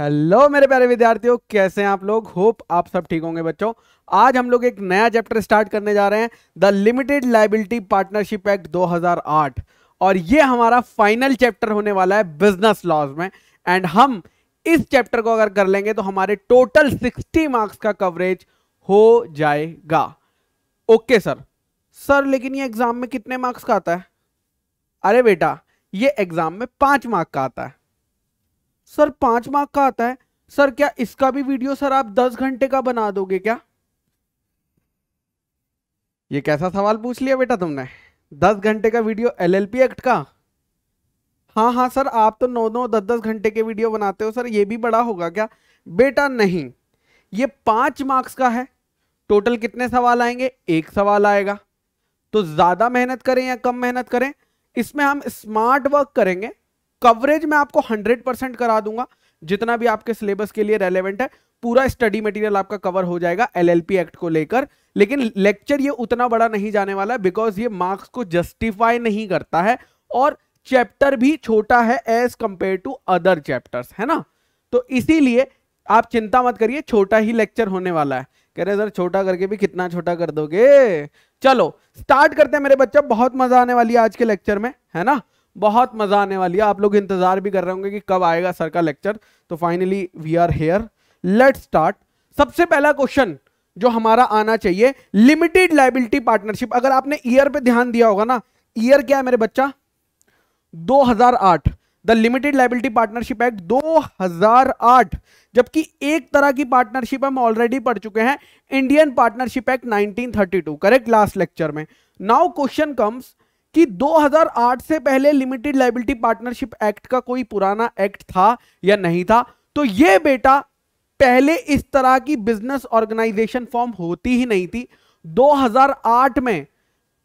Hello मेरे प्यारे विद्यार्थियों कैसे हैं आप लोग होप आप सब ठीक होंगे बच्चों आज हम लोग एक नया चैप्टर स्टार्ट करने जा रहे हैं the limited liability partnership act 2008 और ये हमारा फाइनल चैप्टर होने वाला है बिजनेस लॉज में एंड हम इस चैप्टर को अगर कर लेंगे तो हमारे टोटल 60 मार्क्स का कवरेज हो जाएगा ओके सर सर लेकिन ये एग्जाम में कितने मार्क्स का आता है अरे बेटा ये एग्जाम में पांच मार्क का आता है सर पांच मार्क का आता है सर क्या इसका भी वीडियो सर आप दस घंटे का बना दोगे क्या ये कैसा सवाल पूछ लिया बेटा तुमने दस घंटे का वीडियो एलएलपी एक्ट का हाँ हाँ सर आप तो नौ नौ दस दस घंटे के वीडियो बनाते हो सर ये भी बड़ा होगा क्या बेटा नहीं ये पांच मार्क्स का है टोटल कितने सवाल आएंगे एक सवाल आएगा तो ज़्यादा मेहनत करें या कम मेहनत करें इसमें हम स्मार्ट वर्क करेंगे कवरेज मैं आपको 100 परसेंट करा दूंगा जितना भी आपके सिलेबस के लिए रेलेवेंट है पूरा स्टडी मटेरियल आपका कवर हो जाएगा एलएलपी एक्ट को लेकर लेकिन लेक्चर ये उतना बड़ा नहीं जाने वाला है बिकॉज ये मार्क्स को जस्टिफाई नहीं करता है और चैप्टर भी छोटा है as compared to other chapters है ना तो इसीलिए आप चिंता मत करिए छोटा ही लेक्चर होने वाला है कह रहे सर छोटा करके भी कितना छोटा कर दोगे चलो स्टार्ट करते हैं मेरे बच्चों बहुत मजा आने वाली है आज के लेक्चर में है ना बहुत मज़ा आने वाली है आप लोग इंतज़ार भी कर रहे होंगे कि कब आएगा सर का लेक्चर तो finally we are here let start सबसे पहला क्वेश्चन जो हमारा आना चाहिए लिमिटेड लाइबिलिटी पार्टनरशिप अगर आपने ईयर पे ध्यान दिया होगा ना ईयर क्या है मेरे बच्चा 2008 the limited liability partnership act 2008 जबकि एक तरह की पार्टनरशिप हम ऑलरेडी पढ़ चुके हैं Indian partnership act 1932 correct last lecture में नाउ क्वेश्चन कम्स कि 2008 से पहले लिमिटेड लाइबिलिटी पार्टनरशिप एक्ट का कोई पुराना एक्ट था या नहीं था तो यह बेटा पहले इस तरह की बिजनेस ऑर्गेनाइजेशन फॉर्म होती ही नहीं थी 2008 में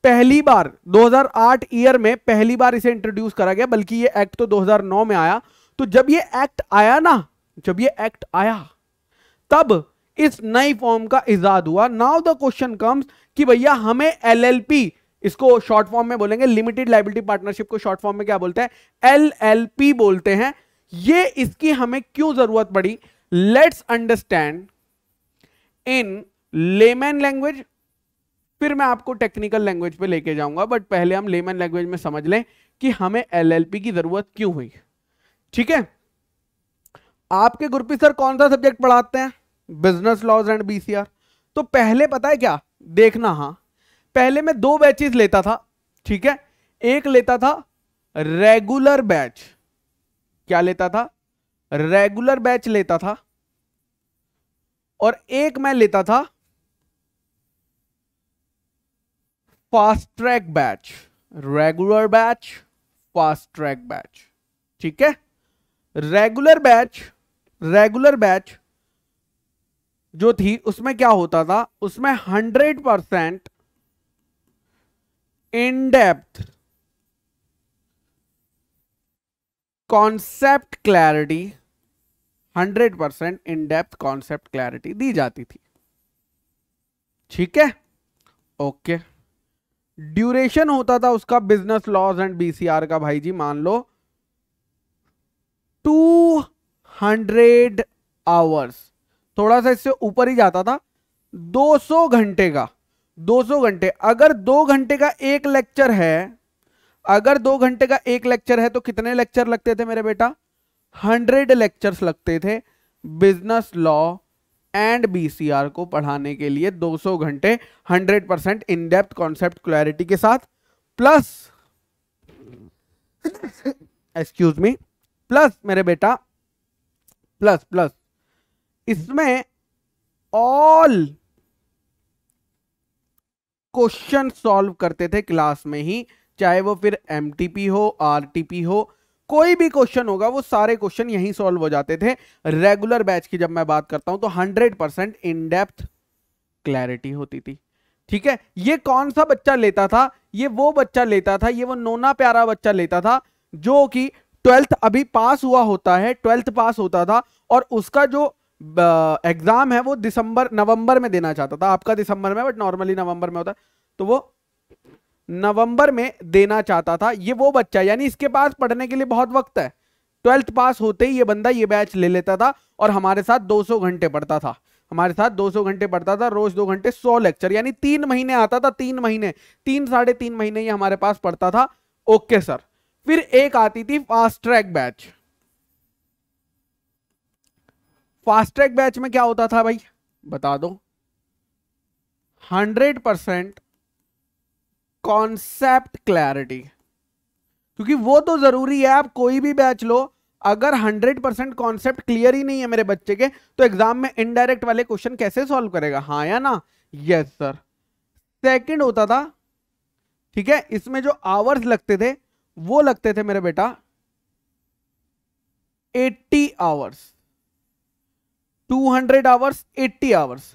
पहली बार 2008 ईयर में पहली बार इसे इंट्रोड्यूस करा गया बल्कि यह एक्ट तो 2009 में आया तो जब यह एक्ट आया ना जब यह एक्ट आया तब इस नई फॉर्म का इजाद हुआ नाउ द क्वेश्चन कम्स कि भैया हमें एलएलपी इसको शॉर्ट फॉर्म में बोलेंगे लिमिटेड लाइबिलिटी पार्टनरशिप को शॉर्ट फॉर्म में क्या बोलते हैं एल बोलते हैं ये इसकी हमें क्यों जरूरत पड़ी let's understand in layman language फिर मैं आपको टेक्निकल लैंग्वेज पे लेके जाऊंगा बट पहले हम लेमैन लैंग्वेज में समझ लें कि हमें एलएलपी की जरूरत क्यों हुई ठीक है आपके गुरप्रीत सर कौन सा सब्जेक्ट पढ़ाते हैं बिजनेस लॉज एंड बीसीआर तो पहले पता है क्या देखना हाँ पहले मैं दो बैचेस लेता था ठीक है एक लेता था रेगुलर बैच क्या लेता था रेगुलर बैच लेता था और एक मैं लेता था fast track batch regular batch fast track batch ठीक है रेगुलर बैच रेगुलर बैच जो थी उसमें क्या होता था उसमें hundred percent in depth concept clarity 100 percent in depth concept clarity दी जाती थी ठीक है ओके ड्यूरेशन होता था उसका बिजनेस लॉस एंड बीसीआर का भाई जी मान लो 200 आवर्स थोड़ा सा इससे ऊपर ही जाता था 200 घंटे का 200 घंटे अगर दो घंटे का एक लेक्चर है अगर दो घंटे का एक लेक्चर है तो कितने लेक्चर लगते थे मेरे बेटा हंड्रेड लेक्चर्स लगते थे बिजनेस लॉ एंड बीसीआर को पढ़ाने के लिए 200 घंटे 100 percent in depth concept clarity के साथ प्लस एक्सक्यूज मी प्लस मेरे बेटा प्लस प्लस इसमें ऑल क्वेश्चन सॉल्व करते थे क्लास में ही चाहे वो फिर एम हो आर हो कोई भी क्वेश्चन होगा वो सारे क्वेश्चन यहीं सॉल्व हो जाते थे रेगुलर बैच की जब मैं बात करता हूं तो 100 परसेंट इनडेप्थ क्लैरिटी होती थी ठीक है ये कौन सा बच्चा लेता था ये वो बच्चा लेता था ये वो नोना प्यारा बच्चा लेता था जो कि ट्वेल्थ अभी पास हुआ होता है ट्वेल्थ पास होता था और उसका जो एग्ज़ाम है वो दिसंबर नवंबर में देना चाहता था आपका दिसंबर में बट नॉर्मली नवंबर में होता है तो वो नवंबर में देना चाहता था ये वो बच्चा यानी इसके पास पढ़ने के लिए बहुत वक्त है ट्वेल्थ पास होते ही ये बंदा ये बैच ले लेता था और हमारे साथ 200 घंटे पढ़ता था हमारे साथ 200 घंटे पढ़ता था रोज दो घंटे 100 लेक्चर यानी तीन महीने आता था तीन महीने तीन साढ़े तीन महीने ये हमारे पास पढ़ता था ओके सर फिर एक आती थी fast track batch fast track batch में क्या होता था भाई बता दो हंड्रेड परसेंट कॉन्सेप्ट क्लैरिटी क्योंकि वो तो जरूरी है आप कोई भी बैच लो अगर 100 परसेंट कॉन्सेप्ट क्लियर ही नहीं है मेरे बच्चे के तो एग्जाम में इनडायरेक्ट वाले क्वेश्चन कैसे सॉल्व करेगा हाँ या ना यस सर सेकंड होता था ठीक है इसमें जो आवर्स लगते थे वो लगते थे मेरे बेटा 80 hours two hundred hours eighty hours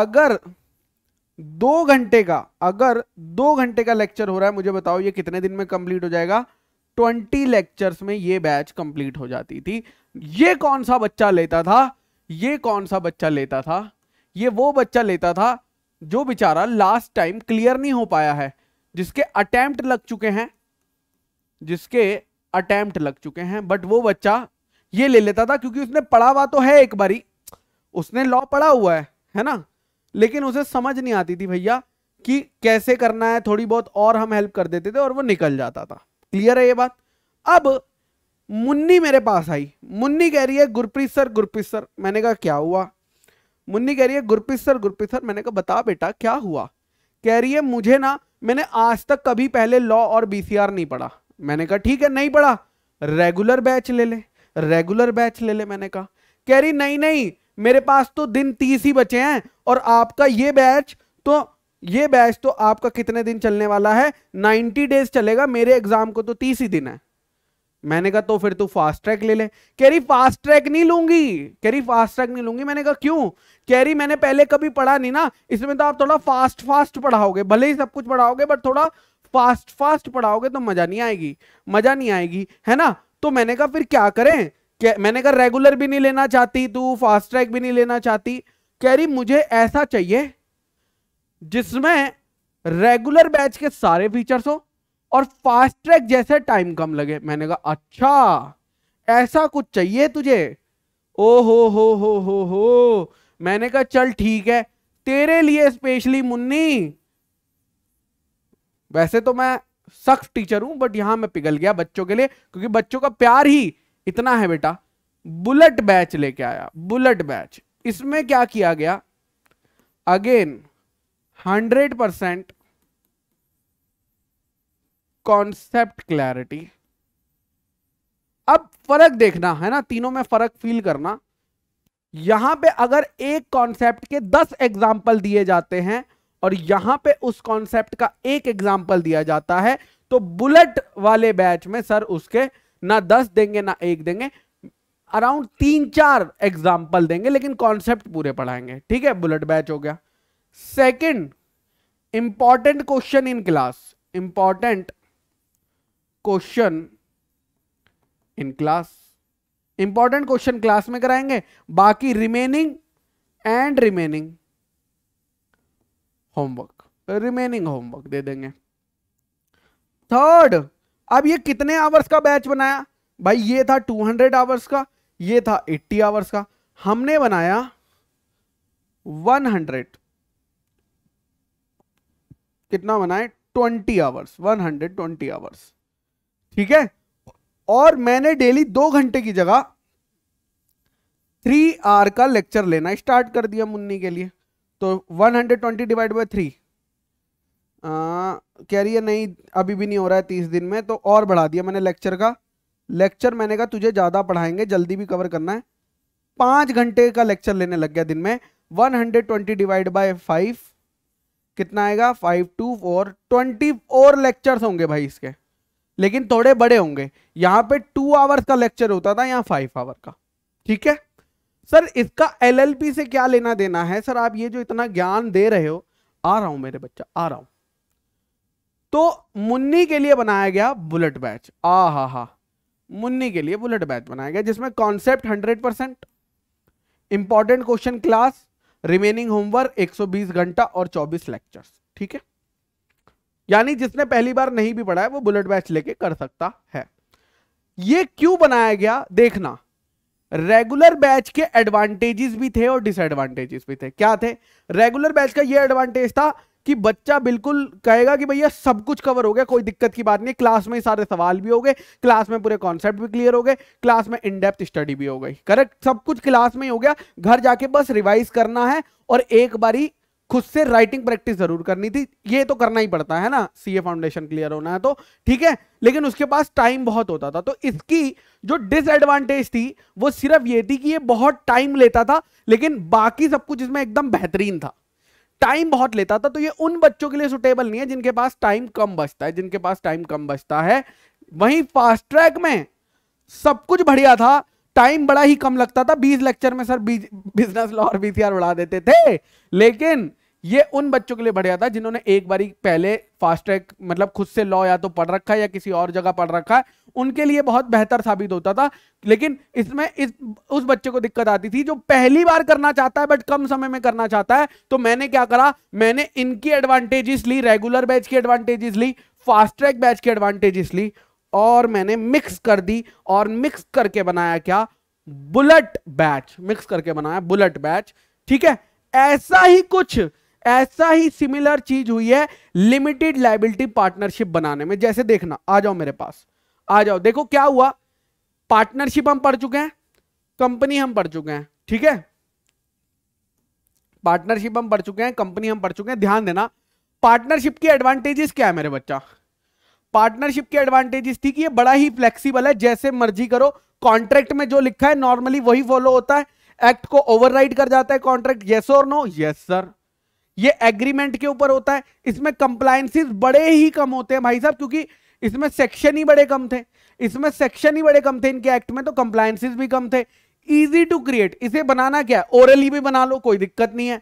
अगर दो घंटे का अगर दो घंटे का लेक्चर हो रहा है मुझे बताओ ये कितने दिन में कंप्लीट हो जाएगा ट्वेंटी लेक्चर्स में ये बैच कंप्लीट हो जाती थी ये कौन सा बच्चा लेता था ये कौन सा बच्चा लेता था ये वो बच्चा लेता था जो बेचारा लास्ट टाइम क्लियर नहीं हो पाया है जिसके अटैम्प्ट लग चुके हैं जिसके अटैम्प्ट लग चुके हैं बट वो बच्चा ये ले लेता था क्योंकि उसने पढ़ा हुआ तो है एक बारी उसने लॉ पढ़ा हुआ है है ना लेकिन उसे समझ नहीं आती थी भैया कि कैसे करना है थोड़ी बहुत और हम हेल्प कर देते थे और वो निकल जाता था क्लियर है ये बात अब मुन्नी मेरे पास आई मुन्नी कह रही है गुरप्रीत सर गुरप्रीत सर मैंने कहा क्या हुआ मुन्नी कह रही है गुरप्रीत सर गुरप्रीत सर मैंने कहा बता बेटा क्या हुआ कह रही है मुझे ना मैंने आज तक कभी पहले लॉ और बीसीआर नहीं पढ़ा मैंने कहा ठीक है नहीं पढ़ा रेगुलर बैच ले ले रेगुलर बैच ले ले मैंने कहा कह रही नहीं नहीं मेरे पास तो दिन तीस ही बचे हैं और आपका ये बैच तो ये बैच तो आपका कितने दिन चलने वाला है नाइन्टी डेज चलेगा मेरे एग्जाम को तो तीस ही दिन है मैंने कहा तो फिर तू फास्ट ट्रैक ले ले कह रही फास्ट ट्रैक नहीं लूंगी कह रही फास्ट ट्रैक नहीं लूंगी मैंने कहा क्यों कह रही मैंने पहले कभी पढ़ा नहीं ना इसमें तो आप थोड़ा फास्ट फास्ट पढ़ाओगे भले ही सब कुछ पढ़ाओगे बट थोड़ा फास्ट फास्ट पढ़ाओगे तो मजा नहीं आएगी मजा नहीं आएगी है ना तो मैंने कहा फिर क्या करें मैंने कहा रेगुलर भी नहीं लेना चाहती तू फास्ट ट्रैक भी नहीं लेना चाहती कह रही मुझे ऐसा चाहिए जिसमें रेगुलर बैच के सारे फीचर्स हो और फास्ट ट्रैक जैसे टाइम कम लगे मैंने कहा अच्छा ऐसा कुछ चाहिए तुझे ओ हो हो हो हो हो मैंने कहा चल ठीक है तेरे लिए स्पेशली मुन्नी वैसे तो मैं सख्त टीचर हूं बट यहां मैं पिघल गया बच्चों के लिए क्योंकि बच्चों का प्यार ही इतना है बेटा बुलेट बैच लेके आया बुलेट बैच इसमें क्या किया गया again hundred percent concept clarity अब फर्क देखना है ना तीनों में फर्क फील करना यहां पे अगर एक कॉन्सेप्ट के दस एग्जाम्पल दिए जाते हैं और यहां पे उस कॉन्सेप्ट का एक एग्जाम्पल दिया जाता है तो बुलेट वाले बैच में सर उसके ना दस देंगे ना एक देंगे अराउंड तीन चार एग्जाम्पल देंगे लेकिन कॉन्सेप्ट पूरे पढ़ाएंगे ठीक है बुलेट बैच हो गया second important question in class important question in class important question class में कराएंगे बाकी remaining and remaining homework remaining homework दे देंगे थर्ड अब ये कितने आवर्स का बैच बनाया भाई ये था 200 आवर्स का ये था 80 आवर्स का हमने बनाया 100 कितना बनाए 20 आवर्स 120 आवर्स ठीक है और मैंने डेली दो घंटे की जगह थ्री आर का लेक्चर लेना स्टार्ट कर दिया मुन्नी के लिए तो 120 डिवाइड बाई थ्री कह रही है नहीं अभी भी नहीं हो रहा है तीस दिन में तो और बढ़ा दिया मैंने लेक्चर का लेक्चर मैंने कहा तुझे ज़्यादा पढ़ाएंगे जल्दी भी कवर करना है पाँच घंटे का लेक्चर लेने लग गया दिन में one hundred twenty divide by five कितना आएगा फाइव टू फोर ट्वेंटी और लेक्चर्स होंगे भाई इसके लेकिन थोड़े बड़े होंगे यहाँ पे टू आवर्स का लेक्चर होता था यहाँ फाइव आवर का ठीक है सर इसका एलएलपी से क्या लेना देना है सर आप ये जो इतना ज्ञान दे रहे हो आ रहा हूँ मेरे बच्चा आ रहा हूँ तो मुन्नी के लिए बनाया गया बुलेट बैच आ हा हा मुन्नी के लिए बुलेट बैच बनाया गया जिसमें कॉन्सेप्ट 100 परसेंट important question class remaining homework 120 घंटा और 24 लेक्चर्स ठीक है यानी जिसने पहली बार नहीं भी पढ़ा है वो बुलेट बैच लेके कर सकता है ये क्यों बनाया गया देखना रेगुलर बैच के एडवांटेजेस भी थे और डिसएडवांटेजेस भी थे क्या थे रेगुलर बैच का ये एडवांटेज था कि बच्चा बिल्कुल कहेगा कि भैया सब कुछ कवर हो गया कोई दिक्कत की बात नहीं क्लास में सारे सवाल भी हो गए क्लास में पूरे कॉन्सेप्ट भी क्लियर हो गए क्लास में इनडेप्थ स्टडी भी हो गई करेक्ट सब कुछ क्लास में ही हो गया घर जाके बस रिवाइज करना है और एक बारी खुद से राइटिंग प्रैक्टिस जरूर करनी थी ये तो करना ही पड़ता है ना सीए फाउंडेशन क्लियर होना है तो ठीक है लेकिन उसके पास टाइम बहुत होता था तो इसकी जो डिसएडवांटेज थी वो सिर्फ ये थी कि ये बहुत टाइम लेता था लेकिन बाकी सब कुछ इसमें एकदम बेहतरीन था टाइम बहुत लेता था तो ये उन बच्चों के लिए सुटेबल नहीं है जिनके पास टाइम कम बचता है जिनके पास टाइम कम बचता है वहीं फास्ट ट्रैक में सब कुछ बढ़िया था टाइम बड़ा ही कम लगता था बीस लेक्चर में सर बिजनेस लॉ और बीसीआर बढ़ा देते थे लेकिन ये उन बच्चों के लिए बढ़िया था जिन्होंने एक बारी पहले फास्ट ट्रैक मतलब खुद से लॉ या तो पढ़ रखा है या किसी और जगह पढ़ रखा है उनके लिए बहुत बेहतर साबित होता था लेकिन इसमें इस उस बच्चे को दिक्कत आती थी जो पहली बार करना चाहता है बट कम समय में करना चाहता है तो मैंने क्या करा मैंने इनकी एडवांटेजेस ली रेगुलर बैच की एडवांटेजेस ली फास्ट ट्रैक बैच की एडवांटेजेस ली और मैंने मिक्स कर दी और मिक्स करके बनाया क्या बुलेट बैच मिक्स करके बनाया बुलेट बैच ठीक है ऐसा ही कुछ ऐसा ही सिमिलर चीज हुई है लिमिटेड लाइबिलिटी पार्टनरशिप बनाने में जैसे देखना आ जाओ मेरे पास आ जाओ देखो क्या हुआ पार्टनरशिप हम पढ़ चुके हैं कंपनी हम पढ़ चुके हैं ठीक है पार्टनरशिप हम पढ़ चुके हैं कंपनी हम पढ़ चुके हैं ध्यान देना पार्टनरशिप की एडवांटेजेस क्या है मेरे बच्चा पार्टनरशिप की एडवांटेजेस थी कि ये बड़ा ही फ्लेक्सिबल है जैसे मर्जी करो कॉन्ट्रैक्ट में जो लिखा है नॉर्मली वही फॉलो होता है एक्ट को ओवरराइड कर जाता है कॉन्ट्रैक्ट यस और नो यस सर ये एग्रीमेंट के ऊपर होता है इसमें कंप्लायंसेस बड़े ही कम होते हैं भाई साहब क्योंकि इसमें सेक्शन ही बड़े कम थे इसमें सेक्शन ही बड़े कम थे इनके एक्ट में तो कंप्लायंसेस भी कम थे इजी टू क्रिएट इसे बनाना क्या ओरली भी बना लो कोई दिक्कत नहीं है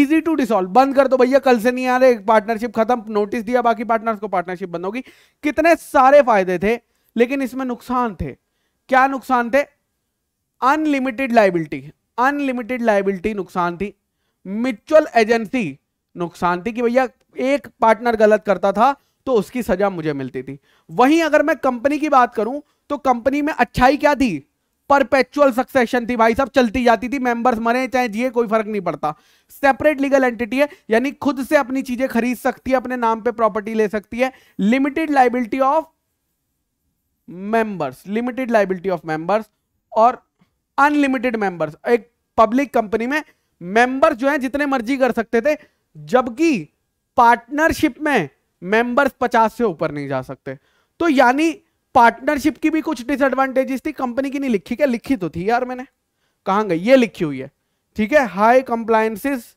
इजी टू डिसॉल्व बंद कर दो भैया कल से नहीं आ रहे पार्टनरशिप खत्म नोटिस दिया बाकी पार्टनर्स को पार्टनरशिप बंद होगी कितने सारे फायदे थे लेकिन इसमें नुकसान थे क्या नुकसान थे अनलिमिटेड लाइबिलिटी अनलिमिटेड लाइबिलिटी नुकसान थी म्यूचुअल एजेंसी नुकसान थी कि भैया एक पार्टनर गलत करता था तो उसकी सजा मुझे मिलती थी वहीं अगर मैं कंपनी की बात करूं तो कंपनी में अच्छाई क्या थी परपेचुअल सक्सेशन थी भाई सब चलती जाती थी मेंबर्स मरे चाहे जिए कोई फर्क नहीं पड़ता सेपरेट लीगल एंटिटी है यानी खुद से अपनी चीजें खरीद सकती है अपने नाम पे प्रॉपर्टी ले सकती है limited liability of members limited liability of members और अनलिमिटेड मेंबर्स एक पब्लिक कंपनी में मेंबर जो है जितने मर्जी कर सकते थे जबकि पार्टनरशिप में मेंबर्स पचास से ऊपर नहीं जा सकते तो यानी पार्टनरशिप की भी कुछ डिसएडवांटेजेस थी कंपनी की नहीं लिखी क्या लिखी तो थी यार मैंने कहाँ गई ये लिखी हुई है ठीक है हाई कंप्लायसेस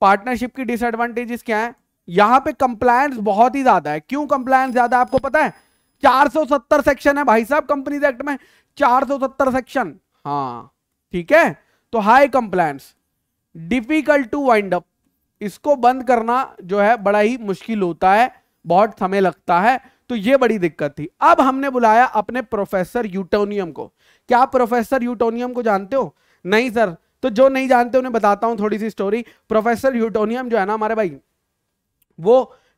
पार्टनरशिप की डिसएडवांटेजेस क्या है यहां पे कंप्लायंस बहुत ही ज्यादा है क्यों कंप्लायंस ज्यादा आपको पता है 470 सेक्शन है भाई साहब कंपनी एक्ट में 470 सेक्शन हाँ ठीक है तो high compliance difficult to wind up इसको बंद करना जो है बड़ा ही मुश्किल होता है बहुत समय लगता है तो ये बड़ी दिक्कत थी अब हमने बुलाया अपने प्रोफेसर यूटोनियम को क्या आप प्रोफेसर यूटोनियम को जानते हो नहीं सर तो जो नहीं जानते उन्हें बताता हूं थोड़ी सी स्टोरी प्रोफेसर यूटोनियम जो है ना हमारे भाई वो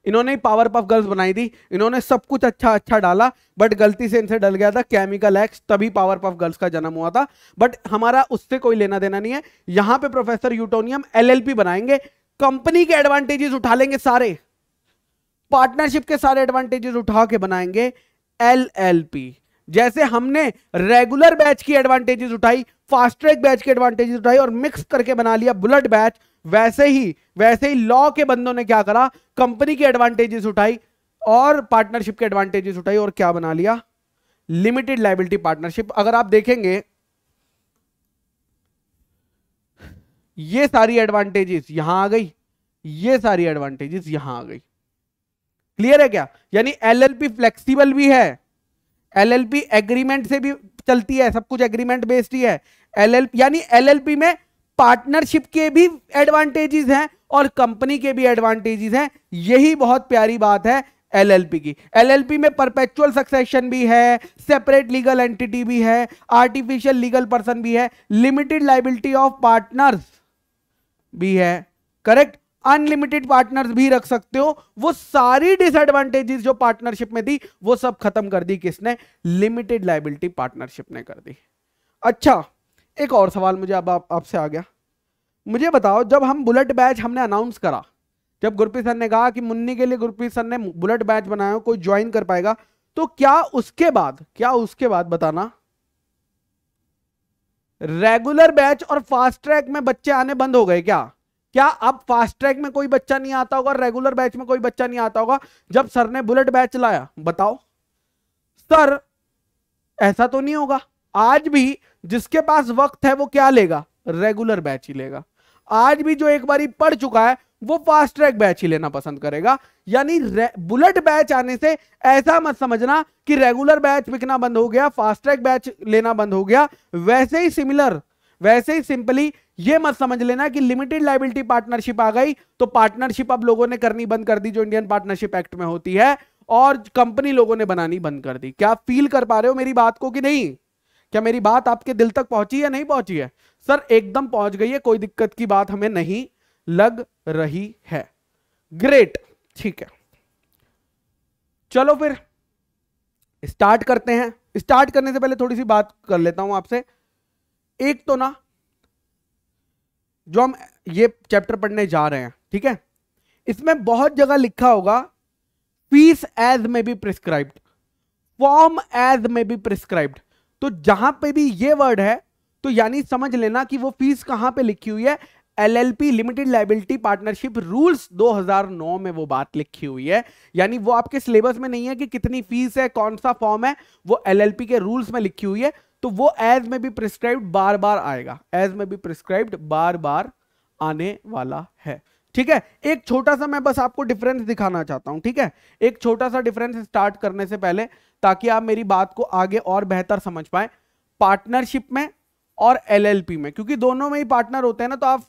इन्होंने पावर पफ गर्ल्स बनाई थी इन्होंने सब कुछ अच्छा अच्छा डाला बट गलती से इनसे डल गया था केमिकल एक्स तभी पावर पफ गर्ल्स का जन्म हुआ था बट हमारा उससे कोई लेना देना नहीं है यहां पे प्रोफेसर यूटोनियम एलएलपी बनाएंगे कंपनी के एडवांटेजेस उठा लेंगे सारे पार्टनरशिप के सारे एडवांटेजेस उठा के बनाएंगे एल जैसे हमने रेगुलर बैच की एडवांटेजेस उठाई फास्ट ट्रैक बैच की एडवांटेजेस उठाई और मिक्स करके बना लिया बुलेट बैच वैसे ही वैसे ही लॉ के बंदों ने क्या करा कंपनी की एडवांटेजेस उठाई और पार्टनरशिप के एडवांटेजेस उठाई और क्या बना लिया लिमिटेड लाइबिलिटी पार्टनरशिप अगर आप देखेंगे ये सारी एडवांटेजेस यहां आ गई ये सारी एडवांटेजेस यहां आ गई क्लियर है क्या यानी एलएलपी फ्लेक्सिबल भी है एलएलपी एग्रीमेंट से भी चलती है सब कुछ एग्रीमेंट बेस्ड ही है एलएल यानी एलएलपी में पार्टनरशिप के भी एडवांटेजेस हैं और कंपनी के भी एडवांटेजेस हैं यही बहुत प्यारी बात है एलएलपी की एलएलपी में परपेचुअल सक्सेशन भी है सेपरेट लीगल एंटिटी भी है आर्टिफिशियल लीगल पर्सन भी है लिमिटेड लाइबिलिटी ऑफ पार्टनर्स भी है करेक्ट अनलिमिटेड पार्टनर्स भी रख सकते हो वो सारी डिसएडवांटेजेस जो पार्टनरशिप में थी वो सब खत्म कर दी किसने लिमिटेड लाइबिलिटी पार्टनरशिप ने कर दी अच्छा एक और सवाल मुझे अब आप आपसे आ गया मुझे बताओ जब हम बुलेट बैच हमने अनाउंस करा जब गुरप्रीत सर ने कहा कि मुन्नी के लिए गुरप्रीत सर ने बुलेट बैच बनाया कोई ज्वाइन कर पाएगा तो क्या उसके बाद क्या उसके बाद बताना रेगुलर बैच और फास्ट ट्रैक में बच्चे आने बंद हो गए क्या क्या अब फास्ट ट्रैक में कोई बच्चा नहीं आता होगा रेगुलर बैच में कोई बच्चा नहीं आता होगा जब सर ने बुलेट बैच लाया बताओ सर ऐसा तो नहीं होगा आज भी जिसके पास वक्त है वो क्या लेगा रेगुलर बैच ही लेगा आज भी जो एक बार पढ़ चुका है वो फास्ट ट्रैक बैच ही लेना पसंद करेगा यानी बुलेट बैच आने से ऐसा मत समझना कि रेगुलर बैच बिकना बंद हो गया फास्ट ट्रैक बैच लेना बंद हो गया वैसे ही सिमिलर वैसे ही सिंपली ये मत समझ लेना कि लिमिटेड लाइबिलिटी पार्टनरशिप आ गई तो पार्टनरशिप अब लोगों ने करनी बंद कर दी जो इंडियन पार्टनरशिप एक्ट में होती है और कंपनी लोगों ने बनानी बंद कर दी क्या फील कर पा रहे हो मेरी बात को कि नहीं क्या मेरी बात आपके दिल तक पहुंची या नहीं पहुंची है सर एकदम पहुंच गई है कोई दिक्कत की बात हमें नहीं लग रही है ग्रेट ठीक है चलो फिर स्टार्ट करते हैं स्टार्ट करने से पहले थोड़ी सी बात कर लेता हूं आपसे एक तो ना जो हम ये चैप्टर पढ़ने जा रहे हैं ठीक है इसमें बहुत जगह लिखा होगा fees as may be prescribed form as may be prescribed तो जहां पे भी ये वर्ड है तो यानी समझ लेना कि वो फीस कहां पे लिखी हुई है LLP limited liability partnership rules 2009 में वो बात लिखी हुई है यानी वो आपके सिलेबस में नहीं है कि कितनी फीस है कौन सा फॉर्म है वो एलएलपी के रूल्स में लिखी हुई है तो वो एज में भी प्रिस्क्राइब बार बार आएगा एज में भी प्रिस्क्राइब्ड बार बार आने वाला है ठीक है एक छोटा सा मैं बस आपको डिफरेंस दिखाना चाहता हूं ठीक है एक छोटा सा डिफरेंस स्टार्ट करने से पहले ताकि आप मेरी बात को आगे और बेहतर समझ पाए पार्टनरशिप में और एलएलपी में क्योंकि दोनों में ही पार्टनर होते हैं ना तो आप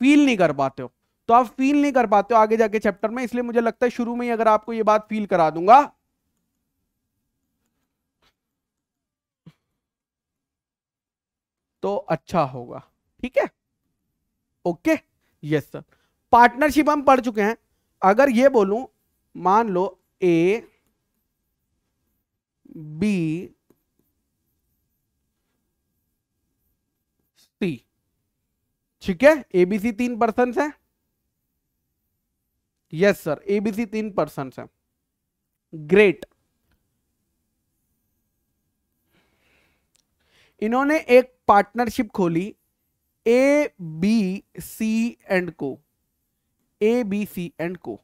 फील नहीं कर पाते हो तो आप फील नहीं कर पाते हो आगे जाके चैप्टर में इसलिए मुझे लगता है शुरू में ही अगर आपको यह बात फील करा दूंगा तो अच्छा होगा ठीक है ओके यस सर पार्टनरशिप हम पढ़ चुके हैं अगर ये बोलूं मान लो ए B सी ठीक है एबीसी तीन पर्सन है यस सर एबीसी तीन पर्सन है ग्रेट इन्होंने एक पार्टनरशिप खोली A B C and co A B C and co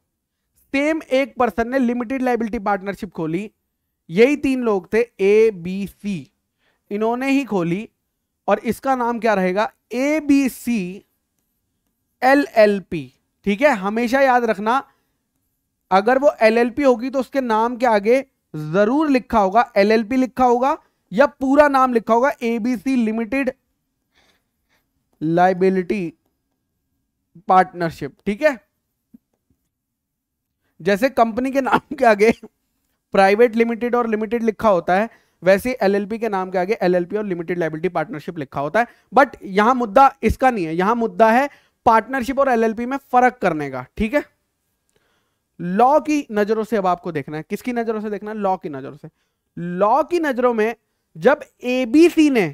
same एक पर्सन ने लिमिटेड लाइबिलिटी पार्टनरशिप खोली यही तीन लोग थे ए बी सी इन्होंने ही खोली और इसका नाम क्या रहेगा A B C L L P ठीक है हमेशा याद रखना अगर वो एल एल पी होगी तो उसके नाम के आगे जरूर लिखा होगा एल एल पी लिखा होगा या पूरा नाम लिखा होगा एबीसी लिमिटेड लाइबिलिटी पार्टनरशिप ठीक है जैसे कंपनी के नाम के आगे प्राइवेट लिमिटेड और लिमिटेड लिखा होता है वैसे एलएलपी के नाम के आगे एलएलपी और लिमिटेड लाइबिलिटी पार्टनरशिप लिखा होता है बट यहां मुद्दा इसका नहीं है यहां मुद्दा है पार्टनरशिप और एलएलपी में फर्क करने का ठीक है लॉ की नजरों से अब आपको देखना है किसकी नजरों से देखना है लॉ की नजरों से लॉ की नजरों में जब एबीसी ने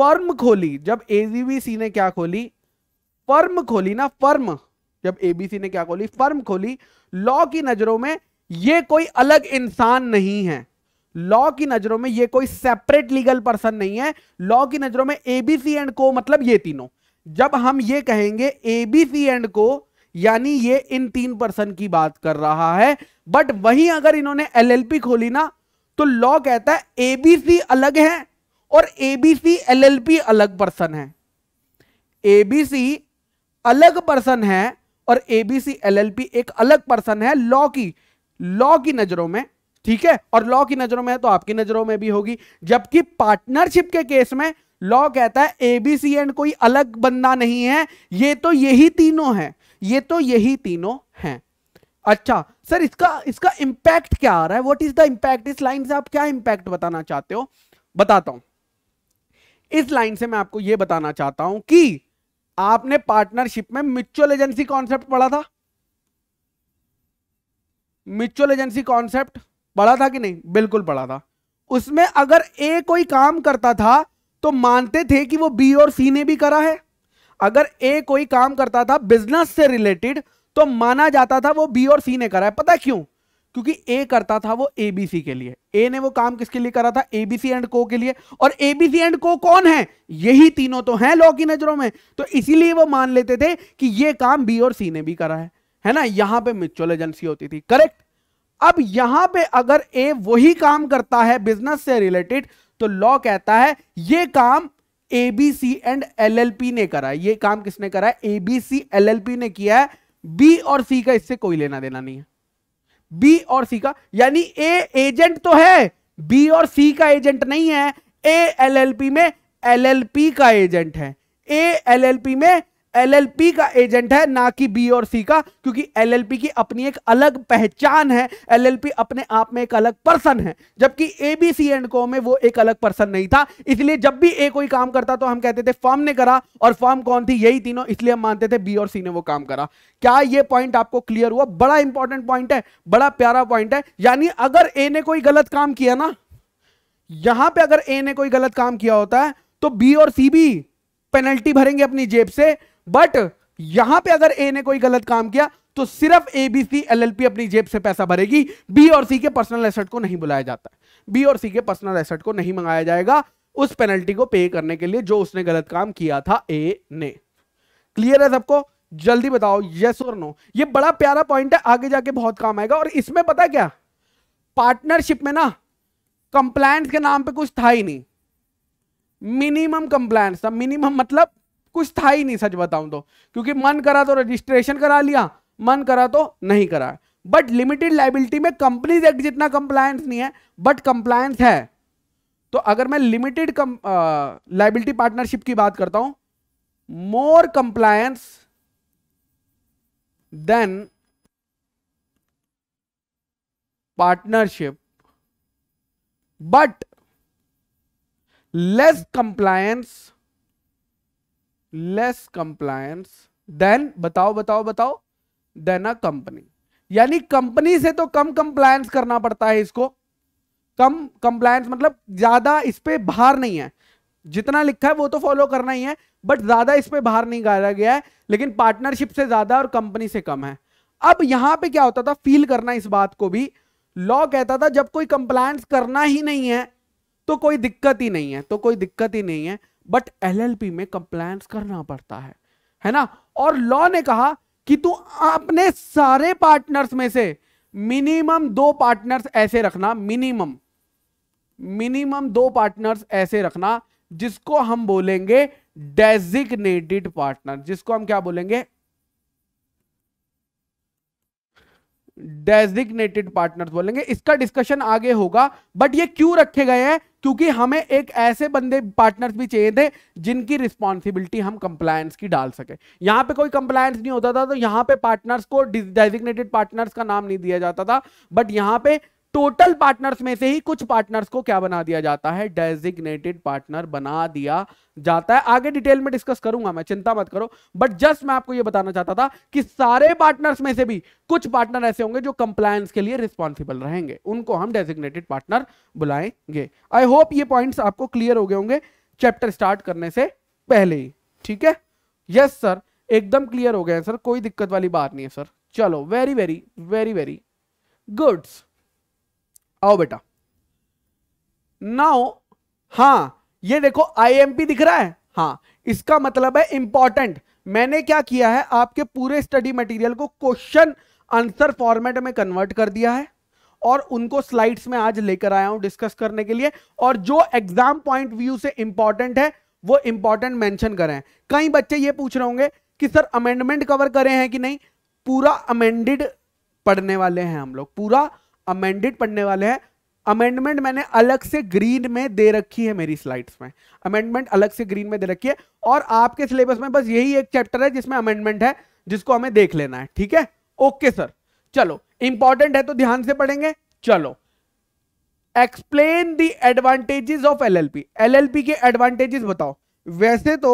फर्म खोली जब एजीबीसी ने क्या खोली फर्म खोली ना फर्म जब एबीसी ने क्या खोली फर्म खोली लॉ की नजरों में ये कोई अलग इंसान नहीं है लॉ की नजरों में ये कोई सेपरेट लीगल पर्सन नहीं है लॉ की नजरों में एबीसी एंड को मतलब ये तीनों जब हम ये कहेंगे एबीसी एंड को यानी ये इन तीन पर्सन की बात कर रहा है बट वहीं अगर इन्होंने एलएलपी खोली ना तो लॉ कहता है एबीसी अलग है और एबीसी एलएलपी अलग पर्सन है एबीसी अलग पर्सन है और एबीसी एलएलपी एक अलग पर्सन है लॉ की लॉ की नजरों में ठीक है और लॉ की नजरों में है तो आपकी नजरों में भी होगी जबकि पार्टनरशिप के केस में लॉ कहता है एबीसी एंड कोई अलग बंदा नहीं है ये तो यही तीनों हैं ये तो यही तीनों हैं अच्छा सर इसका इसका इंपैक्ट क्या आ रहा है व्हाट इज द इंपैक्ट इस लाइन से आप क्या इंपैक्ट बताना चाहते हो बताता हूं इस लाइन से मैं आपको यह बताना चाहता हूं कि आपने पार्टनरशिप में म्यूचुअल एजेंसी कॉन्सेप्ट पढ़ा था म्यूचुअल एजेंसी कॉन्सेप्ट बड़ा था कि नहीं बिल्कुल बड़ा था उसमें अगर ए कोई काम करता था तो मानते थे कि वो बी और सी ने भी करा है अगर ए कोई काम करता था बिजनेस से रिलेटेड तो माना जाता था वो बी और सी ने करा है पता क्यों क्योंकि ए करता था वो एबीसी के लिए ए ने वो काम किसके लिए करा था एबीसी एंड को के लिए और एबीसी एंड को कौन है यही तीनों तो हैं लॉ की नजरों में तो इसीलिए वो मान लेते थे कि ये काम बी और सी ने भी करा है है ना यहां पे म्यूचुअल एजेंसी होती थी करेक्ट अब यहां पे अगर ए वही काम करता है बिजनेस से रिलेटेड तो लॉ कहता है ये काम एबीसी एंड एलएलपी ने करा है ये काम किसने करा है एबीसी एलएलपी ने किया है बी और सी का इससे कोई लेना देना नहीं है बी और सी का यानी ए एजेंट तो है बी और सी का एजेंट नहीं है ए एलएलपी में एलएलपी का एजेंट है ए एलएलपी में एलएलपी का एजेंट है ना कि बी और सी का क्योंकि एलएलपी की अपनी एक अलग पहचान है एलएलपी अपने आप में एक अलग पर्सन है जबकि ए बी सी एंड को में वो एक अलग पर्सन नहीं था इसलिए जब भी ए कोई काम करता तो हम कहते थे फॉर्म ने करा और फॉर्म कौन थी यही तीनों इसलिए हम मानते थे बी और सी ने वो काम करा क्या ये पॉइंट आपको क्लियर हुआ बड़ा इंपॉर्टेंट पॉइंट है बड़ा प्यारा पॉइंट है यानी अगर ए ने कोई गलत काम किया ना यहां पे अगर ए ने कोई गलत काम किया होता है तो बी और सी भी पेनल्टी भरेंगे अपनी जेब से बट यहां पे अगर ए ने कोई गलत काम किया तो सिर्फ A B C L L P अपनी जेब से पैसा भरेगी बी और सी के पर्सनल एसेट को नहीं बुलाया जाता बी और सी के पर्सनल एसेट को नहीं मंगाया जाएगा उस पेनल्टी को पे करने के लिए जो उसने गलत काम किया था ए ने क्लियर है सबको जल्दी बताओ यस और नो ये बड़ा प्यारा पॉइंट है आगे जाके बहुत काम आएगा और इसमें पता क्या पार्टनरशिप में ना कंप्लायंस के नाम पे कुछ था ही नहीं मिनिमम कंप्लायंस था मिनिमम मतलब कुछ था ही नहीं सच बताऊं तो क्योंकि मन करा तो रजिस्ट्रेशन करा लिया मन करा तो नहीं करा बट लिमिटेड लाइबिलिटी में कंपनीज एक्ट जितना कंप्लायंस नहीं है बट कंप्लायंस है तो अगर मैं लिमिटेड लाइबिलिटी पार्टनरशिप की बात करता हूं more compliance than partnership but less compliance less compliance than बताओ बताओ बताओ देन अ कंपनी यानी कंपनी से तो कम कंप्लायंस करना पड़ता है इसको कम कंप्लायंस मतलब ज्यादा इस पर भार नहीं है जितना लिखा है वो तो फॉलो करना ही है बट ज्यादा इस पर भार नहीं गाया गया है लेकिन पार्टनरशिप से ज्यादा और कंपनी से कम है अब यहां पे क्या होता था फील करना इस बात को भी लॉ कहता था जब कोई कंप्लायंस करना ही नहीं है तो कोई दिक्कत ही नहीं है तो कोई दिक्कत ही नहीं है बट एलएलपी में कंप्लायंस करना पड़ता है है ना और लॉ ने कहा कि तू अपने सारे पार्टनर्स में से मिनिमम दो पार्टनर्स ऐसे रखना मिनिमम मिनिमम दो पार्टनर्स ऐसे रखना जिसको हम बोलेंगे डेजिग्नेटेड पार्टनर जिसको हम क्या बोलेंगे डेजिग्नेटेड पार्टनर्स बोलेंगे इसका डिस्कशन आगे होगा बट ये क्यों रखे गए हैं क्योंकि हमें एक ऐसे बंदे पार्टनर्स भी चाहिए थे जिनकी रिस्पॉन्सिबिलिटी हम कंप्लायंस की डाल सके यहां पे कोई कंप्लायंस नहीं होता था तो यहां पे पार्टनर्स को डेजिग्नेटेड पार्टनर्स का नाम नहीं दिया जाता था बट यहां पे टोटल पार्टनर्स में से ही कुछ पार्टनर्स को क्या बना दिया जाता है डेजिग्नेटेड पार्टनर बना दिया जाता है आगे डिटेल में डिस्कस करूंगा मैं चिंता मत करो बट जस्ट मैं आपको यह बताना चाहता था कि सारे पार्टनर्स में से भी कुछ पार्टनर ऐसे होंगे जो कंप्लायंस के लिए रिस्पॉन्सिबल रहेंगे उनको हम डेजिग्नेटेड पार्टनर बुलाएंगे आई होप ये पॉइंट आपको क्लियर हो गए होंगे चैप्टर स्टार्ट करने से पहले ही ठीक है यस सर एकदम क्लियर हो गए सर कोई दिक्कत वाली बात नहीं है सर चलो very very very very goods आओ बेटा नाउ हां ये देखो आईएमपी दिख रहा है हां इसका मतलब है इंपॉर्टेंट मैंने क्या किया है आपके पूरे स्टडी मटेरियल को क्वेश्चन आंसर फॉर्मेट में कन्वर्ट कर दिया है और उनको स्लाइड्स में आज लेकर आया हूं डिस्कस करने के लिए और जो एग्जाम पॉइंट व्यू से इंपॉर्टेंट है वो इंपॉर्टेंट मेंशन करें कई बच्चे ये पूछ रहे होंगे कि सर अमेंडमेंट कवर करें हैं कि नहीं पूरा अमेंडेड पढ़ने वाले हैं हम लोग पूरा अमेंडेड पढ़ने वाले हैं अमेंडमेंट मैंने अलग से ग्रीन में दे रखी है मेरी स्लाइड्स में अमेंडमेंट अलग से ग्रीन में दे रखी है और आपके सिलेबस में बस यही एक चैप्टर है जिसमें अमेंडमेंट है जिसको हमें देख लेना है ठीक है ओके सर चलो इंपॉर्टेंट है तो ध्यान से पढ़ेंगे चलो explain the advantages of LLP LLP के एडवांटेजेस बताओ वैसे तो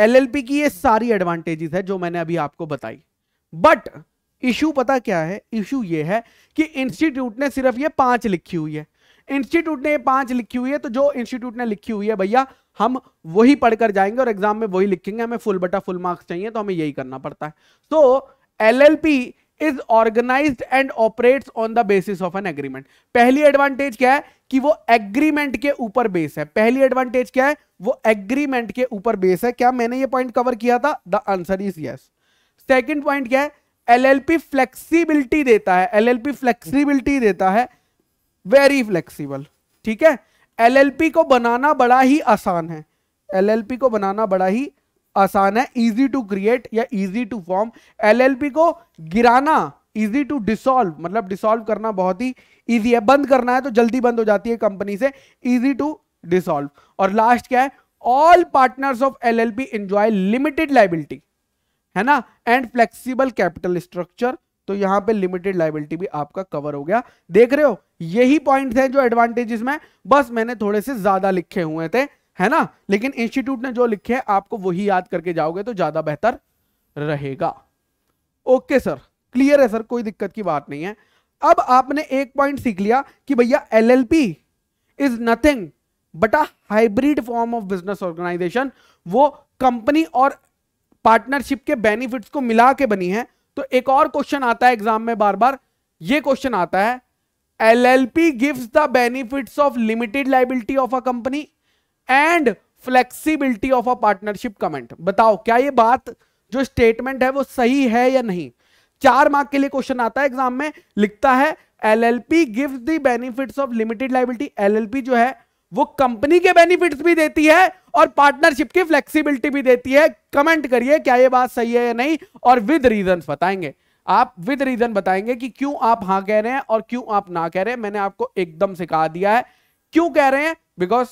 एलएलपी की ये सारी एडवांटेजेस है जो मैंने अभी आपको बताई बट इशू पता क्या है इशू ये है कि इंस्टीट्यूट ने सिर्फ ये पांच लिखी हुई है इंस्टीट्यूट ने ये पांच लिखी हुई है तो जो इंस्टीट्यूट ने लिखी हुई है भैया हम वही पढ़कर जाएंगे और एग्जाम में वही लिखेंगे हमें फुल बटा फुल मार्क्स चाहिए तो हमें यही करना पड़ता है तो L L P is organise and operate on the basis of an agreement पहली एडवांटेज क्या है कि वो एग्रीमेंट के ऊपर बेस है पहली एडवांटेज क्या है वो एग्रीमेंट के ऊपर बेस है क्या मैंने ये पॉइंट कवर किया था the answer is yes second point क्या है एलएलपी फ्लेक्सिबिलिटी देता है एलएलपी फ्लेक्सिबिलिटी देता है वेरी फ्लेक्सिबल ठीक है एलएलपी को बनाना बड़ा ही आसान है एलएलपी को बनाना बड़ा ही आसान है इजी टू क्रिएट या इजी टू फॉर्म एलएलपी को गिराना इजी टू डिसॉल्व मतलब डिसॉल्व करना बहुत ही इजी है बंद करना है तो जल्दी बंद हो जाती है कंपनी से इजी टू डिसॉल्व और लास्ट क्या है all partners of LLP enjoy limited liability है ना एंड फ्लेक्सिबल कैपिटल स्ट्रक्चर तो यहां पे लिमिटेड लाइबिलिटी भी आपका कवर हो गया देख रहे हो यही पॉइंट्स हैं जो एडवांटेजेस में बस मैंने थोड़े से ज्यादा लिखे हुए थे है ना लेकिन इंस्टीट्यूट ने जो लिखे हैं आपको वही याद करके जाओगे तो ज्यादा बेहतर रहेगा ओके सर क्लियर है सर कोई दिक्कत की बात नहीं है अब आपने एक पॉइंट सीख लिया कि भैया L L P is nothing but a hybrid form of business organisation वो कंपनी और पार्टनरशिप के बेनिफिट्स को मिला के बनी है तो एक और क्वेश्चन आता है एग्जाम में बार बार ये क्वेश्चन आता है LLP gives the benefits of limited liability of a company and flexibility of a partnership comment बताओ क्या ये बात जो स्टेटमेंट है वो सही है या नहीं चार मार्क के लिए क्वेश्चन आता है एग्जाम में लिखता है LLP gives the benefits of limited liability LLP जो है वो कंपनी के बेनिफिट्स भी देती है और पार्टनरशिप की फ्लेक्सिबिलिटी भी देती है कमेंट करिए क्या ये बात सही है या नहीं और विद रीजन बताएंगे आप विद रीजन बताएंगे कि क्यों आप हाँ कह रहे हैं और क्यों आप ना कह रहे हैं मैंने आपको एकदम सिखा दिया है क्यों कह रहे हैं बिकॉज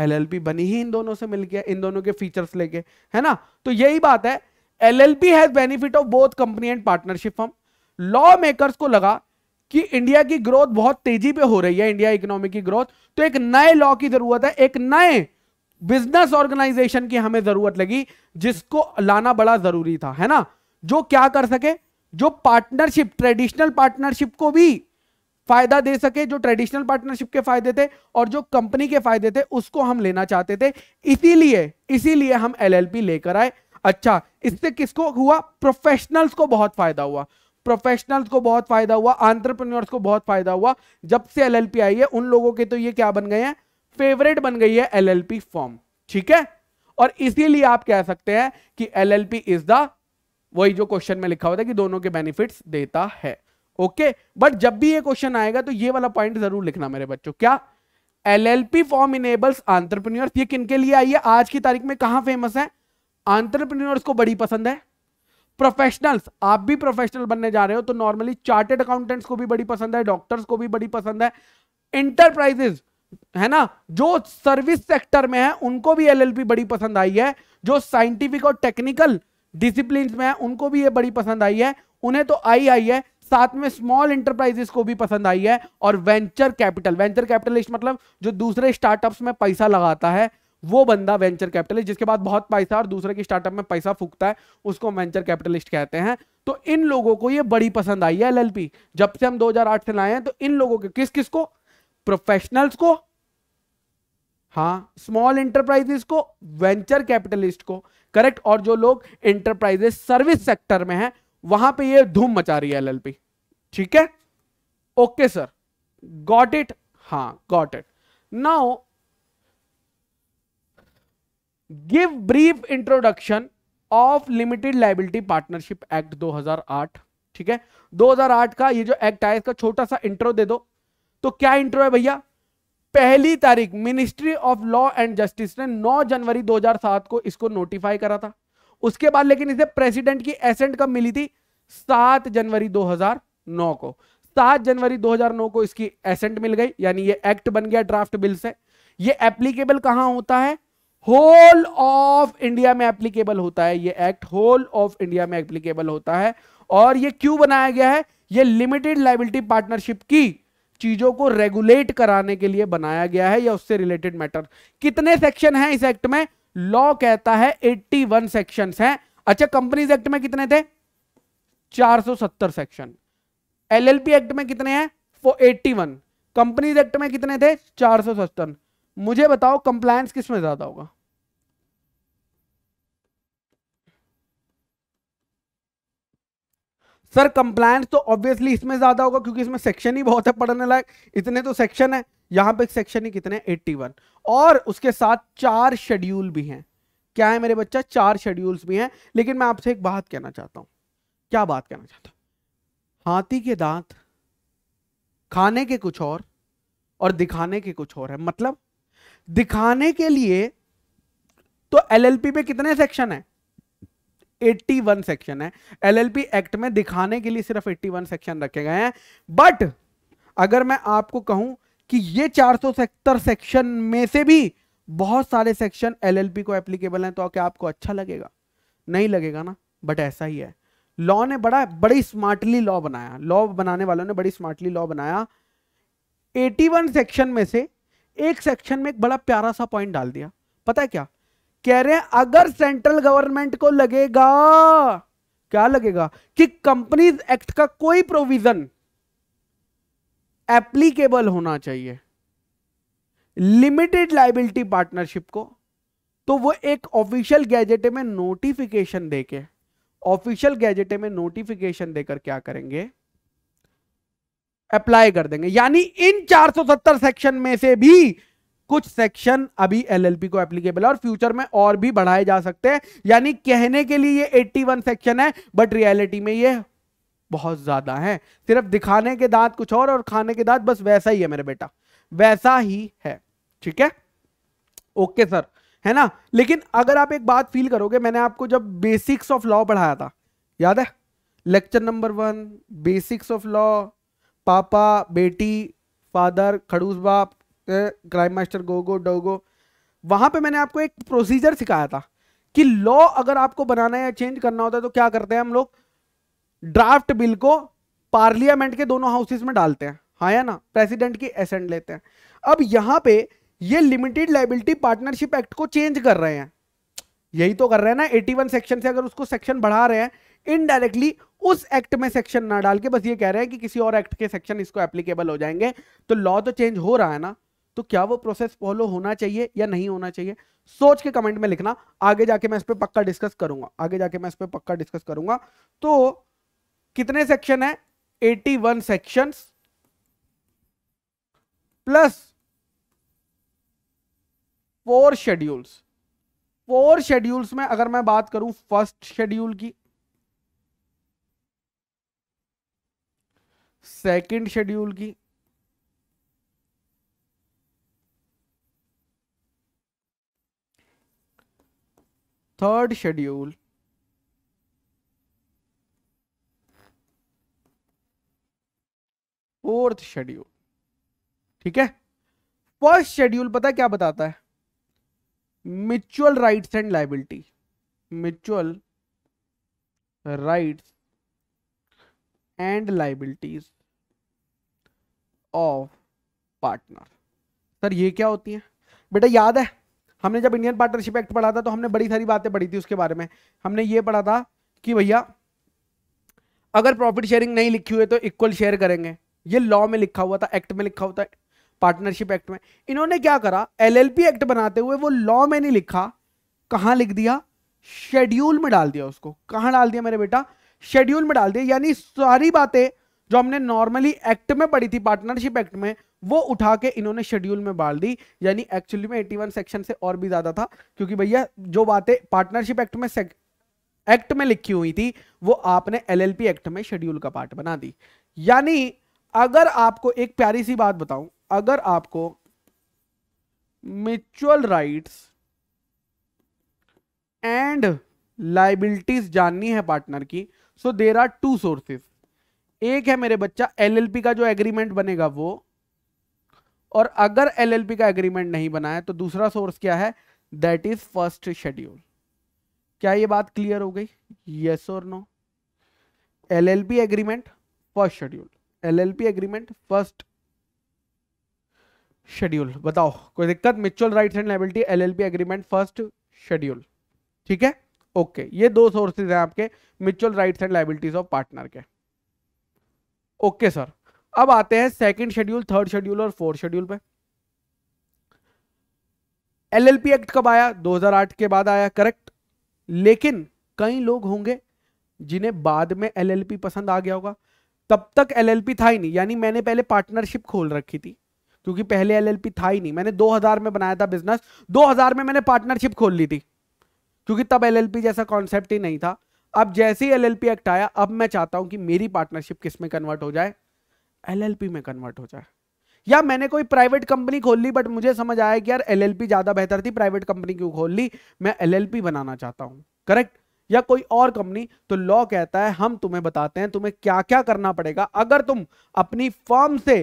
एलएलपी बनी ही इन दोनों से मिलकर इन दोनों के फीचर्स लेके है ना तो यही बात है LLP has benefit of both company and partnership हम लॉ मेकर्स को लगा कि इंडिया की ग्रोथ बहुत तेजी पे हो रही है इंडिया इकोनॉमी की ग्रोथ तो एक नए लॉ की जरूरत है एक नए बिजनेस ऑर्गेनाइजेशन की हमें जरूरत लगी जिसको लाना बड़ा जरूरी था है ना जो क्या कर सके जो पार्टनरशिप ट्रेडिशनल पार्टनरशिप को भी फायदा दे सके जो ट्रेडिशनल पार्टनरशिप के फायदे थे और जो कंपनी के फायदे थे उसको हम लेना चाहते थे इसीलिए इसीलिए हम एलएलपी लेकर आए अच्छा इससे किसको हुआ प्रोफेशनल्स को बहुत फायदा हुआ प्रोफेशनल्स को बहुत फायदा हुआ आंट्रप्रन्योर्स को बहुत फायदा हुआ जब से एल आई है उन लोगों के तो ये क्या बन गए हैं फेवरेट बन गई है एल फॉर्म ठीक है और इसीलिए आप कह सकते हैं कि एल पी इज द वही जो क्वेश्चन में लिखा होता है कि दोनों के बेनिफिट्स देता है ओके okay? बट जब भी ये क्वेश्चन आएगा तो ये वाला पॉइंट जरूर लिखना मेरे बच्चों क्या L L P form enables entrepreneur ये किनके लिए आई है आज की तारीख में कहा फेमस है आंट्रप्रन्य को बड़ी पसंद है प्रोफेशनल्स आप भी प्रोफेशनल बनने जा रहे हो तो नॉर्मली चार्टेड अकाउंटेंट्स को भी बड़ी पसंद है डॉक्टर्स को भी बड़ी पसंद है इंटरप्राइजेस है ना जो सर्विस सेक्टर में है उनको भी एलएलपी बड़ी पसंद आई है जो साइंटिफिक और टेक्निकल डिसिप्लिन में है उनको भी ये बड़ी पसंद आई है उन्हें तो आई आई है साथ में स्मॉल इंटरप्राइजेस को भी पसंद आई है और वेंचर कैपिटल वेंचर कैपिटलिस्ट मतलब जो दूसरे स्टार्टअप्स में पैसा लगाता है वो बंदा वेंचर कैपिटलिस्ट जिसके बाद बहुत पैसा और दूसरे की स्टार्टअप में पैसा फूकता है उसको वेंचर कैपिटलिस्ट कहते हैं तो इन लोगों को ये बड़ी पसंद आई है एलएलपी जब से हम 2008 से लाए हैं तो इन लोगों के किस किस को प्रोफेशनल्स को हाँ स्मॉल इंटरप्राइजेस को वेंचर कैपिटलिस्ट को करेक्ट और जो लोग इंटरप्राइजेस सर्विस सेक्टर में है वहां पर यह धूम मचा रही है एल ठीक है ओके सर गॉट इट हाँ got it now give brief introduction of limited liability partnership act 2008 ठीक है 2008 का ये जो एक्ट आया इसका छोटा सा इंट्रो दे दो तो क्या इंट्रो है भैया पहली तारीख ministry of law and justice ने 9 जनवरी 2007 को इसको नोटिफाई करा था उसके बाद लेकिन इसे प्रेसिडेंट की एसेंट कब मिली थी 7 जनवरी 2009 को 7 जनवरी 2009 को इसकी एसेंट मिल गई यानी ये एक्ट बन गया ड्राफ्ट बिल से ये एप्लीकेबल कहां होता है होल ऑफ इंडिया में एप्लीकेबल होता है ये एक्ट होल ऑफ इंडिया में एप्लीकेबल होता है और ये क्यों बनाया गया है ये लिमिटेड लाइबिलिटी पार्टनरशिप की चीजों को रेगुलेट कराने के लिए बनाया गया है या उससे रिलेटेड मैटर कितने सेक्शन हैं इस एक्ट में लॉ कहता है 81 सेक्शंस हैं अच्छा कंपनीज एक्ट में कितने थे 470 सेक्शन एलएलपी एक्ट में कितने हैं 81 कंपनीज एक्ट में कितने थे चार सौ सत्तर मुझे बताओ कंप्लायंस किस में ज़्यादा होगा सर कंप्लायंस तो ऑब्वियसली इसमें ज़्यादा होगा क्योंकि इसमें सेक्शन ही बहुत है पढ़ने लायक इतने तो सेक्शन है यहां पे सेक्शन ही कितने 81 और उसके साथ चार शेड्यूल भी हैं क्या है मेरे बच्चा चार शेड्यूल्स भी हैं लेकिन मैं आपसे एक बात कहना चाहता हूं क्या बात कहना चाहता हूं हाथी के दांत खाने के कुछ और और दिखाने के कुछ और है मतलब दिखाने के लिए तो एलएलपी पे कितने सेक्शन है 81 सेक्शन है एलएलपी एक्ट में दिखाने के लिए सिर्फ 81 सेक्शन रखे गए हैं बट अगर मैं आपको कहूं कि ये चार सेक्शन में से भी बहुत सारे सेक्शन एलएलपी को एप्लीकेबल हैं तो क्या आपको अच्छा लगेगा नहीं लगेगा ना बट ऐसा ही है लॉ ने बड़ा बड़ी स्मार्टली लॉ बनाया लॉ बनाने वालों ने बड़ी स्मार्टली लॉ बनाया 81 सेक्शन में से एक सेक्शन में एक बड़ा प्यारा सा पॉइंट डाल दिया पता है क्या कह रहे हैं अगर सेंट्रल गवर्नमेंट को लगेगा क्या लगेगा कि कंपनीज एक्ट का कोई प्रोविजन एप्लीकेबल होना चाहिए लिमिटेड लाइबिलिटी पार्टनरशिप को तो वो एक ऑफिशियल गैजेटे में नोटिफिकेशन देके ऑफिशियल गैजेटे में नोटिफिकेशन देकर क्या करेंगे अप्लाई कर देंगे यानी इन 470 सेक्शन में से भी कुछ सेक्शन अभी एलएलपी को एप्लीकेबल है और फ्यूचर में और भी बढ़ाए जा सकते हैं यानी कहने के लिए ये 81 सेक्शन है बट रियलिटी में ये बहुत ज्यादा है सिर्फ दिखाने के दांत कुछ और और खाने के दांत बस वैसा ही है मेरे बेटा वैसा ही है ठीक है ओके सर है ना लेकिन अगर आप एक बात फील करोगे मैंने आपको जब बेसिक्स ऑफ लॉ पढ़ाया था याद है lecture number one basics of law पापा बेटी फादर खड़ूस बाप क्राइम मास्टर गोगो डोगो वहाँ पे मैंने आपको एक प्रोसीजर सिखाया था कि लॉ अगर आपको बनाना या चेंज करना होता है तो क्या करते हैं हम लोग ड्राफ्ट बिल को पार्लियामेंट के दोनों हाउसेस में डालते हैं हाँ या ना प्रेसिडेंट की एसेंट लेते हैं अब यहाँ पे ये लिमिटेड लाइबिलिटी पार्टनरशिप एक्ट को चेंज कर रहे हैं यही तो कर रहे हैं ना 81 सेक्शन से अगर उसको सेक्शन बढ़ा रहे हैं इनडायरेक्टली उस एक्ट में सेक्शन ना डाल के बस ये कह रहे हैं कि किसी और एक्ट के सेक्शन इसको एप्लीकेबल हो जाएंगे तो लॉ तो चेंज हो रहा है ना तो क्या वो प्रोसेस फॉलो होना चाहिए या नहीं होना चाहिए सोच के कमेंट में लिखना आगे जाके मैं इस पर पक्का डिस्कस करूंगा आगे जाके मैं इस पर पक्का डिस्कस करूंगा तो कितने सेक्शन है 81 section plus four schedules four schedules में अगर मैं बात करूं फर्स्ट शेड्यूल की सेकंड शेड्यूल की थर्ड शेड्यूल फोर्थ शेड्यूल ठीक है फर्स्ट शेड्यूल पता है क्या बताता है mutual rights and liability mutual rights and liabilities of partner sir ये क्या होती है बेटा याद है हमने जब इंडियन पार्टनरशिप एक्ट पढ़ा था तो हमने बड़ी सारी बातें पढ़ी थी उसके बारे में हमने ये पढ़ा था कि भैया अगर प्रॉफिट शेयरिंग नहीं लिखी हुई है तो इक्वल शेयर करेंगे ये लॉ में लिखा हुआ था एक्ट में लिखा हुआ था पार्टनरशिप एक्ट में इन्होंने क्या करा एलएलपी एक्ट बनाते हुए वो लॉ में नहीं लिखा कहां लिख दिया शेड्यूल में डाल दिया उसको कहां डाल दिया मेरे बेटा शेड्यूल में डाल दिए यानी सारी बातें जो हमने नॉर्मली एक्ट में पढ़ी थी पार्टनरशिप एक्ट में वो उठा के इन्होंने शेड्यूल में डाल दी यानी एक्चुअली में 81 सेक्शन से और भी ज्यादा था क्योंकि भैया जो बातें पार्टनरशिप एक्ट में एक्ट में लिखी हुई थी वो आपने एलएलपी एक्ट में शेड्यूल का पार्ट बना दी यानी अगर आपको एक प्यारी सी बात बताऊं अगर आपको म्यूचुअल राइट्स एंड लाइबिलिटीज जाननी है पार्टनर की so there are two sources एक है मेरे बच्चा एलएलपी का जो एग्रीमेंट बनेगा वो और अगर एलएलपी का एग्रीमेंट नहीं बना है तो दूसरा सोर्स क्या है दैट इज फर्स्ट शेड्यूल क्या ये बात क्लियर हो गई यस और no LLP agreement first schedule LLP agreement first schedule बताओ कोई दिक्कत mutual rights and liability LLP agreement first schedule ठीक है ओके ये दो सोर्सेज हैं आपके mutual rights and liabilities of partner के ओके सर अब आते हैं सेकंड शेड्यूल थर्ड शेड्यूल और फोर्थ शेड्यूल पे एलएलपी एक्ट कब आया 2008 के बाद आया करेक्ट लेकिन कई लोग होंगे जिन्हें बाद में एलएलपी पसंद आ गया होगा तब तक एलएलपी था ही नहीं यानी मैंने पहले पार्टनरशिप खोल रखी थी क्योंकि पहले एलएलपी था ही नहीं मैंने 2000 में बनाया था बिजनेस 2000 में मैंने पार्टनरशिप खोल ली थी क्योंकि तब एलएलपी जैसा कॉन्सेप्ट ही नहीं था अब जैसे ही एलएलपी एक्ट आया अब मैं चाहता हूं कि मेरी पार्टनरशिप किस में कन्वर्ट हो जाए एलएलपी में कन्वर्ट हो जाए या मैंने कोई प्राइवेट कंपनी खोल ली बट मुझे समझ आया कि यार एलएलपी ज्यादा बेहतर थी प्राइवेट कंपनी क्यों खोल ली मैं एलएलपी बनाना चाहता हूं करेक्ट या कोई और कंपनी तो लॉ कहता है हम तुम्हें बताते हैं तुम्हें क्या क्या करना पड़ेगा अगर तुम अपनी फर्म से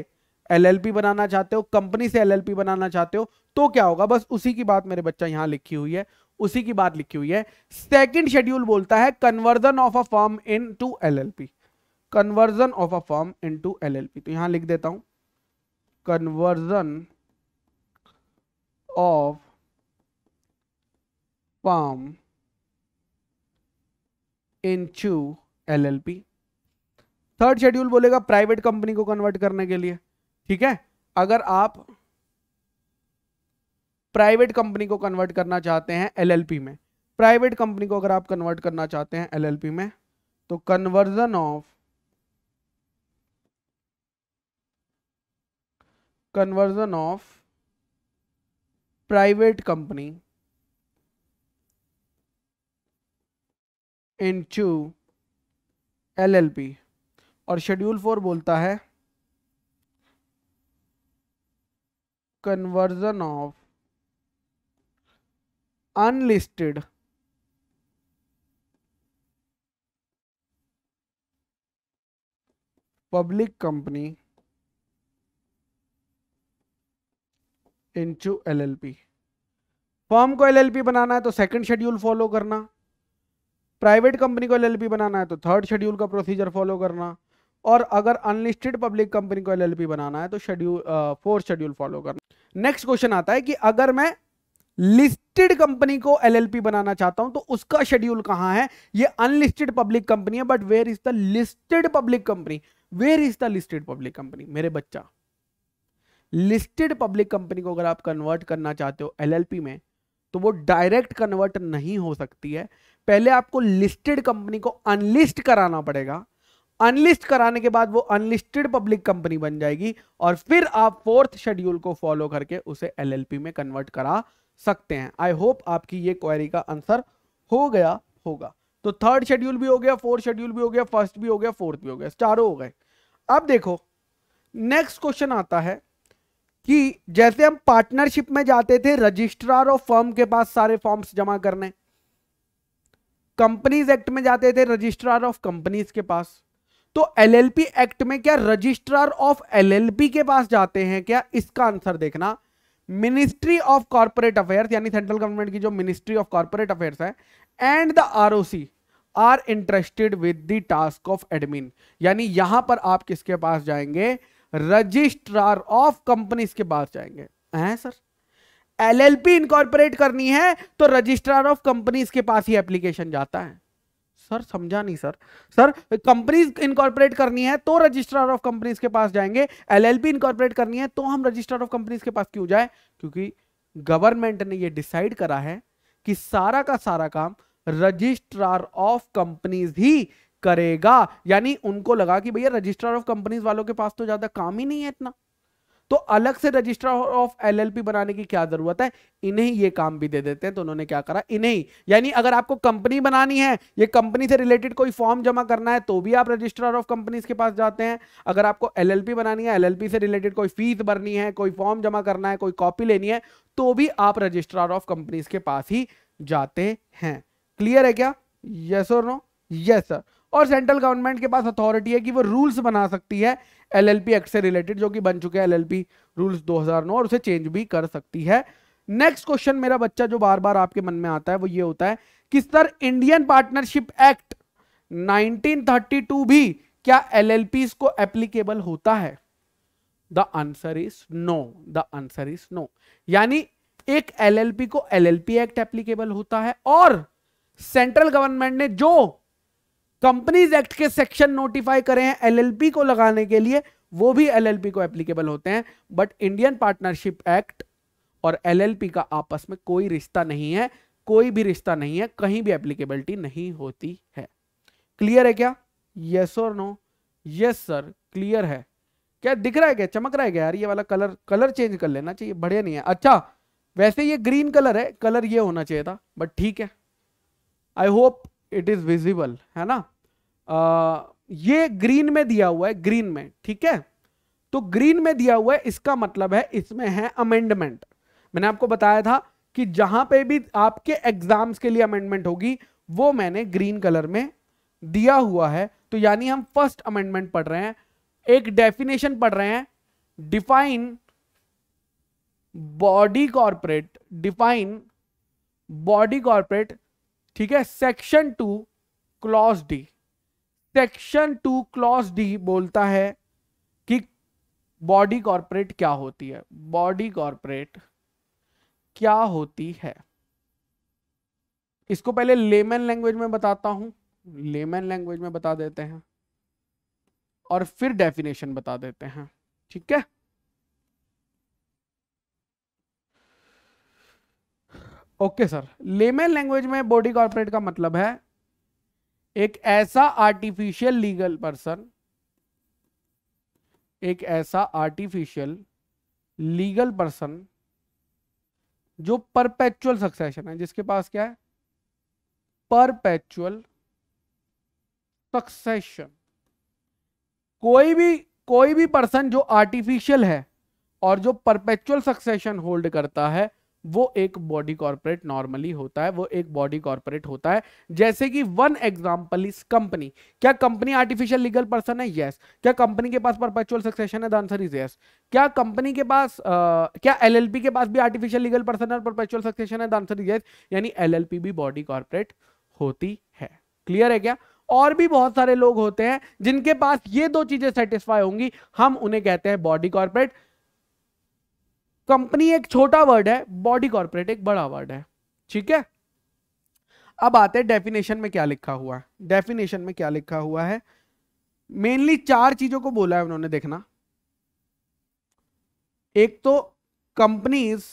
एलएलपी बनाना चाहते हो कंपनी से एलएलपी बनाना चाहते हो तो क्या होगा बस उसी की बात मेरे बच्चा यहां लिखी हुई है उसी की बात लिखी हुई है सेकंड शेड्यूल बोलता है conversion of a firm into L conversion of a firm into L तो यहां लिख देता हूं conversion of firm into L third schedule बोलेगा प्राइवेट कंपनी को कन्वर्ट करने के लिए ठीक है अगर आप प्राइवेट कंपनी को कन्वर्ट करना चाहते हैं एलएलपी में प्राइवेट कंपनी को अगर आप कन्वर्ट करना चाहते हैं एलएलपी में तो conversion of conversion of private company into LLP और शेड्यूल फोर बोलता है conversion of unlisted public company into L L P firm को एल एल पी बनाना है तो सेकंड शेड्यूल फॉलो करना प्राइवेट कंपनी को एल एल पी बनाना है तो थर्ड शेड्यूल का प्रोसीजर फॉलो करना और अगर अनलिस्टेड पब्लिक कंपनी को एल एल पी बनाना है तो शेड्यूल फोर्थ शेड्यूल फॉलो करना नेक्स्ट क्वेश्चन आता है कि अगर मैं लिस्टेड कंपनी को एलएलपी बनाना चाहता हूं तो उसका शेड्यूल कहां है ये अनलिस्टेड पब्लिक कंपनी है but where is the listed public company where is the listed public company मेरे बच्चा लिस्टेड पब्लिक कंपनी को अगर आप कन्वर्ट करना चाहते हो एलएलपी में तो वो डायरेक्ट कन्वर्ट नहीं हो सकती है पहले आपको लिस्टेड कंपनी को अनलिस्ट कराना पड़ेगा अनलिस्ट कराने के बाद वो अनलिस्टेड पब्लिक कंपनी बन जाएगी और फिर आप फोर्थ शेड्यूल को फॉलो करके उसे एलएलपी में कन्वर्ट करा सकते हैं आई होप आपकी ये क्वेरी का आंसर हो गया होगा तो थर्ड शेड्यूल भी हो गया फोर्थ शेड्यूल भी हो गया फर्स्ट भी हो गया फोर्थ भी हो गया चारों हो गए अब देखो नेक्स्ट क्वेश्चन आता है कि जैसे हम पार्टनरशिप में जाते थे रजिस्ट्रार और फर्म के पास सारे फॉर्म्स जमा करने कंपनीज एक्ट में जाते थे रजिस्ट्रार ऑफ कंपनीज के पास तो एलएलपी एक्ट में क्या रजिस्ट्रार ऑफ एलएलपी के पास जाते हैं क्या इसका आंसर देखना मिनिस्ट्री ऑफ कॉर्पोरेट अफेयर्स यानी सेंट्रल गवर्नमेंट की जो मिनिस्ट्री ऑफ कॉर्पोरेट अफेयर्स है and the are are interested with the task of admin यानी यहां पर आप किसके पास जाएंगे रजिस्ट्रार ऑफ कंपनीज के पास जाएंगे हैं सर एलएलपी इनकॉर्पोरेट करनी है तो रजिस्ट्रार ऑफ कंपनीज के पास ही एप्लीकेशन जाता है सर समझा नहीं सर सर कंपनीज इनकॉर्पोरेट करनी है तो रजिस्ट्रार ऑफ कंपनीज के पास जाएंगे एलएलपी इनकॉर्पोरेट करनी है तो हम रजिस्ट्रार ऑफ कंपनीज के पास क्यों जाए क्योंकि गवर्नमेंट ने ये डिसाइड करा है कि सारा का सारा काम रजिस्ट्रार ऑफ कंपनीज ही करेगा यानी उनको लगा कि भैया रजिस्ट्रार ऑफ कंपनीज वालों के पास तो ज्यादा काम ही नहीं है इतना तो अलग से रजिस्ट्रार ऑफ एलएलपी बनाने की क्या जरूरत है इन्हें ये काम भी दे देते हैं तो उन्होंने क्या करा इन्हें यानी अगर आपको कंपनी बनानी है ये कंपनी से रिलेटेड कोई फॉर्म जमा करना है तो भी आप रजिस्ट्रार ऑफ कंपनीज के पास जाते हैं अगर आपको एलएलपी बनानी है एलएलपी से रिलेटेड कोई फीस भरनी है कोई फॉर्म जमा करना है कोई कॉपी लेनी है तो भी आप रजिस्ट्रार ऑफ कंपनीज के पास ही जाते हैं क्लियर है क्या यस और नो यस सर और सेंट्रल गवर्नमेंट के पास अथॉरिटी है कि वो रूल्स बना सकती है एलएलपी एक्ट से रिलेटेड जो कि बन चुके हैं एलएलपी रूल्स 2009 और उसे चेंज भी कर सकती है नेक्स्ट क्वेश्चन मेरा बच्चा जो बार बार आपके मन में आता है वो ये होता है कि सर इंडियन पार्टनरशिप एक्ट 1932 भी क्या एलएलपी को एप्लीकेबल होता है the answer is no the answer is no यानी एक एलएलपी को एलएलपी एक्ट एप्लीकेबल होता है और सेंट्रल गवर्नमेंट ने जो कंपनीज एक्ट के सेक्शन नोटिफाई करे हैं एलएलपी को लगाने के लिए वो भी एलएलपी को एप्लीकेबल होते हैं बट इंडियन पार्टनरशिप एक्ट और एलएलपी का आपस में कोई रिश्ता नहीं है कोई भी रिश्ता नहीं है कहीं भी एप्लीकेबिलिटी नहीं होती है क्लियर है क्या यस और नो यस सर क्लियर है क्या दिख रहा है क्या चमक रहा है क्या यार ये वाला कलर कलर चेंज कर लेना चाहिए बढ़िया नहीं है अच्छा वैसे ये ग्रीन कलर है कलर ये होना चाहिए था बट ठीक है I hope it is visible है ना आ, ये ग्रीन में दिया हुआ है ग्रीन में ठीक है तो ग्रीन में दिया हुआ है इसका मतलब है इसमें है अमेंडमेंट मैंने आपको बताया था कि जहां पे भी आपके एग्जाम्स के लिए अमेंडमेंट होगी वो मैंने ग्रीन कलर में दिया हुआ है तो यानी हम फर्स्ट अमेंडमेंट पढ़ रहे हैं एक डेफिनेशन पढ़ रहे हैं define body corporate define body corporate ठीक है section two clause D section two clause D बोलता है कि बॉडी कॉरपोरेट क्या होती है बॉडी कॉरपोरेट क्या होती है इसको पहले लेमन लैंग्वेज में बताता हूं लेमन लैंग्वेज में बता देते हैं और फिर डेफिनेशन बता देते हैं ठीक है ओके सर लेमेन लैंग्वेज में बॉडी कॉर्पोरेट का मतलब है एक ऐसा आर्टिफिशियल लीगल पर्सन एक ऐसा आर्टिफिशियल लीगल पर्सन जो परपेचुअल सक्सेशन है जिसके पास क्या है परपेचुअल सक्सेशन कोई भी कोई भी पर्सन जो आर्टिफिशियल है और जो परपेचुअल सक्सेशन होल्ड करता है वो एक बॉडी कॉर्पोरेट नॉर्मली होता है वो एक बॉडी कॉर्पोरेट होता है जैसे कि वन एग्जांपल इज कंपनी क्या कंपनी आर्टिफिशियल लीगल पर्सन है यस yes. क्या कंपनी के पास परपेचुअल सक्सेशन है द आंसर इज यस क्या कंपनी के पास आ, क्या एलएलपी के पास भी आर्टिफिशियल लीगल पर्सन है परपेचुअल सक्सेशन है द आंसर इज यस यानी एल भी बॉडी कॉर्पोरेट होती है क्लियर है क्या और भी बहुत सारे लोग होते हैं जिनके पास ये दो चीजें सेटिस्फाई होंगी हम उन्हें कहते हैं बॉडी कॉर्पोरेट कंपनी एक छोटा वर्ड है बॉडी कॉर्पोरेट एक बड़ा वर्ड है ठीक है अब आते हैं डेफिनेशन में क्या लिखा हुआ है डेफिनेशन में क्या लिखा हुआ है मेनली चार चीजों को बोला है उन्होंने देखना एक तो कंपनीज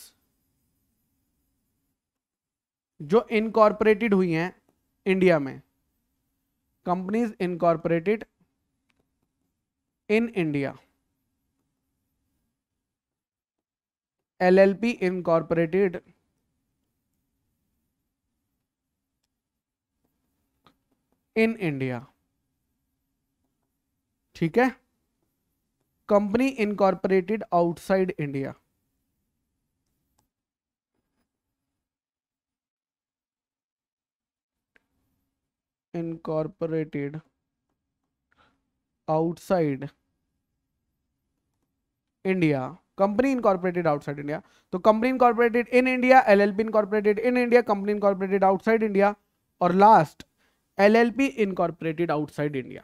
जो इनकॉर्पोरेटेड हुई हैं इंडिया में companies incorporated in India LLP incorporated in India ठीक है company incorporated outside India incorporated outside India company incorporated outside India तो company incorporated in India L L P incorporated in India company incorporated outside India और last L L P incorporated outside India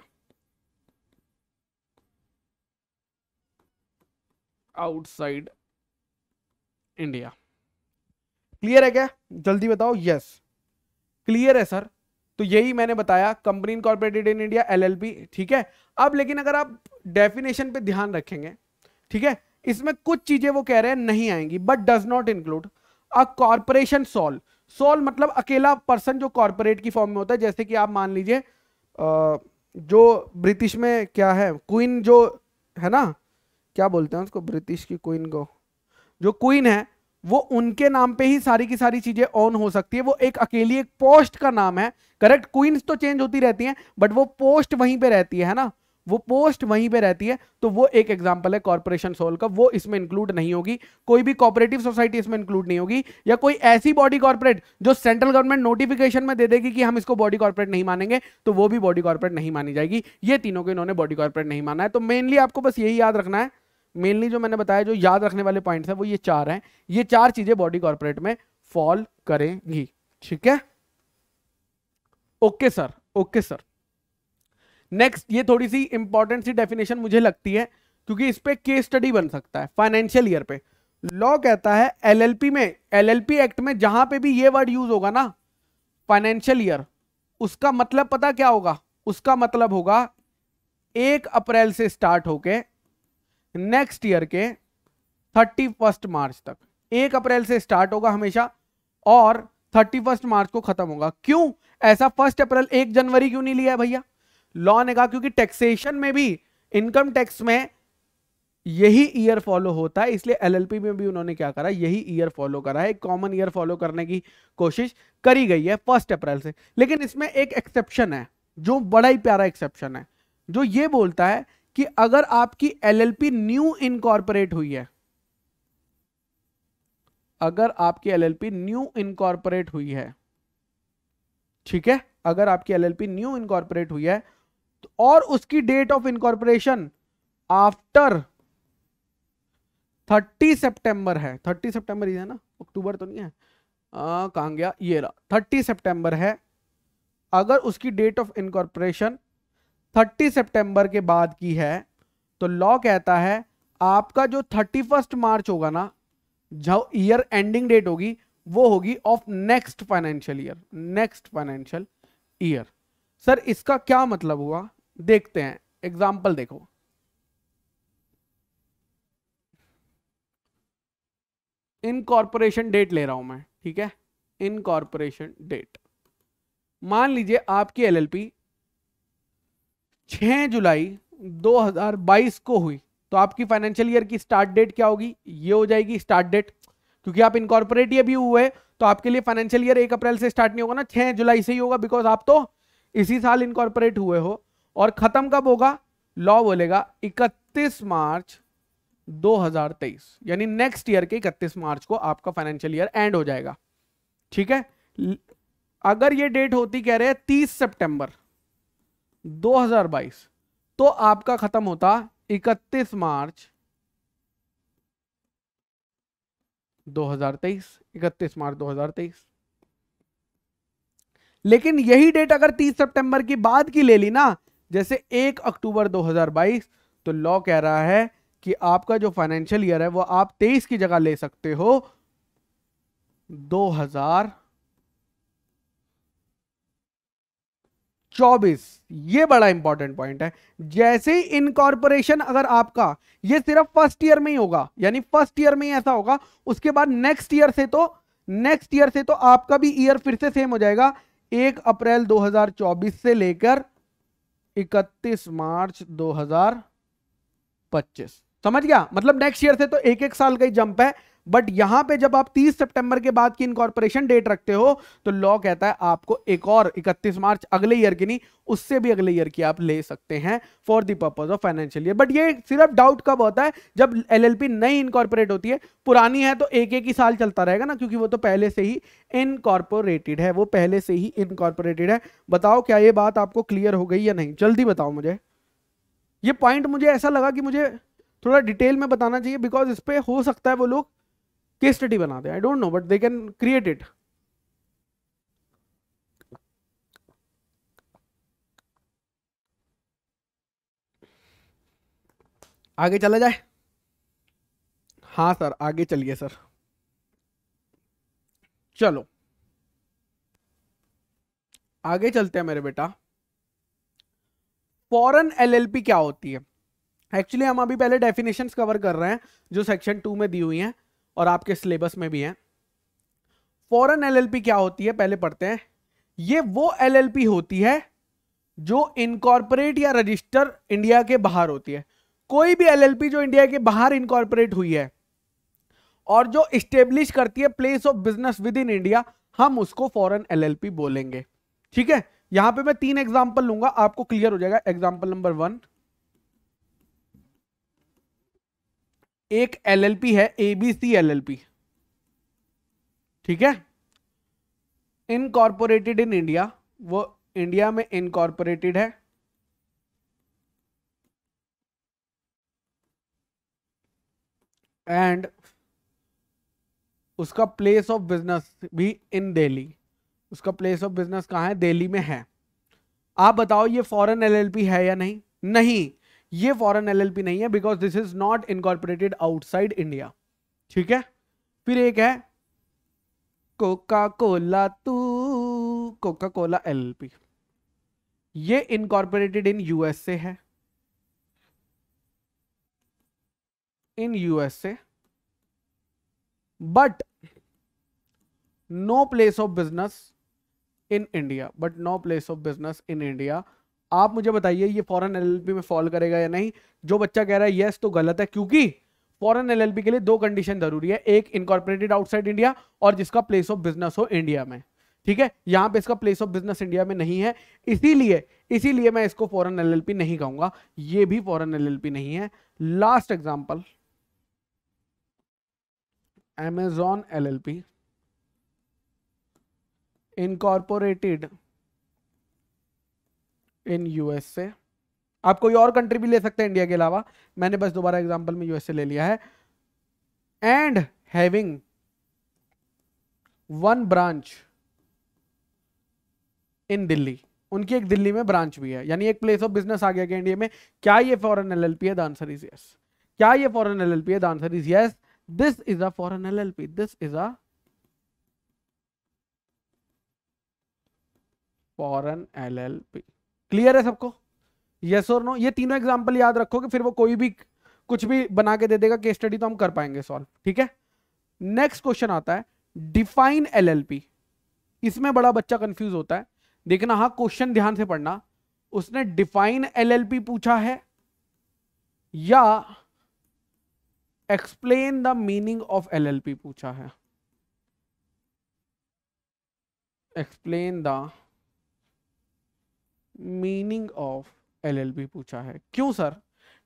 outside India clear है क्या जल्दी बताओ yes clear है sir तो यही मैंने बताया company incorporated in India LLP ठीक है अब लेकिन अगर आप डेफिनेशन पे ध्यान रखेंगे ठीक है इसमें कुछ चीजें वो कह रहे हैं नहीं आएंगी but does not include a corporation sole sole मतलब अकेला पर्सन जो कॉरपोरेट की फॉर्म में होता है जैसे कि आप मान लीजिए जो ब्रिटिश में क्या है क्वीन जो है ना क्या बोलते हैं उसको ब्रिटिश की क्वीन को जो क्वीन है वो उनके नाम पे ही सारी की सारी चीजें ऑन हो सकती है वो एक अकेली एक पोस्ट का नाम है करेक्ट क्वींस तो चेंज होती रहती हैं बट वो पोस्ट वहीं पे रहती है ना वो पोस्ट वहीं पे रहती है तो वो एक एग्जांपल है कॉर्पोरेशन सोल का वो इसमें इंक्लूड नहीं होगी कोई भी कॉपरेटिव सोसाइटी इसमें इंक्लूड नहीं होगी या कोई ऐसी बॉडी कॉर्पोरेट जो सेंट्रल गवर्नमेंट नोटिफिकेशन में दे देगी कि हम इसको बॉडी कॉर्पोरेट नहीं मानेंगे तो वो भी बॉडी कॉर्पोरेट नहीं मानी जाएगी ये तीनों को इन्होंने बॉडी कॉर्पोरेट नहीं माना है तो मेनली आपको बस यही याद रखना है मेनली जो मैंने बताया जो याद रखने वाले पॉइंट है वो ये चार है ये चार चीजें बॉडी कॉर्पोरेट में फॉल करेंगी ठीक है okay sir okay sir next ये थोड़ी सी इंपॉर्टेंट सी डेफिनेशन मुझे लगती है क्योंकि इस पर केस स्टडी बन सकता है फाइनेंशियल ईयर पे लॉ कहता है एलएलपी में एलएलपी एक्ट में जहां पे भी ये वर्ड यूज होगा ना फाइनेंशियल ईयर उसका मतलब पता क्या होगा उसका मतलब होगा एक अप्रैल से स्टार्ट होके नेक्स्ट ईयर के थर्टी फर्स्ट मार्च तक एक अप्रैल से स्टार्ट होगा हमेशा और थर्टी फर्स्ट मार्च को खत्म होगा क्यों ऐसा फर्स्ट अप्रैल एक जनवरी क्यों नहीं लिया है भैया लॉ ने कहा क्योंकि टैक्सेशन में भी इनकम टैक्स में यही ईयर फॉलो होता है इसलिए एलएलपी में भी उन्होंने क्या करा यही ईयर फॉलो करा है कॉमन ईयर फॉलो करने की कोशिश करी गई है फर्स्ट अप्रैल से लेकिन इसमें एक एक्सेप्शन है जो बड़ा ही प्यारा एक्सेप्शन है जो ये बोलता है कि अगर आपकी एलएलपी न्यू इनकॉर्पोरेट हुई है अगर आपकी एलएलपी न्यू इनकॉर्पोरेट हुई है ठीक है अगर आपकी एलएलपी न्यू इनकॉर्पोरेट हुई है और उसकी डेट ऑफ इनकॉर्पोरेशन आफ्टर 30 सितंबर है 30 सितंबर ही है ना अक्टूबर तो नहीं है कहा गया ये रहा 30 सितंबर है अगर उसकी डेट ऑफ इनकॉर्पोरेशन 30 सितंबर के बाद की है तो लॉ कहता है आपका जो 31 मार्च होगा ना जो ईयर एंडिंग डेट होगी वो होगी of next financial year next financial year sir इसका क्या मतलब हुआ देखते हैं एग्जाम्पल देखो इनकॉर्पोरेशन डेट ले रहा हूं मैं ठीक है इनकॉर्पोरेशन डेट मान लीजिए आपकी एलएलपी 6 जुलाई 2022 को हुई तो आपकी फाइनेंशियल ईयर की स्टार्ट डेट क्या होगी ये हो जाएगी स्टार्ट डेट क्योंकि आप इनकॉर्पोरेट ये भी हुए तो आपके लिए फाइनेंशियल ईयर एक अप्रैल से स्टार्ट नहीं होगा ना 6 जुलाई से ही होगा बिकॉज आप तो इसी साल इनकॉर्पोरेट हुए हो और खत्म कब होगा लॉ बोलेगा 31 मार्च 2023 यानी नेक्स्ट ईयर के 31 मार्च को आपका फाइनेंशियल ईयर एंड हो जाएगा ठीक है अगर ये डेट होती कह रहे हैं 30 सितंबर 2022 तो आपका खत्म होता 31 मार्च 2023 31 मार्च 2023 लेकिन यही डेट अगर 30 सितंबर की बाद की ले ली ना जैसे 1 अक्टूबर 2022 तो लॉ कह रहा है कि आपका जो फाइनेंशियल ईयर है वो आप 23 की जगह ले सकते हो 2024 ये बड़ा इंपॉर्टेंट पॉइंट है जैसे ही इनकॉर्पोरेशन अगर आपका ये सिर्फ फर्स्ट ईयर में ही होगा यानी फर्स्ट ईयर में ही ऐसा होगा उसके बाद नेक्स्ट ईयर से तो नेक्स्ट ईयर से तो आपका भी ईयर फिर से सेम हो जाएगा एक अप्रैल 2024 से लेकर 31 मार्च 2025 समझ गया मतलब नेक्स्ट ईयर से तो एक एक साल का ही जंप है बट यहां पे जब आप 30 सितंबर के बाद की इनकॉर्पोरेशन डेट रखते हो तो लॉ कहता है आपको एक और 31 मार्च अगले ईयर की नहीं उससे भी अगले ईयर की आप ले सकते हैं for the purpose of financial year but ये सिर्फ डाउट कब होता है जब एलएलपी नई इनकॉर्पोरेट होती है पुरानी है तो एक एक ही साल चलता रहेगा ना क्योंकि वो तो पहले से ही इनकॉर्पोरेटेड है वो पहले से ही इनकॉर्पोरेटेड है बताओ क्या ये बात आपको क्लियर हो गई या नहीं जल्दी बताओ मुझे ये पॉइंट मुझे ऐसा लगा कि मुझे थोड़ा डिटेल में बताना चाहिए बिकॉज इस पर हो सकता है वो लोग के स्टडी बनाते they I don't know but they can create it आगे चला जाए हाँ सर आगे चलिए सर चलो आगे चलते हैं मेरे बेटा फॉरन एलएलपी क्या होती है एक्चुअली हम अभी पहले डेफिनेशंस कवर कर रहे हैं जो सेक्शन टू में दी हुई हैं और आपके सिलेबस में भी हैं फॉरन एलएलपी क्या होती है पहले पढ़ते हैं ये वो एलएलपी होती है जो इनकॉर्पोरेट या रजिस्टर इंडिया के बाहर होती है कोई भी एलएलपी जो इंडिया के बाहर इनकॉर्पोरेट हुई है और जो स्टेब्लिश करती है place of business within India हम उसको फॉरन एल बोलेंगे ठीक है यहां पे मैं तीन एग्जाम्पल लूंगा आपको क्लियर हो जाएगा एग्जाम्पल नंबर वन एक एलएलपी है एबीसी एलएलपी ठीक है इनकॉर्पोरेटेड इन इंडिया वो इंडिया में इनकॉर्पोरेटेड है एंड उसका प्लेस ऑफ बिजनेस भी इन दिल्ली उसका प्लेस ऑफ बिजनेस कहाँ है दिल्ली में है आप बताओ ये फॉरेन एलएलपी है या नहीं नहीं ये फॉरन एल नहीं है because this is not incorporated outside India ठीक है फिर एक है Coca Cola two Coca Cola L ये इनकॉर्पोरेटेड इन यूएसए है in USA but no place of business in India but no place of business in India आप मुझे बताइए ये फॉरन एल में फॉल करेगा या नहीं जो बच्चा कह रहा है यस तो गलत है क्योंकि फॉरन एल के लिए दो कंडीशन जरूरी है एक इनकॉर्पोरेटेड आउटसाइड इंडिया और जिसका प्लेस ऑफ बिजनेस हो इंडिया में ठीक है यहां पे इसका प्लेस ऑफ बिजनेस इंडिया में नहीं है इसीलिए इसीलिए मैं इसको फॉरन एल नहीं कहूंगा ये भी फॉरन एल नहीं है last example Amazon L P incorporated in USA आप कोई और कंट्री भी ले सकते हैं इंडिया के अलावा मैंने बस दोबारा एग्जांपल में यूएसए ले लिया है and having one branch in Delhi उनकी एक दिल्ली में ब्रांच भी है यानी एक प्लेस ऑफ बिजनेस आ गया कि इंडिया में क्या ये फॉरेन एल है द आंसर इज यस क्या ये फॉरेन एल है the answer is yes this is a foreign P this is a foreign LLP clear है सबको यस और नो ये तीनों एग्जाम्पल याद रखो कि फिर वो कोई भी कुछ भी बना के दे देगा केस स्टडी तो हम कर पाएंगे सॉल्व ठीक है नेक्स्ट क्वेश्चन आता है डिफाइन एलएलपी इसमें बड़ा बच्चा कंफ्यूज होता है देखना हाँ क्वेश्चन ध्यान से पढ़ना उसने डिफाइन एलएलपी पूछा है या explain the meaning of LLP पूछा है explain the meaning of LLB पूछा है क्यों सर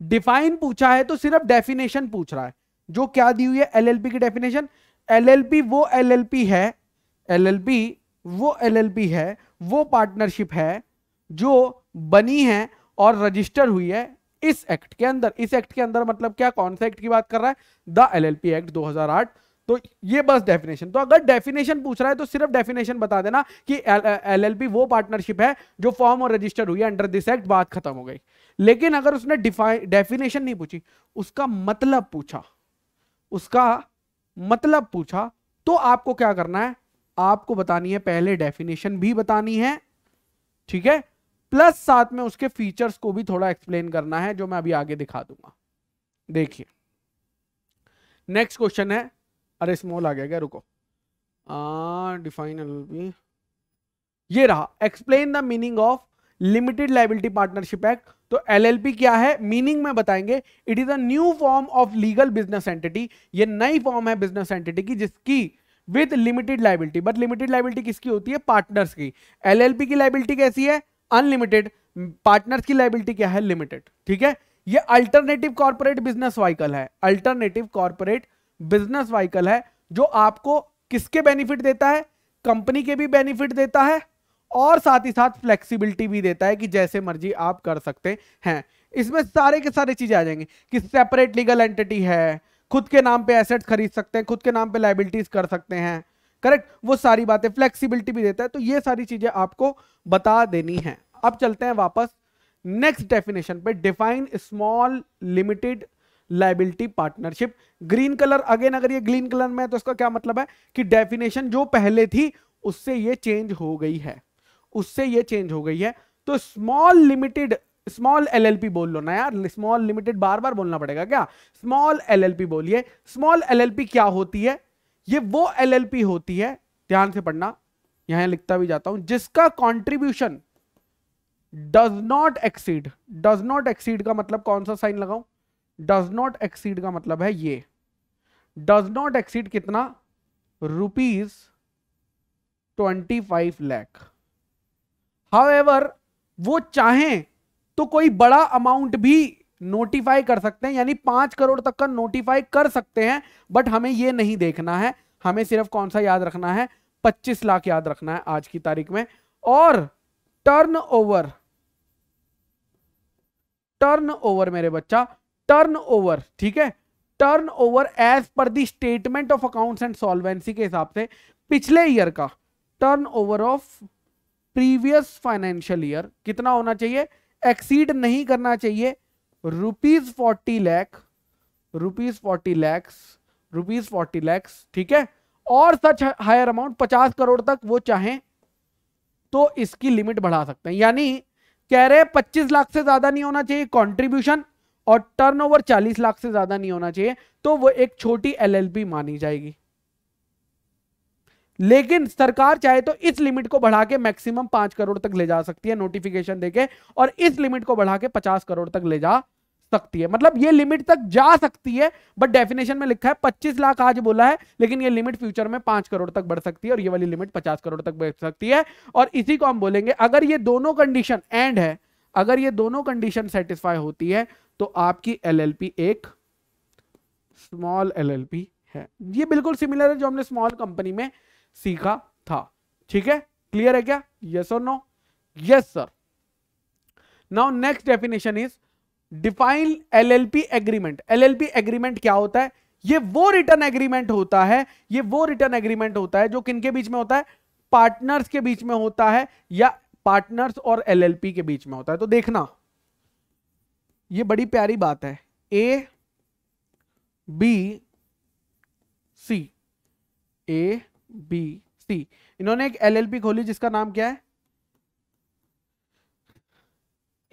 डिफाइन पूछा है तो सिर्फ डेफिनेशन पूछ रहा है जो क्या दी हुई है एलएलबी की डेफिनेशन एलएलबी वो पी है एलएलबी वो पी है वो पार्टनरशिप है जो बनी है और रजिस्टर हुई है इस एक्ट के अंदर इस एक्ट के अंदर मतलब क्या कौन सा एक्ट की बात कर रहा है द एलएलपी एक्ट 2008 तो ये बस डेफिनेशन तो अगर डेफिनेशन पूछ रहा है तो सिर्फ डेफिनेशन बता देना कि एल एल वो पार्टनरशिप है जो फॉर्म और रजिस्टर हुई है अंडर दिस एक्ट बात खत्म हो गई लेकिन अगर उसने डेफिनेशन नहीं पूछी उसका मतलब पूछा उसका मतलब पूछा तो आपको क्या करना है आपको बतानी है पहले डेफिनेशन भी बतानी है ठीक है प्लस साथ में उसके फीचर्स को भी थोड़ा एक्सप्लेन करना है जो मैं अभी आगे दिखा दूंगा देखिए नेक्स्ट क्वेश्चन है अरे स्मॉल आ गया क्या रुको डिफाइन एल ये रहा explain the meaning of limited liability partnership act तो एलएलपी क्या है मीनिंग में बताएंगे it is new form of legal business entity ये नई फॉर्म है बिजनेस एंटिटी की जिसकी with limited liability but limited liability किसकी होती है पार्टनर्स की एलएलपी की लाइबिलिटी कैसी है अनलिमिटेड पार्टनर्स की लाइबिलिटी क्या है लिमिटेड ठीक है ये अल्टरनेटिव कॉर्पोरेट बिजनेस वाइकल है अल्टरनेटिव कॉर्पोरेट बिजनेस वाइकल है जो आपको किसके बेनिफिट देता है कंपनी के भी बेनिफिट देता है और साथ ही साथ फ्लेक्सिबिलिटी भी देता है कि जैसे मर्जी आप कर सकते हैं इसमें सारे के सारे चीजें आ जाएंगे कि सेपरेट लीगल एंटिटी है खुद के नाम पे एसेट्स खरीद सकते हैं खुद के नाम पे लाइबिलिटीज कर सकते हैं करेक्ट वो सारी बातें फ्लेक्सिबिलिटी भी देता है तो ये सारी चीजें आपको बता देनी है अब चलते हैं वापस नेक्स्ट डेफिनेशन पे define small limited liability partnership green colour again अगर ये ग्रीन कलर में है तो इसका क्या मतलब है कि डेफिनेशन जो पहले थी उससे ये चेंज हो गई है उससे ये चेंज हो गई है तो स्मॉल लिमिटेड स्मॉल पी बोल लो ना यार स्मॉल लिमिटेड बार बार बोलना पड़ेगा क्या स्मॉल एल एल पी बोलिए स्मॉल एल एल पी क्या होती है ये वो एल एल पी होती है ध्यान से पढ़ना यहां लिखता भी जाता हूं जिसका contribution does not exceed does not exceed का मतलब कौन सा साइन लगाऊं डज नॉट एक्सीड का मतलब है ये डज नॉट एक्सीड कितना rupees twenty five lakh ever वो चाहें तो कोई बड़ा अमाउंट भी नोटिफाई कर सकते हैं यानी पांच करोड़ तक का नोटिफाई कर सकते हैं बट हमें ये नहीं देखना है हमें सिर्फ कौन सा याद रखना है पच्चीस लाख याद रखना है आज की तारीख में और टर्न ओवर टर्न ओवर मेरे बच्चा टर्नओवर ठीक है turnover as per the statement of accounts and solvency के हिसाब से पिछले ईयर का turnover of previous financial year कितना होना चाहिए एक्सीड नहीं करना चाहिए rupees forty lakh rupees forty lakhs rupees forty lakhs ठीक है और सच हायर अमाउंट पचास करोड़ तक वो चाहें तो इसकी लिमिट बढ़ा सकते हैं यानी कह रहे पच्चीस लाख से ज्यादा नहीं होना चाहिए कॉन्ट्रीब्यूशन और टर्नओवर 40 लाख से ज्यादा नहीं होना चाहिए तो वो एक छोटी एलएलपी मानी जाएगी लेकिन सरकार चाहे तो इस लिमिट को बढ़ा के मैक्सिमम पांच करोड़ तक ले जा सकती है नोटिफिकेशन देके और इस लिमिट को बढ़ा के पचास करोड़ तक ले जा सकती है मतलब ये लिमिट तक जा सकती है बट डेफिनेशन में लिखा है 25 लाख आज बोला है लेकिन ये लिमिट फ्यूचर में 5 करोड़ तक बढ़ सकती है और ये वाली लिमिट 50 करोड़ तक बढ़ सकती है और इसी को हम बोलेंगे अगर ये दोनों कंडीशन एंड है अगर ये दोनों कंडीशन सेटिस्फाई होती है तो आपकी एलएलपी एक स्मॉल एलएलपी है ये बिल्कुल सिमिलर है जो हमने स्मॉल कंपनी में सीखा था ठीक है क्लियर है क्या यस और no yes sir now next definition is define LLP agreement LLP agreement क्या होता है ये वो रिटर्न एग्रीमेंट होता है ये वो रिटर्न एग्रीमेंट होता है जो किनके बीच में होता है पार्टनर्स के बीच में होता है या पार्टनर्स और एलएलपी के बीच में होता है तो देखना ये बड़ी प्यारी बात है ए बी सी ए बी सी इन्होंने एक एलएलपी खोली जिसका नाम क्या है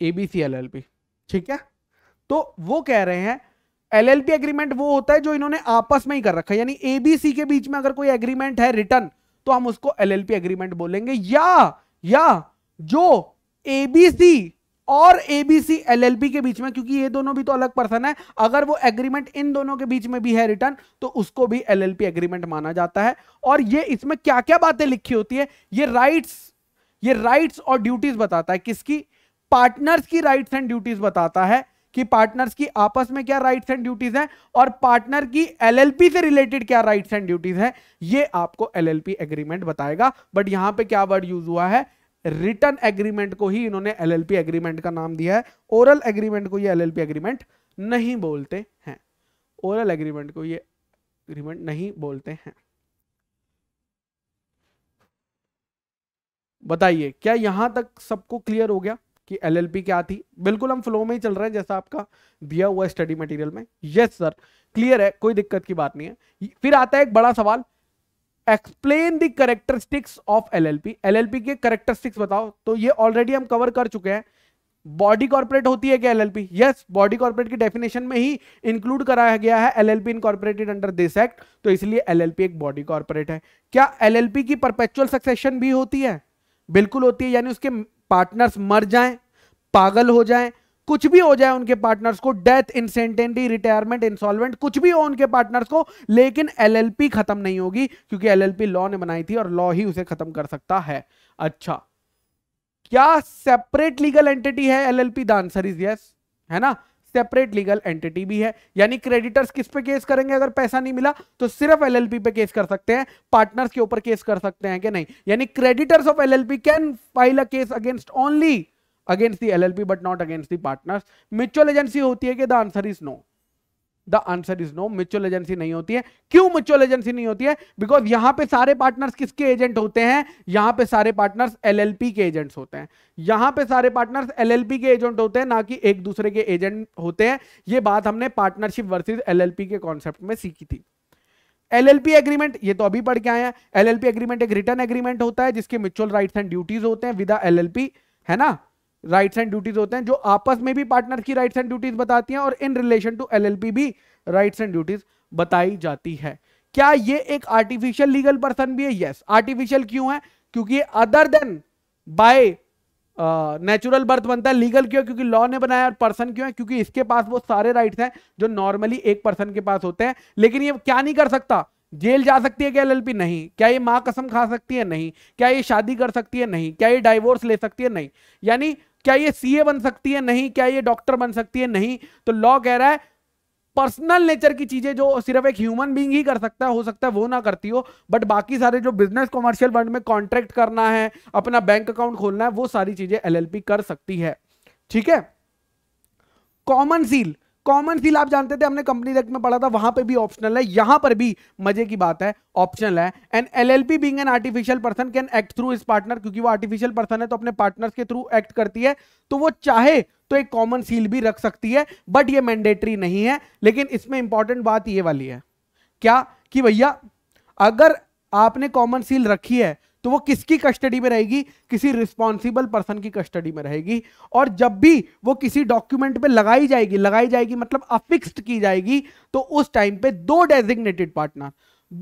एबीसी एलएलपी ठीक है तो वो कह रहे हैं एलएलपी एग्रीमेंट वो होता है जो इन्होंने आपस में ही कर रखा है यानी एबीसी के बीच में अगर कोई एग्रीमेंट है रिटर्न तो हम उसको एलएलपी एग्रीमेंट बोलेंगे या या जो एबीसी और एबीसी एलएलबी के बीच में क्योंकि ये दोनों भी तो अलग पर्सन है अगर वो एग्रीमेंट इन दोनों के बीच में भी है रिटर्न तो उसको भी एलएलपी एग्रीमेंट माना जाता है और ये इसमें क्या क्या बातें लिखी होती है ये राइट्स ये राइट्स और ड्यूटीज बताता है किसकी पार्टनर्स की राइट्स एंड ड्यूटीज बताता है कि पार्टनर्स की आपस में क्या राइट्स एंड ड्यूटीज हैं और पार्टनर की एलएलपी से रिलेटेड क्या राइट्स एंड ड्यूटीज हैं ये आपको एलएलपी एग्रीमेंट बताएगा बट यहां पे क्या वर्ड यूज हुआ है रिटर्न एग्रीमेंट को ही इन्होंने एलएलपी एग्रीमेंट का नाम दिया है ओरल एग्रीमेंट को ये एलएलपी एग्रीमेंट नहीं बोलते हैं ओरल एग्रीमेंट को ये एग्रीमेंट नहीं बोलते हैं बताइए क्या यहां तक सबको क्लियर हो गया कि एलएलपी क्या थी बिल्कुल हम फ्लो में ही चल रहे हैं जैसा आपका दिया हुआ स्टडी मटेरियल में यस सर क्लियर है कोई दिक्कत की बात नहीं है फिर आता है एक बड़ा सवाल explain the characteristics of LLP LLP के करेक्टरिस्टिक्स बताओ तो ये ऑलरेडी हम कवर कर चुके हैं बॉडी कॉर्पोरेट होती है क्या एलएलपी यस बॉडी कॉर्पोरेट की डेफिनेशन में ही इंक्लूड कराया गया है LLP incorporated under this act तो इसलिए एलएलपी एक बॉडी कॉर्पोरेट है क्या एलएलपी की परपेचुअल सक्सेशन भी होती है बिल्कुल होती है यानी उसके पार्टनर्स मर जाएं पागल हो जाएं कुछ भी हो जाए उनके पार्टनर्स को डेथ इंसेंटेंडी रिटायरमेंट इंसॉल्वेंट कुछ भी हो उनके पार्टनर्स को लेकिन एलएलपी खत्म नहीं होगी क्योंकि एलएलपी लॉ ने बनाई थी और लॉ ही उसे खत्म कर सकता है अच्छा क्या सेपरेट लीगल एंटिटी है LLP the answer is yes है ना सेपरेट लीगल एंटिटी भी है यानी क्रेडिटर्स किस पे केस करेंगे अगर पैसा नहीं मिला तो सिर्फ एलएलपी पे केस कर सकते हैं पार्टनर्स के ऊपर केस कर सकते हैं कि नहीं यानी creditors of LLP can file a case against only against the LLP but not against the partners mutual agency होती है कि the answer is no the answer is no mutual agency नहीं होती है क्यों म्यूचुअल एजेंसी नहीं होती है बिकॉज यहां पे सारे पार्टनर्स किसके एजेंट होते हैं यहां पे सारे पार्टनर्स एलएलपी के एजेंट्स होते हैं यहां पे सारे पार्टनर्स एलएलपी के एजेंट होते हैं ना कि एक दूसरे के एजेंट होते हैं ये बात हमने पार्टनरशिप वर्सेज पी के कॉन्सेप्ट में सीखी थी पी एग्रीमेंट ये तो अभी पढ़ के आए हैं पी एग्रीमेंट एक रिटर्न एग्रीमेंट होता है जिसके म्यूचुअल राइट्स एंड ड्यूटीज होते हैं विदा पी है ना राइट्स एंड ड्यूटीज होते हैं जो आपस में भी पार्टनर की राइट्स एंड ड्यूटीज बताती हैं और इन रिलेशन टू एलएलपी भी राइट्स एंड ड्यूटीज बताई जाती है क्या ये एक आर्टिफिशियल लीगल पर्सन भी है यस आर्टिफिशियल क्यों है क्योंकि other than by natural birth बनता है लीगल क्यों क्योंकि लॉ ने बनाया और पर्सन क्यों है क्योंकि इसके पास वो सारे राइट्स हैं जो नॉर्मली एक पर्सन के पास होते हैं लेकिन ये क्या नहीं कर सकता जेल जा सकती है क्या एलएलपी नहीं क्या ये माँ कसम खा सकती है नहीं क्या ये शादी कर सकती है नहीं क्या ये डाइवोर्स ले सकती है नहीं यानी क्या ये सीए बन सकती है नहीं क्या ये डॉक्टर बन सकती है नहीं तो लॉ कह रहा है पर्सनल नेचर की चीजें जो सिर्फ एक ह्यूमन बींग ही कर सकता है हो सकता है वो ना करती हो बट बाकी सारे जो बिजनेस कॉमर्शियल वर्ल्ड में कॉन्ट्रैक्ट करना है अपना बैंक अकाउंट खोलना है वो सारी चीजें एलएलपी कर सकती है ठीक है कॉमन सील कॉमन फील आप जानते थे हमने कंपनी एक्ट में पढ़ा था वहां पे भी ऑप्शनल है यहां पर भी मजे की बात है ऑप्शनल है and LLP being an artificial person can act through its partner क्योंकि वो आर्टिफिशियल पर्सन है तो अपने पार्टनर्स के थ्रू एक्ट करती है तो वो चाहे तो एक कॉमन सील भी रख सकती है बट ये मैंडेटरी नहीं है लेकिन इसमें इंपॉर्टेंट बात ये वाली है क्या कि भैया अगर आपने कॉमन सील रखी है तो वो किसकी कस्टडी में रहेगी किसी रिस्पॉन्सिबल पर्सन की कस्टडी में रहेगी और जब भी वो किसी डॉक्यूमेंट पे लगाई जाएगी लगाई जाएगी मतलब अफिक्स्ड की जाएगी तो उस टाइम पे दो डेजिग्नेटेड पार्टनर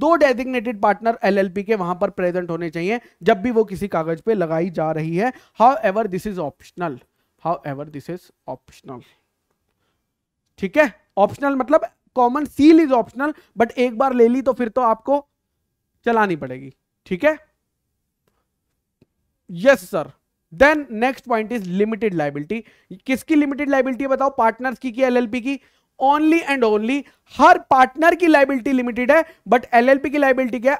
दो डेजिग्नेटेड पार्टनर एलएलपी के वहां पर प्रेजेंट होने चाहिए जब भी वो किसी कागज पे लगाई जा रही है however this is optional however this is optional ठीक है ऑप्शनल मतलब common seal is optional but एक बार ले ली तो फिर तो आपको चलानी पड़ेगी ठीक है yes sir then next point is limited liability किसकी लिमिटेड लाइबिलिटी बताओ पार्टनर्स की की एलएलपी की ओनली एंड ओनली हर पार्टनर की लाइबिलिटी लिमिटेड है बट एलएलपी की लाइबिलिटी क्या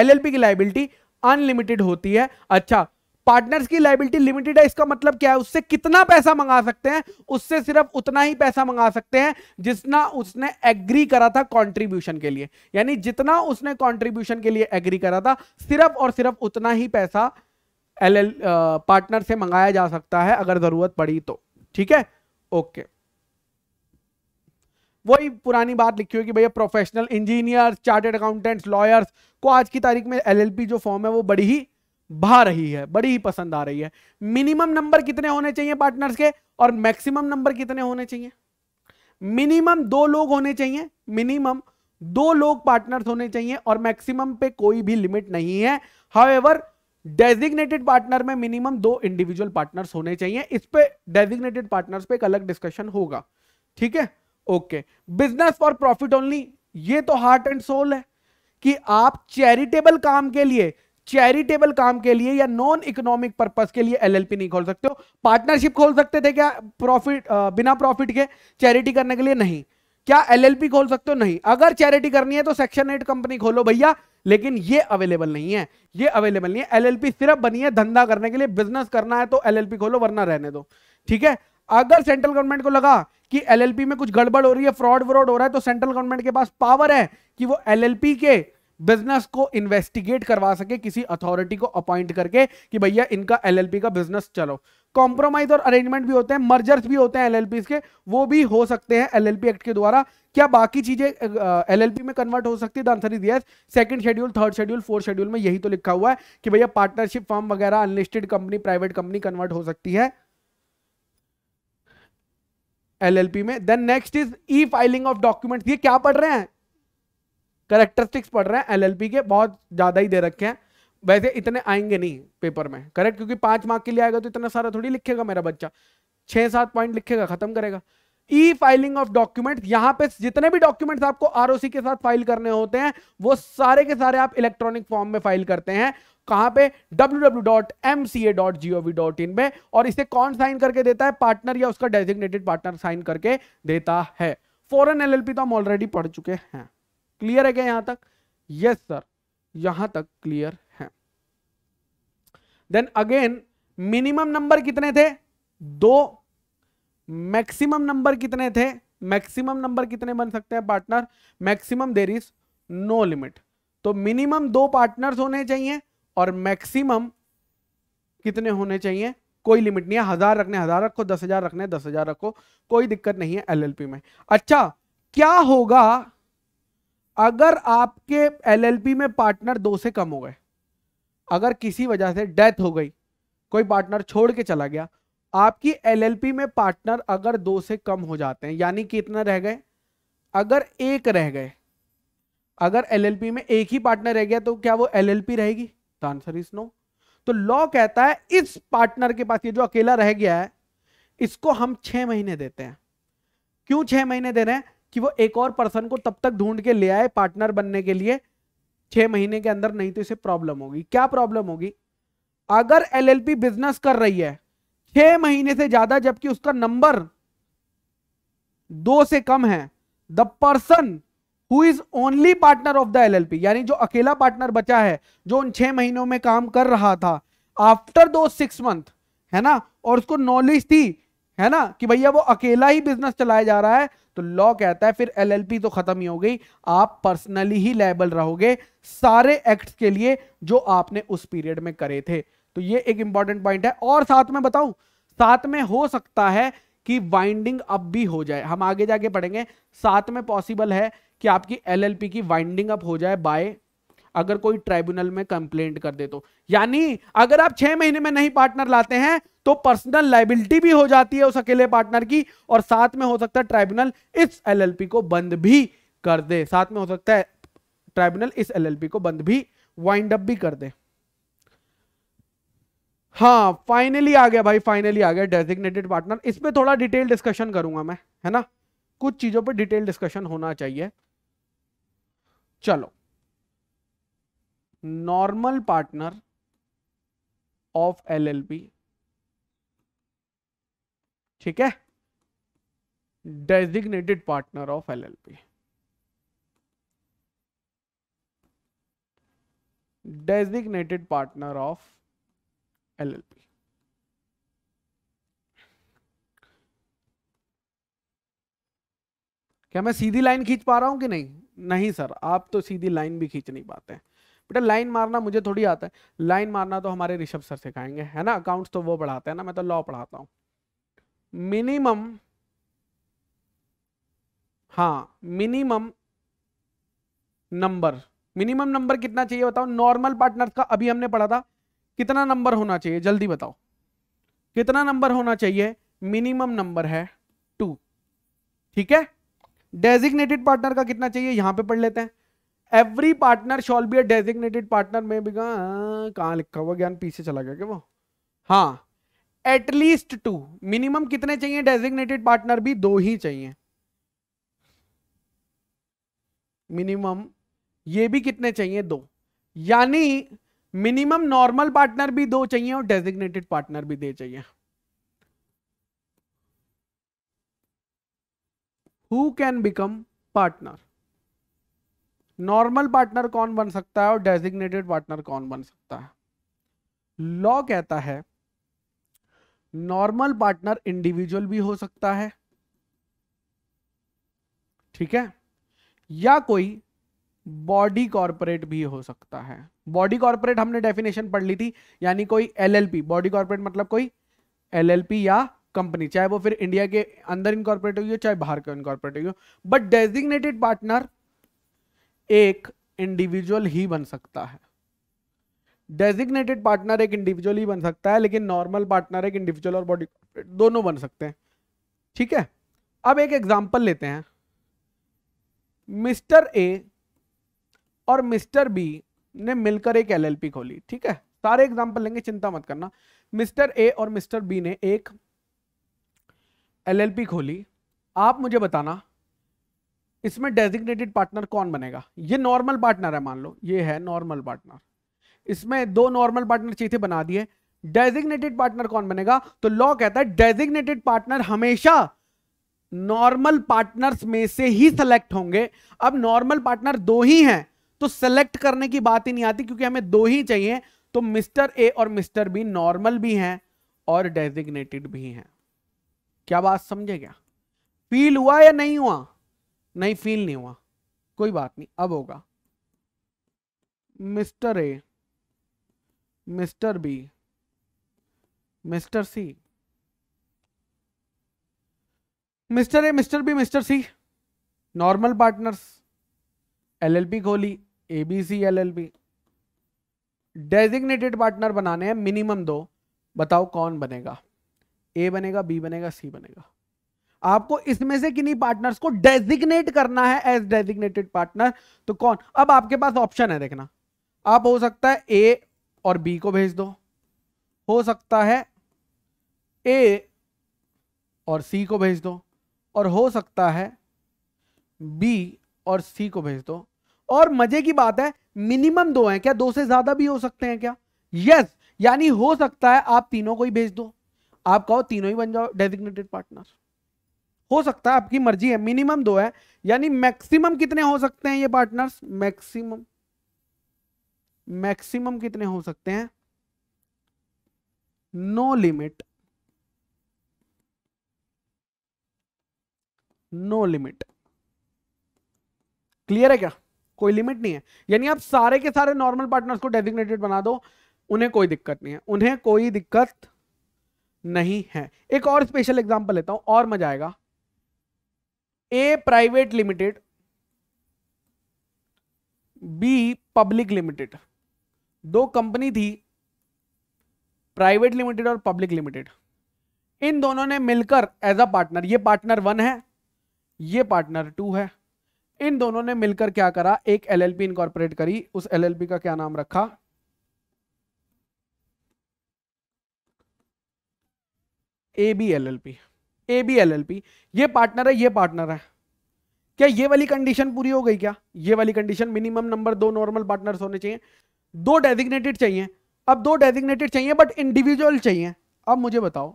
एलएलपी की लाइबिलिटी अनलिमिटेड होती है अच्छा पार्टनर्स की लाइबिलिटी लिमिटेड है इसका मतलब क्या है उससे कितना पैसा मंगा सकते हैं उससे सिर्फ उतना ही पैसा मंगा सकते हैं जितना उसने एग्री करा था कंट्रीब्यूशन के लिए यानी जितना उसने कंट्रीब्यूशन के लिए एग्री करा था सिर्फ और सिर्फ उतना ही पैसा एल एल पार्टनर से मंगाया जा सकता है अगर जरूरत पड़ी तो ठीक है ओके वही पुरानी बात लिखी हुई कि भैया professional engineer chartered accountants lawyers को आज की तारीख में एलएलपी जो फॉर्म है वो बड़ी ही भा रही है बड़ी ही पसंद आ रही है मिनिमम नंबर कितने होने चाहिए पार्टनर्स के और मैक्सिमम नंबर कितने होने चाहिए मिनिमम दो लोग होने चाहिए मिनिमम दो लोग पार्टनर्स होने चाहिए और मैक्सिमम पे कोई भी लिमिट नहीं है हाउएवर डेजिग्नेटेड पार्टनर में मिनिमम दो इंडिविजुअल पार्टनर्स होने चाहिए इस पे डेजिग्नेटेड पार्टनर्स पे एक अलग डिस्कशन होगा ठीक है okay business for profit only ये तो हार्ट एंड सोल है कि आप चैरिटेबल काम के लिए चैरिटेबल काम के लिए या नॉन इकोनॉमिक पर्पज के लिए एलएलपी नहीं खोल सकते हो पार्टनरशिप खोल सकते थे क्या प्रॉफिट बिना प्रॉफिट के चैरिटी करने के लिए नहीं क्या एलएलपी खोल सकते हो नहीं अगर चैरिटी करनी है तो सेक्शन एट कंपनी खोलो भैया लेकिन ये अवेलेबल नहीं है ये अवेलेबल नहीं है एलएलपी सिर्फ बनी है धंधा करने के लिए बिजनेस करना है तो एलएलपी खोलो वरना रहने दो ठीक है अगर सेंट्रल गवर्नमेंट को लगा कि एलएलपी में कुछ गड़बड़ हो रही है फ्रॉड व्रॉड हो रहा है तो सेंट्रल गवर्नमेंट के पास पावर है कि वो एलएलपी के बिजनेस को इन्वेस्टिगेट करवा सके किसी अथॉरिटी को अपॉइंट करके कि भैया इनका एलएलपी का बिजनेस चलो कॉम्प्रोमाइज और अरेंजमेंट भी होते हैं मर्जर्स भी होते हैं एलएलपी के वो भी हो सकते हैं एलएलपी एक्ट के द्वारा क्या बाकी चीजें एलएलपी में कन्वर्ट हो सकती है answer is yes second schedule third schedule fourth schedule में यही तो लिखा हुआ है कि भैया पार्टनरशिप फॉर्म वगैरह unlisted company private company convert हो सकती है एलएलपी में then next is e filing of document ये क्या पढ़ रहे हैं करेक्टरिस्टिक्स पढ़ रहे हैं एलएलबी के बहुत ज़्यादा ही दे रखे हैं वैसे इतने आएंगे नहीं पेपर में करेक्ट क्योंकि पांच मार्क के लिए आएगा तो इतना सारा थोड़ी लिखेगा मेरा बच्चा छह सात पॉइंट लिखेगा खत्म करेगा ई फाइलिंग ऑफ डॉक्यूमेंट यहां पे जितने भी डॉक्यूमेंट्स आपको आरओसी के साथ फाइल करने होते हैं वो सारे के सारे आप इलेक्ट्रॉनिक फॉर्म में फाइल करते हैं कहां पे www.mca.gov.in में और इसे कौन साइन करके देता है पार्टनर या उसका डेजिग्नेटेड पार्टनर साइन करके देता है फॉरन एलएलपी तो हम ऑलरेडी पढ़ चुके हैं क्लियर है क्या यहां तक यस सर यहां तक क्लियर है देन अगेन मिनिमम नंबर कितने थे दो मैक्सिमम नंबर कितने थे मैक्सिमम नंबर कितने बन सकते हैं partner maximum there is no limit तो मिनिमम दो पार्टनर्स होने चाहिए और मैक्सिमम कितने होने चाहिए कोई लिमिट नहीं है हजार रखने हजार रखो दस हजार रखने दस हजार रखो कोई दिक्कत नहीं है एलएलपी में अच्छा क्या होगा अगर आपके एलएलपी में पार्टनर दो से कम हो गए अगर किसी वजह से डेथ हो गई कोई पार्टनर छोड़ के चला गया आपकी एलएलपी में पार्टनर अगर दो से कम हो जाते हैं यानी कितना रह गए अगर एक रह गए अगर एलएलपी में एक ही पार्टनर रह गया तो क्या वो एलएलपी रहेगी द आंसर इज नो तो लॉ कहता है इस पार्टनर के पास ये जो अकेला रह गया है इसको हम छह महीने देते हैं क्यों छह महीने दे रहे हैं कि वो एक और पर्सन को तब तक ढूंढ के ले आए पार्टनर बनने के लिए छह महीने के अंदर नहीं तो इसे प्रॉब्लम होगी क्या प्रॉब्लम होगी अगर एलएलपी बिजनेस कर रही है छह महीने से ज्यादा जबकि उसका नंबर दो से कम है the person who is only partner of the LLP यानी जो अकेला पार्टनर बचा है जो उन छह महीनों में काम कर रहा था आफ्टर दो सिक्स मंथ है ना और उसको नॉलेज थी है ना कि भैया वो अकेला ही बिजनेस चलाया जा रहा है तो लॉ कहता है फिर एलएलपी तो खत्म ही हो गई आप पर्सनली ही लाइबल रहोगे सारे एक्ट के लिए जो आपने उस पीरियड में करे थे तो ये एक इंपॉर्टेंट पॉइंट है और साथ में बताऊं साथ में हो सकता है कि वाइंडिंग अप भी हो जाए हम आगे जाके पढ़ेंगे साथ में पॉसिबल है कि आपकी एलएलपी की वाइंडिंग अप हो जाए बाय अगर कोई ट्राइब्यूनल में कंप्लेंट कर दे तो यानी अगर आप छह महीने में नहीं पार्टनर लाते हैं तो पर्सनल लाइबिलिटी भी हो जाती है उस अकेले पार्टनर की और साथ में हो सकता है ट्राइब्यूनल इस एलएलपी को बंद भी कर दे साथ में हो सकता है ट्राइब्यूनल इस एलएलपी को बंद भी वाइंड अप भी कर दे हाँ फाइनली आ गया भाई फाइनली आ गया डेजिग्नेटेड पार्टनर इसमें थोड़ा डिटेल डिस्कशन करूंगा मैं है ना कुछ चीजों पर डिटेल डिस्कशन होना चाहिए चलो normal partner of L L P ठीक है designated partner of L L P designated partner of L L P क्या मैं सीधी लाइन खींच पा रहा हूं कि नहीं नहीं सर आप तो सीधी लाइन भी खींच नहीं पाते हैं बेटा लाइन मारना मुझे थोड़ी आता है लाइन मारना तो हमारे ऋषभ सर सिखाएंगे है ना अकाउंट्स तो वो पढ़ाते हैं ना मैं तो लॉ पढ़ाता हूं मिनिमम हाँ मिनिमम नंबर मिनिमम नंबर कितना चाहिए बताओ नॉर्मल पार्टनर का अभी हमने पढ़ा था कितना नंबर होना चाहिए जल्दी बताओ कितना नंबर होना चाहिए मिनिमम नंबर है टू ठीक है डेजिग्नेटेड पार्टनर का कितना चाहिए यहां पे पढ़ लेते हैं every partner shall be a designated partner में कहा हाँ, कहाँ लिखा हुआ ज्ञान पीछे चला गया क्या वो हाँ एटलीस्ट टू मिनिमम कितने चाहिए डेजिग्नेटेड पार्टनर भी दो ही चाहिए मिनिमम ये भी कितने चाहिए दो यानी मिनिमम नॉर्मल पार्टनर भी दो चाहिए और डेजिग्नेटेड पार्टनर भी दे चाहिए who can become partner normal partner कौन बन सकता है और डेजिग्नेटेड पार्टनर कौन बन सकता है लॉ कहता है नॉर्मल पार्टनर इंडिविजुअल भी हो सकता है ठीक है या कोई बॉडी कॉरपोरेट भी हो सकता है बॉडी कॉर्पोरेट हमने डेफिनेशन पढ़ ली थी यानी कोई एलएलपी बॉडी कॉर्पोरेट मतलब कोई एलएलपी या कंपनी चाहे वो फिर इंडिया के अंदर इनकॉर्पोरेट हुई हो चाहे बाहर का इनकॉर्पोरेट हुई हो बट डेजिग्नेटेड पार्टनर एक इंडिविजुअल ही बन सकता है डेजिग्नेटेड पार्टनर एक इंडिविजुअल ही बन सकता है लेकिन नॉर्मल पार्टनर एक इंडिविजुअल और बॉडी दोनों बन सकते हैं ठीक है अब एक एग्जाम्पल लेते हैं मिस्टर ए और मिस्टर बी ने मिलकर एक एलएलपी खोली ठीक है सारे एग्जाम्पल लेंगे चिंता मत करना मिस्टर ए और मिस्टर बी ने एक एलएलपी खोली आप मुझे बताना इसमें डेजिग्नेटेड पार्टनर कौन बनेगा ये नॉर्मल पार्टनर है मान लो ये है नॉर्मल पार्टनर इसमें दो नॉर्मल पार्टनर चाहिए थे बना दिए डेजिग्नेटेड पार्टनर कौन बनेगा तो लॉ कहता है डेजिग्नेटेड पार्टनर हमेशा नॉर्मल पार्टनर्स में से ही सेलेक्ट होंगे अब नॉर्मल पार्टनर दो ही हैं तो सेलेक्ट करने की बात ही नहीं आती क्योंकि हमें दो ही चाहिए तो मिस्टर ए और मिस्टर बी नॉर्मल भी हैं और डेजिग्नेटेड भी हैं क्या बात समझे क्या फील हुआ या नहीं हुआ नहीं फील नहीं हुआ कोई बात नहीं अब होगा mister A mister B mister C mister A mister B mister C normal partners LLP खोली एबीसी एलएलबी डेजिग्नेटेड पार्टनर बनाने हैं मिनिमम दो बताओ कौन बनेगा ए बनेगा बी बनेगा सी बनेगा आपको इसमें से किन्हीं पार्टनर्स को डेजिग्नेट करना है एज डेजिग्नेटेड पार्टनर तो कौन अब आपके पास ऑप्शन है देखना आप हो सकता है ए और बी को भेज दो हो सकता है ए और सी को भेज दो और हो सकता है बी और सी को भेज दो और मजे की बात है मिनिमम दो हैं क्या दो से ज्यादा भी हो सकते हैं क्या यस yes, यानी हो सकता है आप तीनों को ही भेज दो आप कहो तीनों ही बन जाओ डेजिग्नेटेड पार्टनर हो सकता है आपकी मर्जी है मिनिमम दो है यानी मैक्सिमम कितने हो सकते हैं ये पार्टनर्स मैक्सिमम मैक्सिमम कितने हो सकते हैं no limit no limit clear है क्या कोई लिमिट नहीं है यानी आप सारे के सारे नॉर्मल पार्टनर्स को डेजिग्नेटेड बना दो उन्हें कोई दिक्कत नहीं है उन्हें कोई दिक्कत नहीं है एक और स्पेशल एग्जांपल लेता हूं और मजा आएगा A private limited B public limited दो कंपनी थी प्राइवेट लिमिटेड और पब्लिक लिमिटेड इन दोनों ने मिलकर एज अ पार्टनर ये पार्टनर वन है ये पार्टनर टू है इन दोनों ने मिलकर क्या करा एक एलएलपी इनकॉर्पोरेट करी उस एलएलपी का क्या नाम रखा A B L L P A B L L P ये पार्टनर है ये पार्टनर है क्या ये वाली कंडीशन पूरी हो गई क्या ये वाली कंडीशन मिनिमम नंबर दो नॉर्मल पार्टनर होने चाहिए दो डेजिग्नेटेड चाहिए अब दो डेजिग्नेटेड चाहिए बट इंडिविजुअल चाहिए अब मुझे बताओ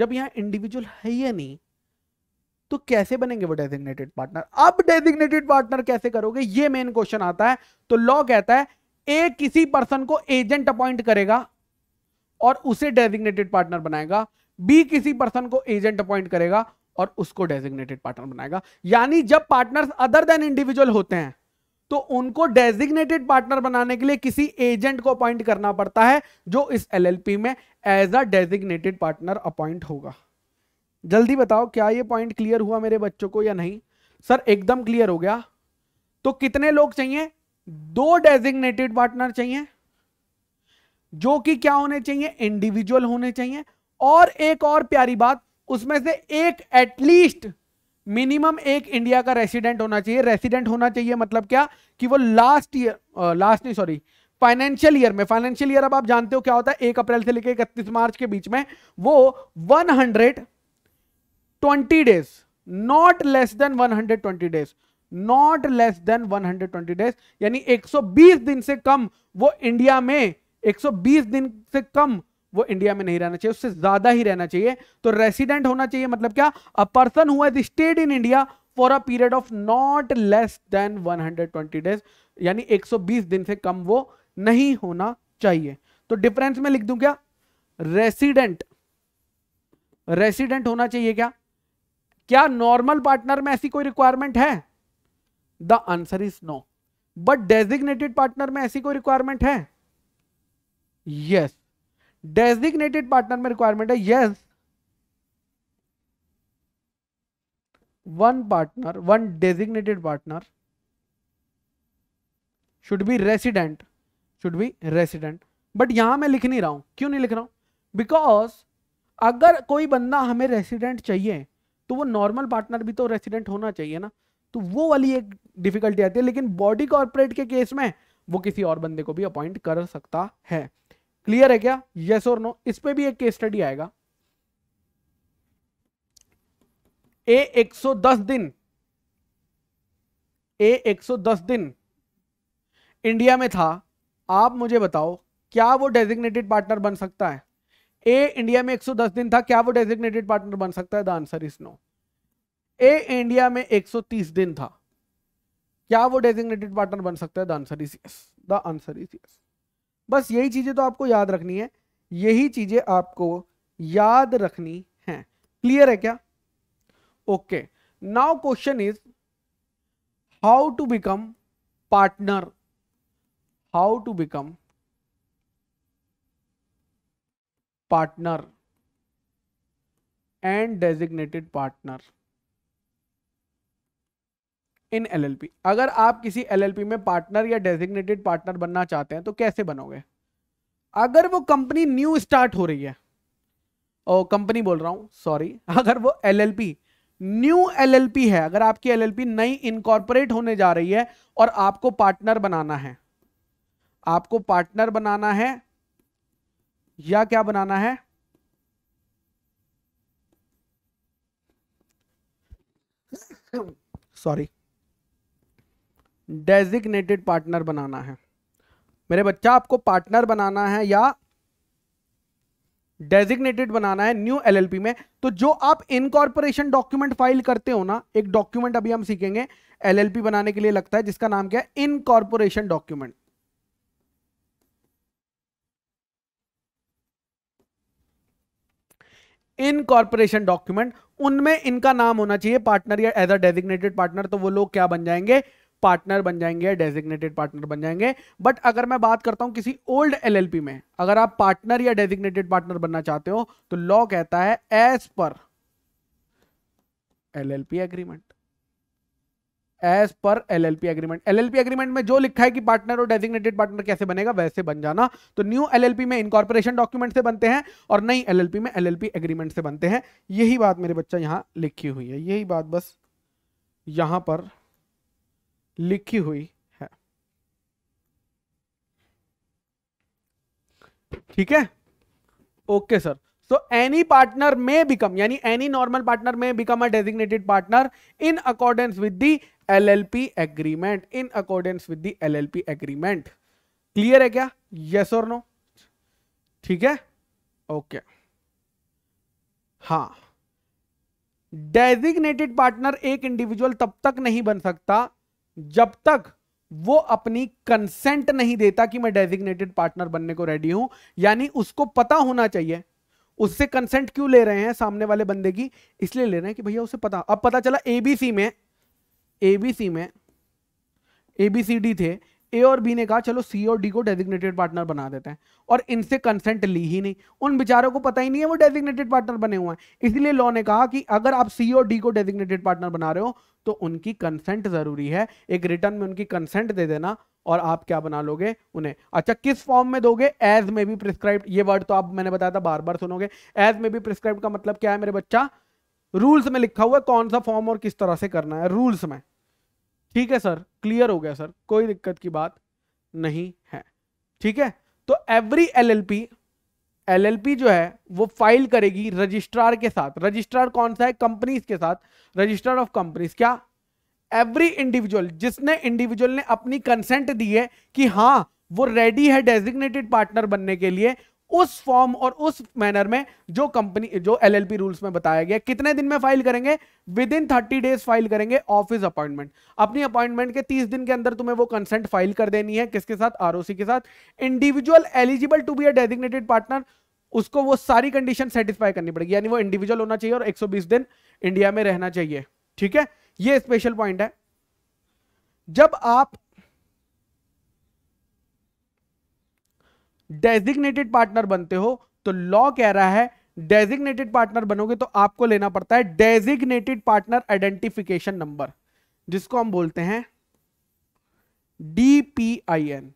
जब यहां इंडिविजुअल है ही नहीं तो कैसे बनेंगे वो डेजिग्नेटेड पार्टनर अब डेजिग्नेटेड पार्टनर कैसे करोगे ये मेन क्वेश्चन आता है तो लॉ कहता है ए किसी पर्सन को एजेंट अपॉइंट करेगा और उसे डेजिग्नेटेड पार्टनर बनाएगा बी किसी पर्सन को एजेंट अपॉइंट करेगा और उसको डेजिग्नेटेड पार्टनर बनाएगा यानी जब पार्टनर्स अदर देन इंडिविजुअल होते हैं तो उनको डेजिग्नेटेड पार्टनर बनाने के लिए किसी एजेंट को अपॉइंट करना पड़ता है जो इस एलएलपी में as a designated partner appoint होगा जल्दी बताओ क्या ये पॉइंट क्लियर हुआ मेरे बच्चों को या नहीं सर एकदम क्लियर हो गया तो कितने लोग चाहिए दो डेजिग्नेटेड पार्टनर चाहिए जो कि क्या होने चाहिए इंडिविजुअल होने चाहिए और एक और प्यारी बात उसमें से एक एटलीस्ट मिनिमम एक इंडिया का रेसिडेंट होना चाहिए रेसिडेंट होना चाहिए मतलब क्या कि वो लास्ट ईयर लास्ट नहीं सॉरी फाइनेंशियल ईयर में फाइनेंशियल ईयर अब आप जानते हो क्या होता है एक अप्रैल से लेकर इकतीस मार्च के बीच में वो 120 days not less than 120 days not less than 120 days यानी 120 दिन से कम वो इंडिया में 120 दिन से कम वो इंडिया में नहीं रहना चाहिए उससे ज्यादा ही रहना चाहिए तो रेसिडेंट होना चाहिए मतलब क्या a person who stayed in India for a period of not less than 120 days यानी 120 दिन से कम वो नहीं होना चाहिए तो डिफरेंस में लिख दू क्या रेसिडेंट रेसिडेंट होना चाहिए क्या क्या नॉर्मल पार्टनर में ऐसी कोई रिक्वायरमेंट है the answer is no but designated partner में ऐसी कोई रिक्वायरमेंट है यस yes. डेजिग्नेटेड पार्टनर में रिक्वायरमेंट है yes one partner one designated partner should be resident should be resident but यहां मैं लिख नहीं रहा हूं क्यों नहीं लिख रहा हूं बिकॉज अगर कोई बंदा हमें रेसिडेंट चाहिए तो वो नॉर्मल पार्टनर भी तो रेसिडेंट होना चाहिए ना तो वो वाली एक डिफिकल्टी आती है लेकिन बॉडी कॉर्पोरेट के केस में वो किसी और बंदे को भी अपॉइंट कर सकता है क्लियर है क्या यस और नो इस पे भी एक केस स्टडी आएगा ए 110 दिन ए 110 दिन इंडिया में था आप मुझे बताओ क्या वो डेजिग्नेटेड पार्टनर बन सकता है ए इंडिया में 110 दिन था क्या वो डेजिग्नेटेड पार्टनर बन सकता है the answer is no A India में 130 दिन था क्या वो डेजिग्नेटेड पार्टनर बन सकता है the answer is yes the answer is yes बस यही चीज़ें तो आपको याद रखनी है यही चीज़ें आपको याद रखनी है क्लियर है क्या okay now question is how to become partner how to become partner and designated partner in LLP अगर आप किसी एलएलपी में पार्टनर या डेजिग्नेटेड पार्टनर बनना चाहते हैं तो कैसे बनोगे अगर वो कंपनी न्यू स्टार्ट हो रही है ओ कंपनी बोल रहा हूँ सॉरी अगर वो एलएलपी न्यू एलएलपी है अगर आपकी एलएलपी नई इनकॉर्पोरेट होने जा रही है और आपको पार्टनर बनाना है आपको पार्टनर बनाना है या क्या बनाना है सॉरी डेजिग्नेटेड पार्टनर बनाना है मेरे बच्चा आपको पार्टनर बनाना है या डेजिग्नेटेड बनाना है न्यू एलएलपी में तो जो आप इनकॉर्पोरेशन डॉक्यूमेंट फाइल करते हो ना एक डॉक्यूमेंट अभी हम सीखेंगे एलएलपी बनाने के लिए लगता है जिसका नाम क्या है incorporation document incorporation document उनमें इनका नाम होना चाहिए पार्टनर या एज अ डेजिग्नेटेड पार्टनर तो वो लोग क्या बन जाएंगे पार्टनर बन जाएंगे डेजिग्नेटेड पार्टनर बन जाएंगे बट अगर मैं बात करता हूं किसी ओल्ड एलएलपी में अगर आप पार्टनर या डेजिग्नेटेड पार्टनर बनना चाहते हो तो लॉ कहता है as per LLP agreement as per LLP agreement LLP agreement में जो लिखा है कि पार्टनर और डेजिग्नेटेड पार्टनर कैसे बनेगा वैसे बन जाना तो न्यू एलएलपी में इनकॉर्पोरेशन डॉक्यूमेंट से बनते हैं और नई एलएलपी में एलएलपी एग्रीमेंट से बनते हैं यही बात मेरे बच्चा यहाँ लिखी हुई है यही बात बस यहाँ पर लिखी हुई है ठीक है okay sir so any partner may become यानी any normal partner may become a designated partner in accordance with the LLP agreement in accordance with the LLP agreement clear है क्या यस और नो ठीक है ओके okay. हाँ designated partner एक individual तब तक नहीं बन सकता जब तक वो अपनी कंसेंट नहीं देता कि मैं डेजिग्नेटेड पार्टनर बनने को रेडी हूं यानी उसको पता होना चाहिए उससे कंसेंट क्यों ले रहे हैं सामने वाले बंदे की इसलिए ले रहे हैं कि भैया उसे पता अब पता चला एबीसी में एबीसी में एबीसीडी थे ए और बी ने कहा चलो सी और डी को डेजिग्नेटेड पार्टनर बना देते हैं और इनसे कंसेंट ली ही नहीं उन बेचारों को पता ही नहीं है वो डेजिग्नेटेड पार्टनर बने हुए हैं इसलिए लॉ ने कहा कि अगर आप सी और डी को डेजिग्नेटेड पार्टनर बना रहे हो तो उनकी कंसेंट जरूरी है एक रिटर्न में उनकी कंसेंट दे देना और आप क्या बना लोगे उन्हें अच्छा किस फॉर्म में दोगे एज में भी प्रिस्क्राइब ये वर्ड तो आप मैंने बताया था बार बार सुनोगे एज में भी प्रिस्क्राइब का मतलब क्या है मेरे बच्चा रूल्स में लिखा हुआ है कौन सा फॉर्म और किस तरह से करना है रूल्स में ठीक है सर क्लियर हो गया सर कोई दिक्कत की बात नहीं है ठीक है तो एवरी एलएलपी एलएलपी जो है वो फाइल करेगी रजिस्ट्रार के साथ रजिस्ट्रार कौन सा है कंपनीज के साथ रजिस्ट्रार ऑफ कंपनीज क्या एवरी इंडिविजुअल जिसने इंडिविजुअल ने अपनी कंसेंट दी है कि हाँ वो रेडी है डेजिग्नेटेड पार्टनर बनने के लिए उस फॉर्म और उस मैनर में जो कंपनी जो एलएलपी रूल्स में बताया गया कितने दिन में फाइल करेंगे within thirty days file करेंगे ऑफिस अपॉइंटमेंट अपनी अपॉइंटमेंट के तीस दिन के अंदर तुम्हें वो कंसेंट फाइल कर देनी है किसके साथ आरओसी के साथ individual eligible to be a designated partner उसको वो सारी कंडीशन सेटिस्फाई करनी पड़ेगी यानी वो इंडिविजुअल होना चाहिए और 120 दिन इंडिया में रहना चाहिए ठीक है ये स्पेशल पॉइंट है जब आप डेजिग्नेटेड पार्टनर बनते हो तो लॉ कह रहा है डेजिग्नेटेड पार्टनर बनोगे तो आपको लेना पड़ता है डेजिग्नेटेड पार्टनर आइडेंटिफिकेशन नंबर जिसको हम बोलते हैं डीपीआईएन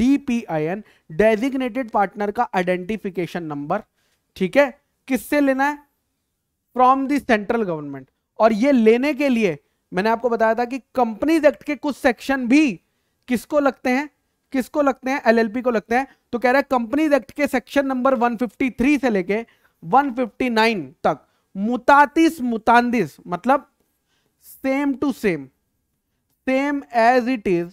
डीपीआईएन डेजिग्नेटेड पार्टनर का आइडेंटिफिकेशन नंबर ठीक है किससे लेना है फ्रॉम द सेंट्रल गवर्नमेंट और ये लेने के लिए मैंने आपको बताया था कि कंपनीज एक्ट के कुछ सेक्शन भी किसको लगते हैं किसको लगते हैं एलएलपी को लगते हैं तो कह रहा है कंपनी एक्ट के सेक्शन नंबर 153 से लेके 159 तक मुतातिस मुतांदिस मतलब same to same same as it is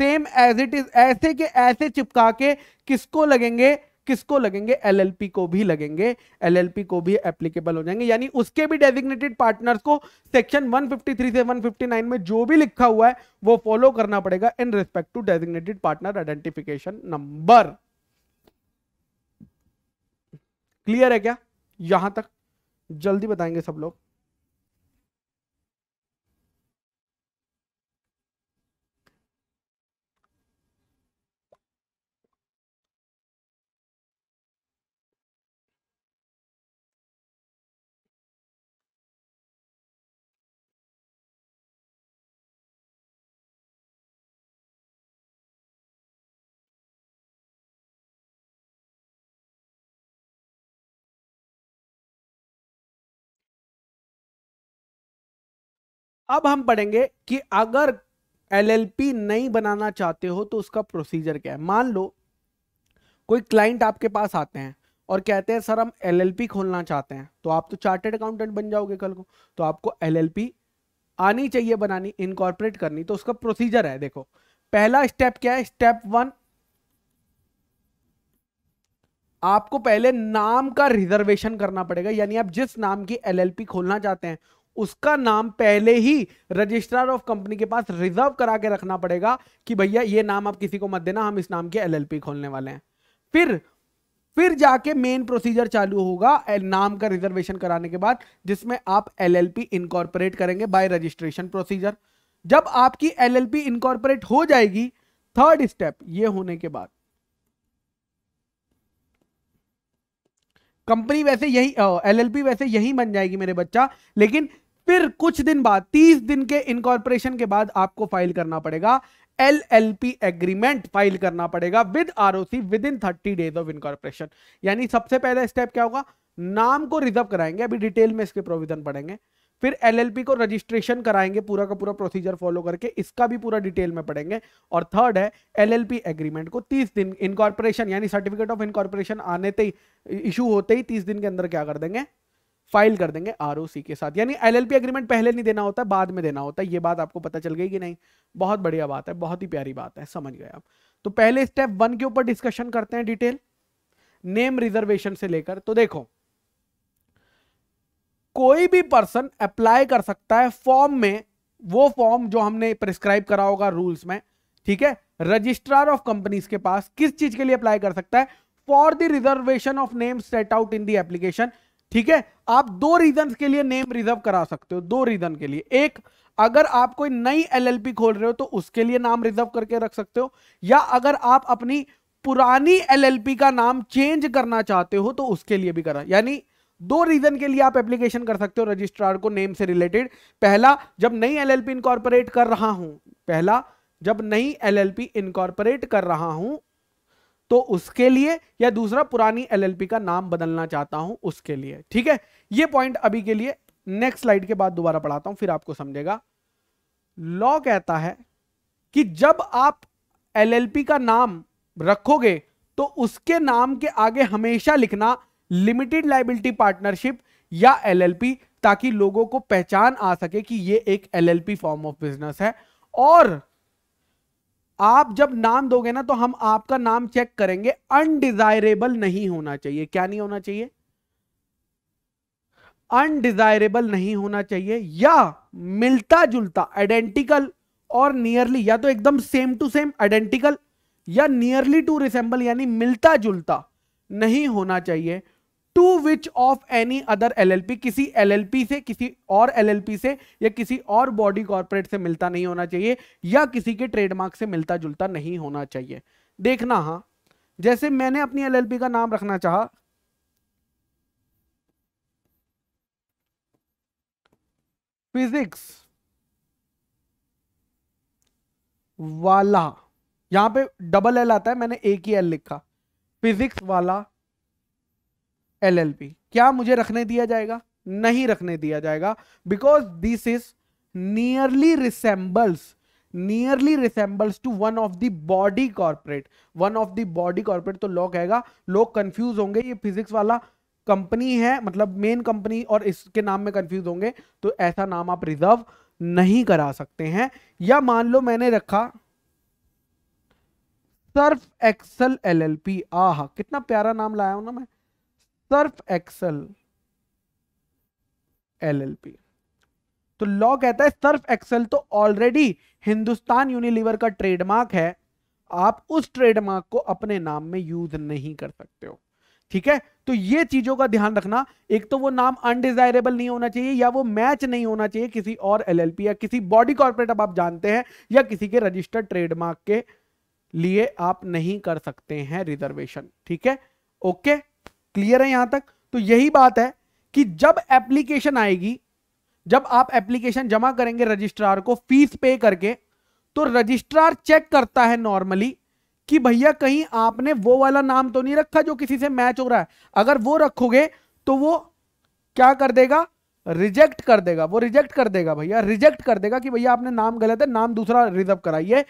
same as it is ऐसे के ऐसे चिपका के किसको लगेंगे किसको लगेंगे एलएलपी को भी लगेंगे एलएलपी को भी एप्लीकेबल हो जाएंगे यानी उसके भी डेजिग्नेटेड पार्टनर्स को सेक्शन 153 से 159 में जो भी लिखा हुआ है वो फॉलो करना पड़ेगा in respect to designated partner identification number clear है क्या यहां तक जल्दी बताएंगे सब लोग अब हम पढ़ेंगे कि अगर एलएलपी नहीं बनाना चाहते हो तो उसका प्रोसीजर क्या है मान लो कोई क्लाइंट आपके पास आते हैं और कहते हैं सर हम एलएलपी खोलना चाहते हैं तो आप तो चार्टेड अकाउंटेंट बन जाओगे कल को तो आपको एलएलपी आनी चाहिए बनानी इनकॉर्पोरेट करनी तो उसका प्रोसीजर है देखो पहला स्टेप क्या है स्टेप वन आपको पहले नाम का रिजर्वेशन करना पड़ेगा यानी आप जिस नाम की एलएलपी खोलना चाहते हैं उसका नाम पहले ही रजिस्ट्रार ऑफ कंपनी के पास रिजर्व करा के रखना पड़ेगा कि भैया ये नाम आप किसी को मत देना हम इस नाम के एलएलपी खोलने वाले हैं फिर फिर जाके मेन प्रोसीजर चालू होगा नाम का रिजर्वेशन कराने के बाद जिसमें आप एलएलपी इनकॉर्पोरेट करेंगे बाय रजिस्ट्रेशन प्रोसीजर जब आपकी एलएलपी इनकॉर्पोरेट हो जाएगी थर्ड स्टेप ये होने के बाद कंपनी वैसे यही एलएलपी वैसे यही बन जाएगी मेरे बच्चा लेकिन फिर कुछ दिन बाद तीस दिन के इनकॉर्पोरेशन के बाद आपको फाइल करना पड़ेगा L L P agreement file करना पड़ेगा with R O C within thirty days of incorporation यानी सबसे पहला स्टेप क्या होगा नाम को रिजर्व कराएंगे अभी डिटेल में इसके प्रोविजन पड़ेंगे फिर एलएलपी को रजिस्ट्रेशन कराएंगे पूरा का पूरा प्रोसीजर फॉलो करके इसका भी पूरा डिटेल में पढ़ेंगे और थर्ड है एलएलपी एग्रीमेंट को 30 दिन इनकॉर्पोरेशन यानी सर्टिफिकेट ऑफ इनकॉर्पोरेशन आने ते ही इशू होते ही 30 दिन के अंदर क्या कर देंगे फाइल कर देंगे आर के साथ यानी एल एग्रीमेंट पहले नहीं देना होता बाद में देना होता है ये बात आपको पता चल गई कि नहीं बहुत बढ़िया बात है बहुत ही प्यारी बात है समझ गए आप तो पहले स्टेप वन के ऊपर डिस्कशन करते हैं डिटेल नेम रिजर्वेशन से लेकर तो देखो कोई भी पर्सन अप्लाई कर सकता है फॉर्म में वो फॉर्म जो हमने प्रिस्क्राइब करा होगा रूल्स में ठीक है रजिस्ट्रार ऑफ कंपनीज के पास किस चीज के लिए अप्लाई कर सकता है for the reservation of name set out in the application ठीक है आप दो रीजन के लिए नेम रिजर्व करा सकते हो दो रीजन के लिए एक अगर आप कोई नई एलएलपी खोल रहे हो तो उसके लिए नाम रिजर्व करके रख सकते हो या अगर आप अपनी पुरानी एलएलपी का नाम चेंज करना चाहते हो तो उसके लिए भी करा यानी दो रीजन के लिए आप एप्लीकेशन कर सकते हो रजिस्ट्रार को नेम से रिलेटेड पहला जब नई एलएलपी इनकॉर्पोरेट कर रहा हूं पहला जब नई एलएलपी इनकॉर्पोरेट कर रहा हूं तो उसके लिए या दूसरा पुरानी एलएलपी का नाम बदलना चाहता हूं उसके लिए ठीक है ये पॉइंट अभी के लिए नेक्स्ट स्लाइड के बाद दोबारा पढ़ाता हूं फिर आपको समझेगा लॉ कहता है कि जब आप एलएलपी का नाम रखोगे तो उसके नाम के आगे हमेशा लिखना लिमिटेड लाइबिलिटी पार्टनरशिप या एलएलपी ताकि लोगों को पहचान आ सके कि यह एक एलएलपी फॉर्म ऑफ बिजनेस है और आप जब नाम दोगे ना तो हम आपका नाम चेक करेंगे अनडिजायरेबल नहीं होना चाहिए क्या नहीं होना चाहिए अनडिजायरेबल नहीं होना चाहिए या मिलता जुलता आइडेंटिकल और नियरली या तो एकदम सेम टू सेम आइडेंटिकल या नियरली टू रिसेंबल यानी मिलता जुलता नहीं होना चाहिए to which of any other LLP किसी एलएलपी से किसी और एलएलपी से या किसी और बॉडी कॉर्पोरेट से मिलता नहीं होना चाहिए या किसी के ट्रेडमार्क से मिलता जुलता नहीं होना चाहिए देखना हाँ जैसे मैंने अपनी एलएलपी का नाम रखना चाहा फिजिक्स वाला यहां पे डबल एल आता है मैंने एक ही एल लिखा फिजिक्स वाला पी क्या मुझे रखने दिया जाएगा नहीं रखने दिया जाएगा because this is nearly resembles nearly resembles to one of the body corporate one of the body corporate तो लॉ कहेगा लोग कंफ्यूज होंगे ये फिजिक्स वाला कंपनी है मतलब मेन कंपनी और इसके नाम में कंफ्यूज होंगे तो ऐसा नाम आप रिजर्व नहीं करा सकते हैं या मान लो मैंने रखा सर्फ एक्सल एलएलपी आहा कितना प्यारा नाम लाया हूं ना मैं सर्फ एक्सल एलएलपी तो लॉ कहता है सर्फ एक्सल तो ऑलरेडी हिंदुस्तान यूनिलीवर का ट्रेडमार्क है आप उस ट्रेडमार्क को अपने नाम में यूज नहीं कर सकते हो ठीक है तो ये चीजों का ध्यान रखना एक तो वो नाम अनडिजायरेबल नहीं होना चाहिए या वो मैच नहीं होना चाहिए किसी और एलएलपी या किसी बॉडी कॉर्पोरेट अब आप जानते हैं या किसी के रजिस्टर्ड ट्रेडमार्क के लिए आप नहीं कर सकते हैं रिजर्वेशन ठीक है ओके क्लियर है यहां तक तो यही बात है कि जब एप्लीकेशन आएगी जब आप एप्लीकेशन जमा करेंगे रजिस्ट्रार को फीस पे करके तो रजिस्ट्रार चेक करता है नॉर्मली कि भैया कहीं आपने वो वाला नाम तो नहीं रखा जो किसी से मैच हो रहा है अगर वो रखोगे तो वो क्या कर देगा रिजेक्ट कर देगा वो रिजेक्ट कर देगा भैया रिजेक्ट कर देगा कि भैया आपने नाम गलत है नाम दूसरा रिजर्व कराइए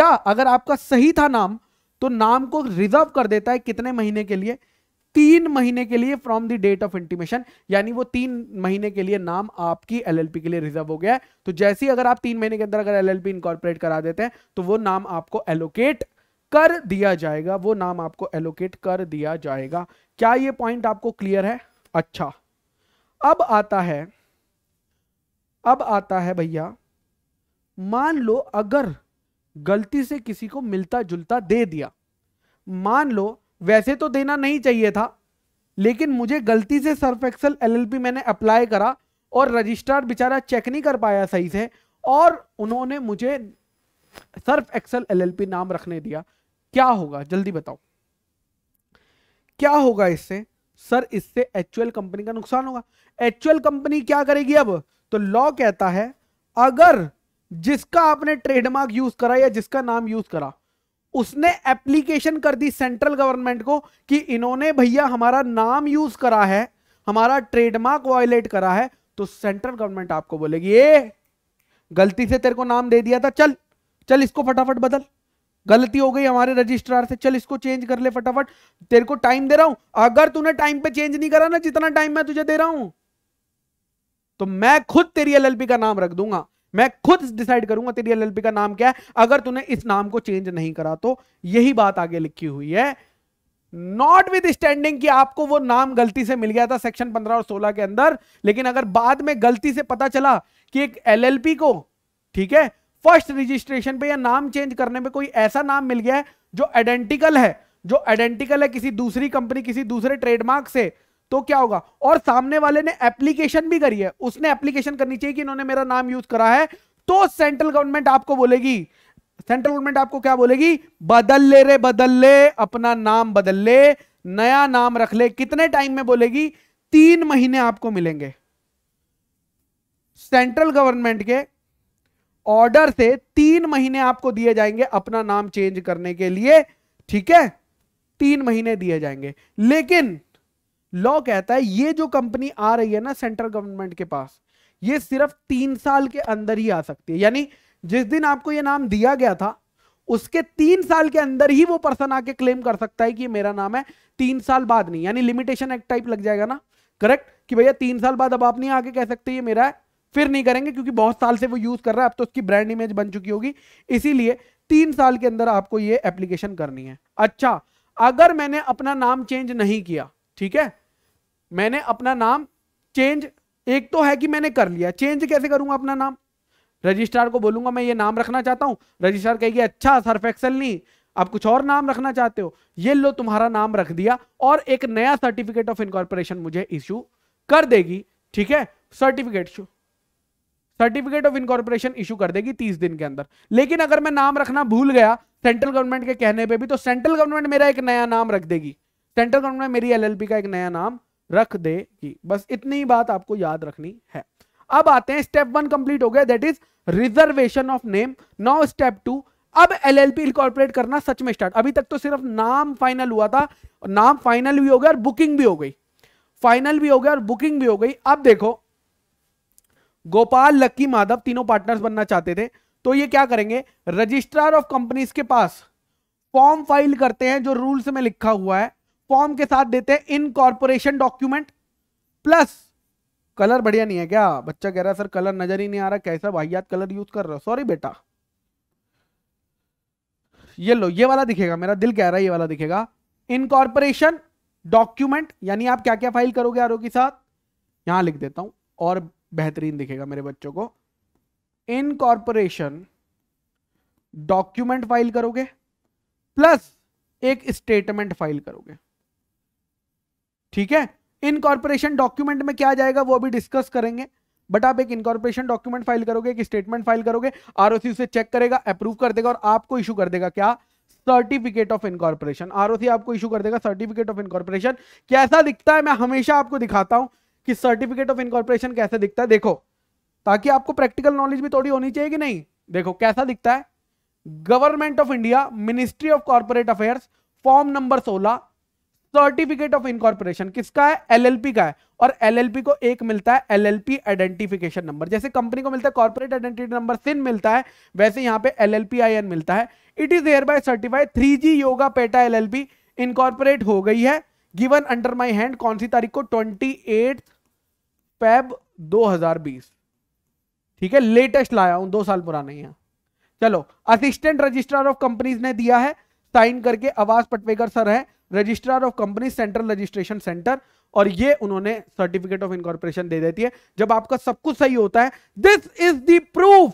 या अगर आपका सही था नाम तो नाम को रिजर्व कर देता है कितने महीने के लिए तीन महीने के लिए from the date of intimation यानी वो तीन महीने के लिए नाम आपकी एलएलपी के लिए रिजर्व हो गया है तो जैसे ही अगर आप तीन महीने के अंदर अगर एलएलपी इनकॉर्पोरेट करा देते हैं तो वो नाम आपको एलोकेट कर दिया जाएगा वो नाम आपको एलोकेट कर दिया जाएगा क्या ये पॉइंट आपको क्लियर है अच्छा अब आता है अब आता है भैया मान लो अगर गलती से किसी को मिलता जुलता दे दिया मान लो वैसे तो देना नहीं चाहिए था लेकिन मुझे गलती से सर्फ एक्सल एलएलपी मैंने अप्लाई करा और रजिस्ट्रार बेचारा चेक नहीं कर पाया सही से और उन्होंने मुझे सर्फ एक्सल एलएलपी नाम रखने दिया क्या होगा जल्दी बताओ क्या होगा इससे सर इससे एक्चुअल कंपनी का नुकसान होगा एक्चुअल कंपनी क्या करेगी अब तो लॉ कहता है अगर जिसका आपने ट्रेडमार्क यूज करा या जिसका नाम यूज करा उसने एप्लीकेशन कर दी सेंट्रल गवर्नमेंट को कि इन्होंने भैया हमारा नाम यूज करा है हमारा ट्रेडमार्क वायलेट करा है तो सेंट्रल गवर्नमेंट आपको बोलेगी ये गलती से तेरे को नाम दे दिया था चल चल इसको फटाफट बदल गलती हो गई हमारे रजिस्ट्रार से चल इसको चेंज कर ले फटाफट तेरे को टाइम दे रहा हूं अगर तूने टाइम पे चेंज नहीं करा ना जितना टाइम मैं तुझे दे रहा हूं तो मैं खुद तेरी एलएलबी का नाम रख दूंगा मैं खुद डिसाइड करूंगा तेरी एल का नाम क्या है अगर तूने इस नाम को चेंज नहीं करा तो यही बात आगे लिखी हुई है नॉट विद स्टैंडिंग कि आपको वो नाम गलती से मिल गया था सेक्शन 15 और 16 के अंदर लेकिन अगर बाद में गलती से पता चला कि एक एलएलपी को ठीक है फर्स्ट रजिस्ट्रेशन पे या नाम चेंज करने पे कोई ऐसा नाम मिल गया है जो आइडेंटिकल है जो आइडेंटिकल है किसी दूसरी कंपनी किसी दूसरे ट्रेडमार्क से तो क्या होगा और सामने वाले ने एप्लीकेशन भी करी है उसने एप्लीकेशन करनी चाहिए कि इन्होंने मेरा नाम यूज करा है तो सेंट्रल गवर्नमेंट आपको बोलेगी सेंट्रल गवर्नमेंट आपको क्या बोलेगी बदल ले रे बदल ले अपना नाम बदल ले नया नाम रख ले कितने टाइम में बोलेगी तीन महीने आपको मिलेंगे सेंट्रल गवर्नमेंट के ऑर्डर से तीन महीने आपको दिए जाएंगे अपना नाम चेंज करने के लिए ठीक है तीन महीने दिए जाएंगे लेकिन लॉ कहता है ये जो कंपनी आ रही है ना सेंट्रल गवर्नमेंट के पास ये सिर्फ तीन साल के अंदर ही आ सकती है यानी जिस दिन आपको ये नाम दिया गया था उसके तीन साल के अंदर ही वो पर्सन आके क्लेम कर सकता है कि मेरा नाम है तीन साल बाद नहीं यानी लिमिटेशन एक्ट टाइप लग जाएगा ना करेक्ट कि भैया तीन साल बाद अब आप नहीं आके कह सकते ये मेरा है फिर नहीं करेंगे क्योंकि बहुत साल से वो यूज कर रहा है अब तो उसकी ब्रांड इमेज बन चुकी होगी इसीलिए तीन साल के अंदर आपको ये एप्लीकेशन करनी है अच्छा अगर मैंने अपना नाम चेंज नहीं किया ठीक है मैंने अपना नाम चेंज एक तो है कि मैंने कर लिया चेंज कैसे करूंगा अपना नाम रजिस्ट्रार को बोलूंगा मैं ये नाम रखना चाहता हूँ रजिस्ट्रार कहेगी अच्छा सर्फ एक्सल नहीं आप कुछ और नाम रखना चाहते हो ये लो तुम्हारा नाम रख दिया और एक नया सर्टिफिकेट ऑफ इनकॉर्पोरेशन मुझे इशू कर देगी ठीक है certificate issue certificate of incorporation issue कर देगी तीस दिन के अंदर लेकिन अगर मैं नाम रखना भूल गया सेंट्रल गवर्नमेंट के कहने पर भी तो सेंट्रल गवर्नमेंट मेरा एक नया नाम रख देगी सेंट्रल गवर्नमेंट मेरी एल का एक नया नाम रख देगी बस इतनी ही बात आपको याद रखनी है अब आते हैं स्टेप वन कंप्लीट हो गया that is reservation of name now step two अब एल एल पी इनकॉर्पोरेट करना सच में स्टार्ट अभी तक तो सिर्फ नाम फाइनल हुआ था नाम फाइनल भी हो गया और बुकिंग भी हो गई फाइनल भी हो गया और बुकिंग भी हो गई अब देखो गोपाल लक्की माधव तीनों पार्टनर्स बनना चाहते थे तो ये क्या करेंगे रजिस्ट्रार ऑफ कंपनीज के पास फॉर्म फाइल करते हैं जो रूल्स में लिखा हुआ है फॉर्म के साथ देते हैं incorporation document plus colour बढ़िया नहीं है क्या बच्चा कह रहा है सर कलर नजर ही नहीं आ रहा कैसा वाहियात कलर यूज कर रहा सॉरी बेटा ये लो ये वाला दिखेगा मेरा दिल कह रहा है ये वाला दिखेगा इनकॉर्पोरेशन डॉक्यूमेंट यानी आप क्या क्या फाइल करोगे आरओ के साथ यहां लिख देता हूं और बेहतरीन दिखेगा मेरे बच्चों को इनकॉर्पोरेशन डॉक्यूमेंट फाइल करोगे प्लस एक स्टेटमेंट फाइल करोगे ठीक है इनकॉर्पोरेशन डॉक्यूमेंट में क्या जाएगा वो अभी डिस्कस करेंगे बट आप एक इनकॉर्पोरेशन डॉक्यूमेंट फाइल करोगे एक स्टेटमेंट फाइल करोगे आरओसी उसे चेक करेगा अप्रूव कर देगा और आपको इशू कर देगा क्या सर्टिफिकेट ऑफ इनकॉर्पोरेशन आरओसी आपको इशू कर देगा सर्टिफिकेट ऑफ इनकॉर्पोरेशन कैसा दिखता है मैं हमेशा आपको दिखाता हूं कि सर्टिफिकेट ऑफ इनकॉर्पोरेशन कैसे दिखता है देखो ताकि आपको प्रैक्टिकल नॉलेज भी थोड़ी होनी चाहिए कि नहीं देखो कैसा दिखता है government of India ministry of corporate affairs form number सोलह सर्टिफिकेट ऑफ इनकॉर्पोरेशन किसका है एलएलपी का है और एलएलपी को एक मिलता है एलएलपी आइडेंटिफिकेशन नंबर जैसे कंपनी को मिलता है कॉर्पोरेट आइडेंटिटी नंबर सिन मिलता है वैसे यहाँ पे एलएलपी आईएन मिलता है it is hereby certified थ्री योगा पेटा एलएलपी इनकॉर्पोरेट हो गई है गिवन अंडर माई हैंड कौन सी तारीख को ट्वेंटी एट फेब 2020 ठीक है लेटेस्ट लाया हूं दो साल पुराना ही है चलो असिस्टेंट रजिस्ट्रार ऑफ कंपनीज ने दिया है साइन करके आवाज पटवेकर सर है registrar of company central registration centre और ये उन्होंने सर्टिफिकेट ऑफ इनकॉर्पोरेशन दे देती है जब आपका सब कुछ सही होता है this is the proof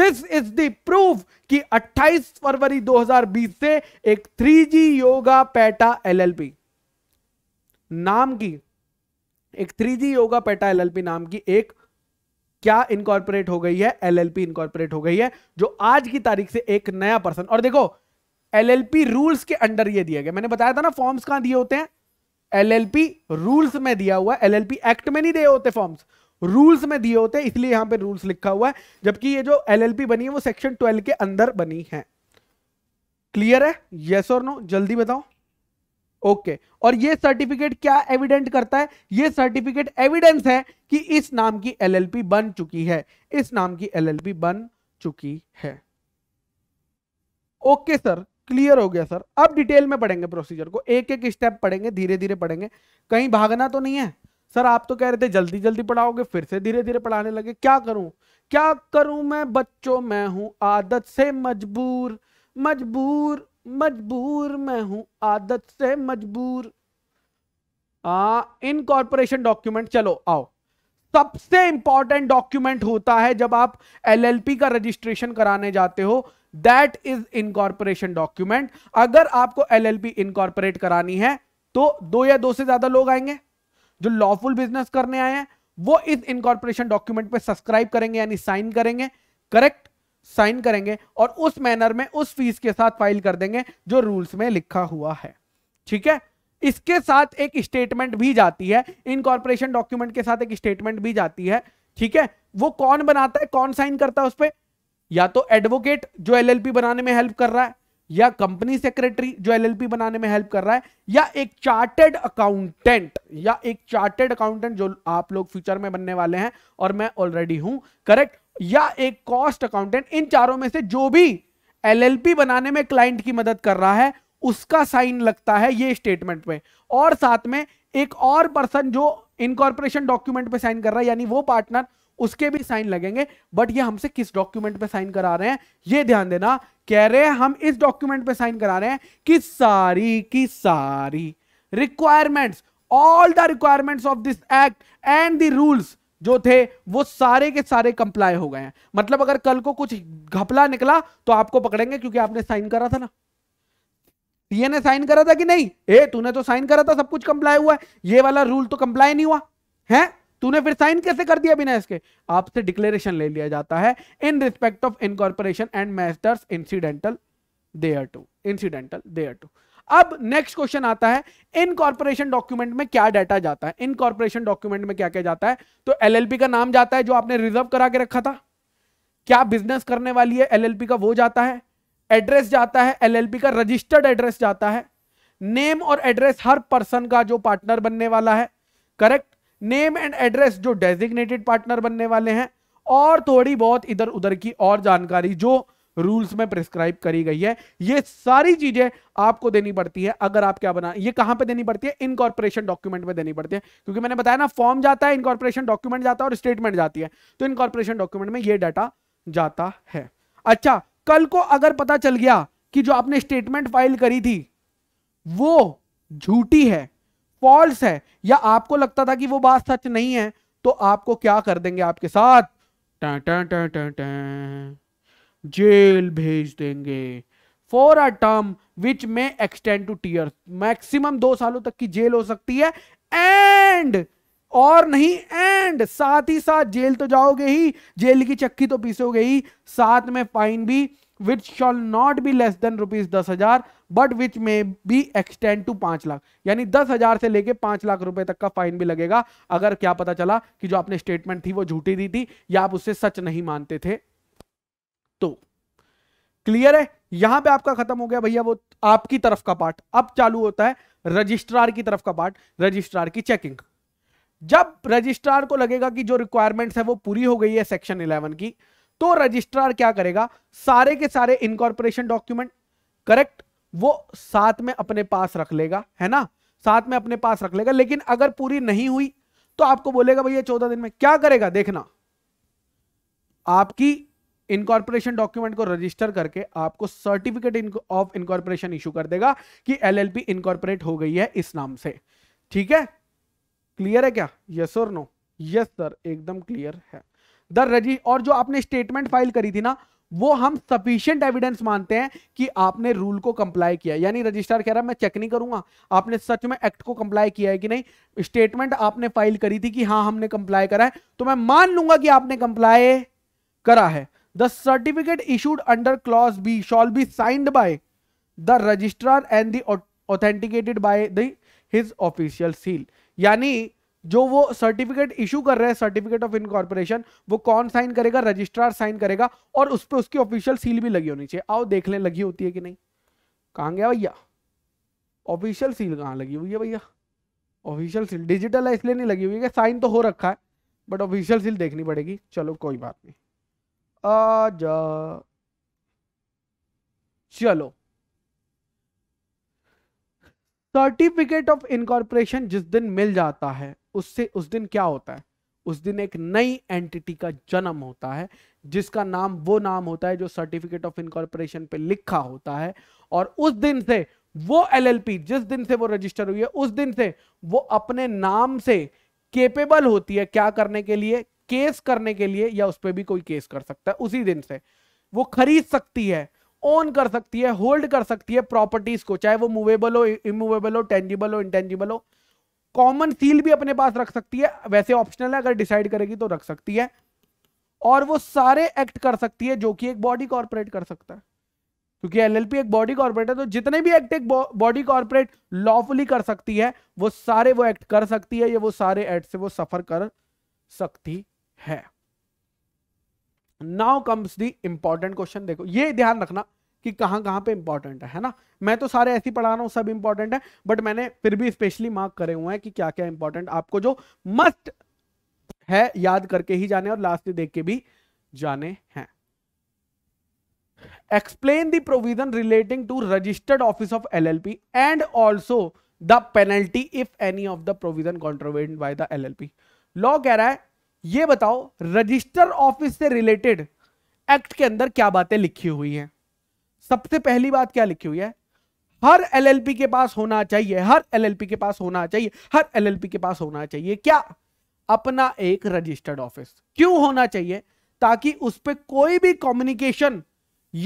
this is the proof कि 28 फरवरी 2020 से एक 3G योगा पैटा एलएलपी नाम की एक 3G योगा पैटा एलएलपी नाम की एक क्या इनकॉर्पोरेट हो गई है एलएलपी इनकॉर्पोरेट हो गई है जो आज की तारीख से एक नया पर्सन और देखो एलएलपी रूल्स के अंडर ये दिया गया मैंने बताया था ना फॉर्म्स कहां दिए होते हैं एलएलपी रूल्स में दिया हुआ है एलएलपी एक्ट में नहीं दिए होते फॉर्म्स रूल्स में दिए होते इसलिए यहां पे रूल्स लिखा हुआ है जबकि ये जो एलएलपी बनी है वो सेक्शन 12 के अंदर बनी है क्लियर है यस और नो जल्दी बताओ ओके okay. और ये सर्टिफिकेट क्या एविडेंट करता है ये सर्टिफिकेट एविडेंस है कि इस नाम की एलएलपी बन चुकी है इस नाम की एलएलपी बन चुकी है ओके okay, सर क्लियर हो गया सर अब डिटेल में पढ़ेंगे प्रोसीजर को एक एक स्टेप पढ़ेंगे धीरे धीरे पढ़ेंगे कहीं भागना तो नहीं है सर आप तो कह रहे थे जल्दी जल्दी पढ़ाओगे फिर से धीरे धीरे पढ़ाने लगे क्या करूं क्या करूं मैं बच्चों मैं हूं आदत से मजबूर मजबूर मजबूर मैं हूं आदत से मजबूर आ इन कॉर्पोरेशन डॉक्यूमेंट चलो आओ सबसे इंपॉर्टेंट डॉक्यूमेंट होता है जब आप एलएलपी का रजिस्ट्रेशन कराने जाते हो दैट इज इनकॉर्पोरेशन डॉक्यूमेंट अगर आपको एलएलपी इनकॉर्पोरेट करानी है तो दो या दो से ज्यादा लोग आएंगे जो लॉफुल बिजनेस करने आए हैं वो इस इनकॉर्पोरेशन डॉक्यूमेंट पे सब्सक्राइब करेंगे यानी साइन करेंगे करेक्ट साइन करेंगे और उस मैनर में उस फीस के साथ फाइल कर देंगे जो रूल्स में लिखा हुआ है ठीक है इसके साथ एक स्टेटमेंट भी जाती है इनकॉर्पोरेशन डॉक्यूमेंट के साथ एक स्टेटमेंट भी जाती है ठीक है वो कौन बनाता है कौन साइन करता है उस पर या तो एडवोकेट जो एलएलपी बनाने में हेल्प कर रहा है या कंपनी सेक्रेटरी जो एलएलपी बनाने में हेल्प कर रहा है या एक चार्टेड अकाउंटेंट या एक चार्टेड अकाउंटेंट जो आप लोग फ्यूचर में बनने वाले हैं और मैं ऑलरेडी हूं करेक्ट या एक कॉस्ट अकाउंटेंट इन चारों में से जो भी एलएलपी बनाने में क्लाइंट की मदद कर रहा है उसका साइन लगता है ये स्टेटमेंट में और साथ में एक और पर्सन जो इनकॉर्पोरेशन डॉक्यूमेंट पे साइन कर रहा है यानी वो पार्टनर उसके भी साइन लगेंगे बट ये हमसे किस डॉक्यूमेंट पे साइन करा रहे हैं ये ध्यान देना कह रहे हैं हम इस डॉक्यूमेंट पे साइन करा रहे हैं कि सारी की सारी requirements all the requirements of this act and the rules जो थे वो सारे के सारे कंप्लाई हो गए हैं मतलब अगर कल को कुछ घपला निकला तो आपको पकड़ेंगे क्योंकि आपने साइन करा था ना टीए ने साइन करा था कि नहीं ए तूने तो साइन करा था सब कुछ कंप्लाई हुआ है ये वाला रूल तो कंप्लाई नहीं हुआ है तूने फिर साइन कैसे कर दिया बिना इसके आपसे डिक्लेरेशन ले लिया जाता है in respect of incorporation and matters incidental thereto incidental thereto अब नेक्स्ट क्वेश्चन आता है इन कॉर्पोरेशन डॉक्यूमेंट में क्या डाटा जाता है इन कॉर्पोरेशन डॉक्यूमेंट में क्या क्या जाता है तो एलएलपी का नाम जाता है जो आपने रिजर्व करा के रखा था क्या बिजनेस करने वाली है एलएलपी का वो जाता है एड्रेस जाता है एलएलपी का रजिस्टर्ड एड्रेस जाता है नेम और एड्रेस हर पर्सन का जो पार्टनर बनने वाला है करेक्ट नेम एंड एड्रेस जो डेजिग्नेटेड पार्टनर बनने वाले हैं और थोड़ी बहुत इधर उधर की और जानकारी जो रूल्स में प्रिस्क्राइब करी गई है ये सारी चीजें आपको देनी पड़ती है अगर आप क्या बना ये कहां पे देनी पड़ती है इनकॉर्पोरेशन डॉक्यूमेंट में देनी पड़ती है क्योंकि मैंने बताया ना फॉर्म जाता है इनकॉर्पोरेशन डॉक्यूमेंट जाता है और स्टेटमेंट जाती है तो इनकॉर्पोरेशन डॉक्यूमेंट में यह डाटा जाता है अच्छा कल को अगर पता चल गया कि जो आपने स्टेटमेंट फाइल करी थी वो झूठी है फॉल्स है या आपको लगता था कि वो बात सच नहीं है तो आपको क्या कर देंगे आपके साथ जेल भेज देंगे for a term which may extend to tier maximum दो सालों तक की जेल हो सकती है एंड और नहीं एंड साथ ही साथ जेल तो जाओगे ही जेल की चक्की तो पीसोगे ही साथ में फाइन भी which shall not be less than rupees दस हजार बट विच में बी एक्सटेंड टू पांच लाख यानी दस हजार से लेके पांच लाख रुपए तक का फाइन भी लगेगा अगर क्या पता चला कि जो आपने स्टेटमेंट थी वो झूठी दी थी या आप उससे सच नहीं मानते थे तो क्लियर है यहां पे आपका खत्म हो गया भैया वो आपकी तरफ का पार्ट अब चालू होता है रजिस्ट्रार की तरफ का पार्ट रजिस्ट्रार की चेकिंग जब रजिस्ट्रार को लगेगा कि जो रिक्वायरमेंट है वो पूरी हो गई है सेक्शन इलेवन की तो रजिस्ट्रार क्या करेगा सारे के सारे इनकॉर्पोरेशन डॉक्यूमेंट करेक्ट वो साथ में अपने पास रख लेगा है ना साथ में अपने पास रख लेगा लेकिन अगर पूरी नहीं हुई तो आपको बोलेगा भैया चौदह दिन में क्या करेगा देखना आपकी इनकॉर्पोरेशन डॉक्यूमेंट को रजिस्टर करके आपको सर्टिफिकेट ऑफ इनकॉर्पोरेशन इशू कर देगा कि एलएलपी इनकॉर्पोरेट हो गई है इस नाम से ठीक है क्लियर है क्या यस और नो यस सर एकदम क्लियर है द रजी और जो आपने स्टेटमेंट फाइल करी थी ना वो हम सफिशियंट एविडेंस मानते हैं कि आपने रूल को कंप्लाई किया यानी रजिस्ट्रार कह रहा है मैं चेक नहीं करूंगा आपने सच में एक्ट को कंप्लाई किया है कि नहीं स्टेटमेंट आपने फाइल करी थी कि हाँ हमने कंप्लाई करा है तो मैं मान लूंगा कि आपने कंप्लाई करा है the certificate issued under clause B shall be signed by the registrar and the authenticated by this official seal यानी जो वो सर्टिफिकेट इशू कर रहे हैं सर्टिफिकेट ऑफ इनकॉर्पोरेशन वो कौन साइन करेगा रजिस्ट्रार साइन करेगा और उस पर उसकी ऑफिशियल सील भी लगी होनी चाहिए आओ देख लें लगी होती है कि नहीं कहाँ गया भैया ऑफिशियल सील कहाँ लगी हुई है भैया ऑफिशियल सील डिजिटल है इसलिए नहीं लगी हुई है साइन तो हो रखा है बट ऑफिशियल सील देखनी पड़ेगी चलो कोई बात नहीं आ जा चलो सर्टिफिकेट ऑफ इनकॉर्पोरेशन जिस दिन मिल जाता है उससे उस दिन क्या होता है उस दिन एक नई एंटिटी का जन्म होता है जिसका नाम वो नाम होता है जो सर्टिफिकेट ऑफ इनकॉर्पोरेशन पे लिखा होता है और उस दिन से वो एलएलपी जिस दिन से वो रजिस्टर हुई है उस दिन से वो अपने नाम से केपेबल होती है क्या करने के लिए केस करने के लिए या उस पर भी कोई केस कर सकता है उसी दिन से वो खरीद सकती है ओन कर सकती है होल्ड कर सकती है प्रॉपर्टीज को चाहे वो मूवेबल हो इमूवेबल हो टेंजिबल हो इंटेंजिबल हो कॉमन सील भी अपने पास रख सकती है वैसे ऑप्शनल है अगर डिसाइड करेगी तो रख सकती है और वो सारे एक्ट कर सकती है जो कि एक बॉडी कॉर्पोरेट कर सकता है क्योंकि एलएलपी एक बॉडी कॉर्पोरेट है तो जितने भी एक्ट एक बॉडी कॉर्पोरेट लॉफुली कर सकती है वो सारे वो एक्ट कर सकती है या वो सारे एक्ट से वो सफर कर सकती है now comes the important question देखो ये ध्यान रखना कि कहां कहां पे इंपॉर्टेंट है है ना मैं तो सारे ऐसे ही पढ़ा रहा हूं सब इंपॉर्टेंट है बट मैंने फिर भी स्पेशली मार्क करे हुए हैं कि क्या क्या इंपॉर्टेंट आपको जो मस्ट है याद करके ही जाने और लास्ट देख के भी जाने हैं explain the provision relating to registered office of LLP and also the penalty if any of the provision contravened by the LLP law कह रहा है ये बताओ रजिस्टर ऑफिस से रिलेटेड एक्ट के अंदर क्या बातें लिखी हुई हैं सबसे पहली बात क्या लिखी हुई है हर एलएलपी के पास होना चाहिए हर एलएलपी के पास होना चाहिए हर एलएलपी के पास होना चाहिए क्या अपना एक रजिस्टर्ड ऑफिस क्यों होना चाहिए ताकि उस पर कोई भी कम्युनिकेशन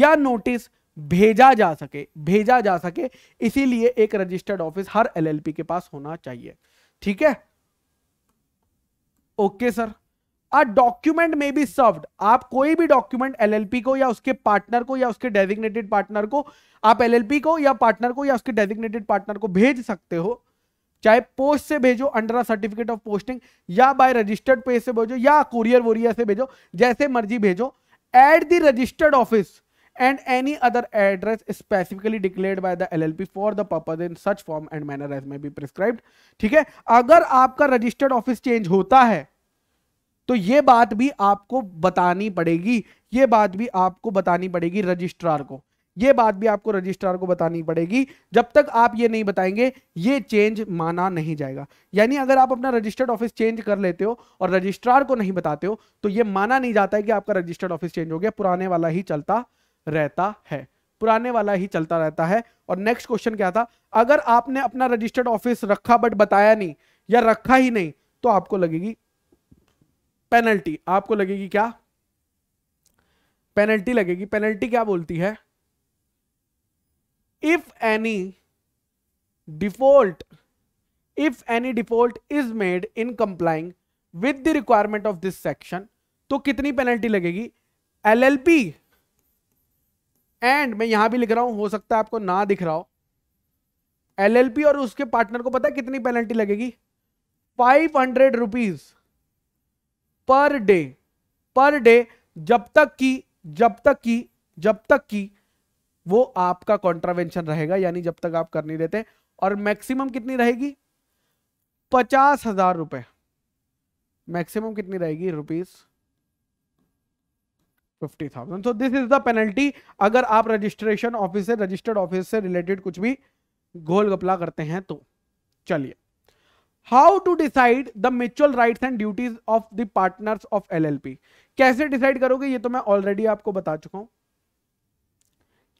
या नोटिस भेजा जा सके भेजा जा सके इसीलिए एक रजिस्टर्ड ऑफिस हर एलएलपी के पास होना चाहिए ठीक है ओके सर अ डॉक्यूमेंट में बी सर्व्ड आप कोई भी डॉक्यूमेंट एलएलपी को या उसके पार्टनर को या उसके डेजिग्नेटेड पार्टनर को आप एलएलपी को या पार्टनर को या उसके डेजिग्नेटेड पार्टनर को भेज सकते हो चाहे पोस्ट से भेजो under a certificate of posting या बाय रजिस्टर्ड पे से भेजो या कुरियर वोरियर से भेजो जैसे मर्जी भेजो at the registered office and any other address specifically declare by the L for the purpose in such form and manner as may be prescribe ठीक है अगर आपका रजिस्टर्ड ऑफिस चेंज होता है तो ये बात भी आपको बतानी पड़ेगी ये बात भी आपको बतानी पड़ेगी रजिस्ट्रार को ये बात भी आपको रजिस्ट्रार को बतानी पड़ेगी जब तक आप ये नहीं बताएंगे ये चेंज माना नहीं जाएगा यानी अगर आप अपना रजिस्टर्ड ऑफिस चेंज कर लेते हो और रजिस्ट्रार को नहीं बताते हो तो ये माना नहीं जाता है कि आपका रजिस्टर्ड ऑफिस चेंज हो गया पुराने वाला ही चलता रहता है पुराने वाला ही चलता रहता है और नेक्स्ट क्वेश्चन क्या था अगर आपने अपना रजिस्टर्ड ऑफिस रखा बट बताया नहीं या रखा ही नहीं तो आपको लगेगी पेनल्टी आपको लगेगी क्या पेनल्टी लगेगी पेनल्टी क्या बोलती है if any default if any default is made in complying with the requirement of this section तो कितनी पेनल्टी लगेगी एलएलपी एंड मैं यहां भी लिख रहा हूं हो सकता है आपको ना दिख रहा हो एलएलपी और उसके पार्टनर को पता है कितनी पेनल्टी लगेगी five hundred rupees per day per day जब तक कि जब तक कि जब तक कि वो आपका कॉन्ट्रावेंशन रहेगा यानी जब तक आप कर नहीं देते और मैक्सिमम कितनी रहेगी पचास हजार रुपए मैक्सिमम कितनी रहेगी rupees fifty thousand so this is the penalty अगर आप रजिस्ट्रेशन ऑफिस से रजिस्टर्ड ऑफिस से रिलेटेड कुछ भी घोल गपला करते हैं तो चलिए how to decide the mutual right and duties of the partners of LLP कैसे डिसाइड करोगे ये तो मैं ऑलरेडी आपको बता चुका हूं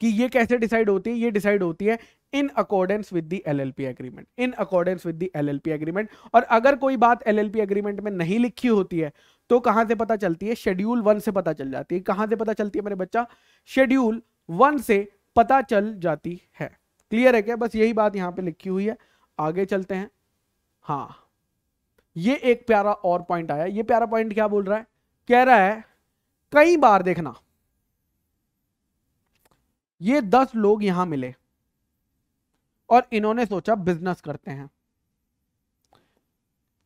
कि ये कैसे डिसाइड होती है ये डिसाइड होती है in accordance with the LLP agreement in accordance with the LLP agreement और अगर कोई बात एलएलपी एग्रीमेंट में नहीं लिखी होती है तो कहां से पता चलती है शेड्यूल वन से पता चल जाती है कहां से पता चलती है मेरे बच्चा शेड्यूल वन से पता चल जाती है क्लियर है क्या बस यही बात यहां पे लिखी हुई है आगे चलते हैं हाँ ये एक प्यारा और पॉइंट आया ये प्यारा पॉइंट क्या बोल रहा है कह रहा है कई बार देखना ये दस लोग यहां मिले और इन्होंने सोचा बिजनेस करते हैं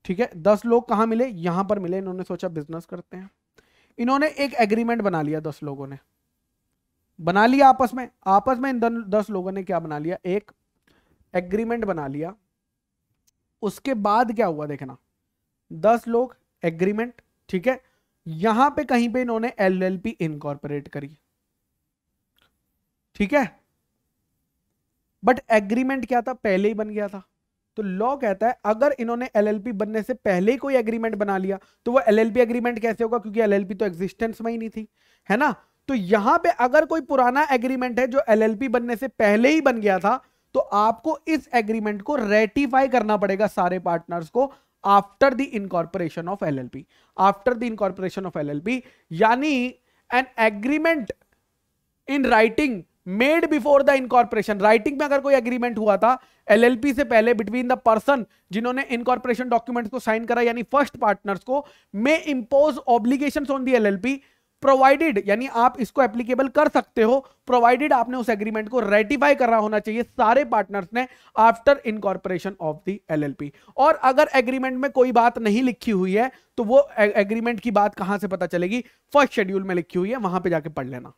ठीक है दस लोग कहां मिले यहां पर मिले इन्होंने सोचा बिजनेस करते हैं इन्होंने एक एग्रीमेंट बना लिया दस लोगों ने बना लिया आपस में आपस में इन दस लोगों ने क्या बना लिया एक एग्रीमेंट बना लिया उसके बाद क्या हुआ देखना दस लोग एग्रीमेंट ठीक है यहां पे कहीं पे इन्होंने एल एल पी इनकॉर्पोरेट करी ठीक है बट एग्रीमेंट क्या था पहले ही बन गया था तो लॉ कहता है अगर इन्होंने एलएलपी बनने से पहले ही कोई एग्रीमेंट बना लिया तो वो एलएलपी एग्रीमेंट कैसे होगा क्योंकि एलएलपी तो एग्जिस्टेंस में ही नहीं थी है ना तो यहां पे अगर कोई पुराना एग्रीमेंट है जो एलएलपी बनने से पहले ही बन गया था तो आपको इस एग्रीमेंट को रेटिफाई करना पड़ेगा सारे पार्टनर्स को after the incorporation of LLP after the incorporation of LLP यानी an agreement in writing made before the incorporation writing में अगर कोई एग्रीमेंट हुआ था एलएलपी से पहले बिटवीन द पर्सन जिन्होंने इनकॉर्पोरेशन डॉक्यूमेंट्स को साइन करा यानी फर्स्ट पार्टनर्स को may impose obligation on the LLP provided यानी आप इसको एप्लीकेबल कर सकते हो प्रोवाइडेड आपने उस एग्रीमेंट को रेटिफाई करना होना चाहिए सारे पार्टनर्स ने after incorporation of the LLP और अगर एग्रीमेंट में कोई बात नहीं लिखी हुई है तो वो एग्रीमेंट की बात कहां से पता चलेगी फर्स्ट शेड्यूल में लिखी हुई है वहां पर जाके पढ़ लेना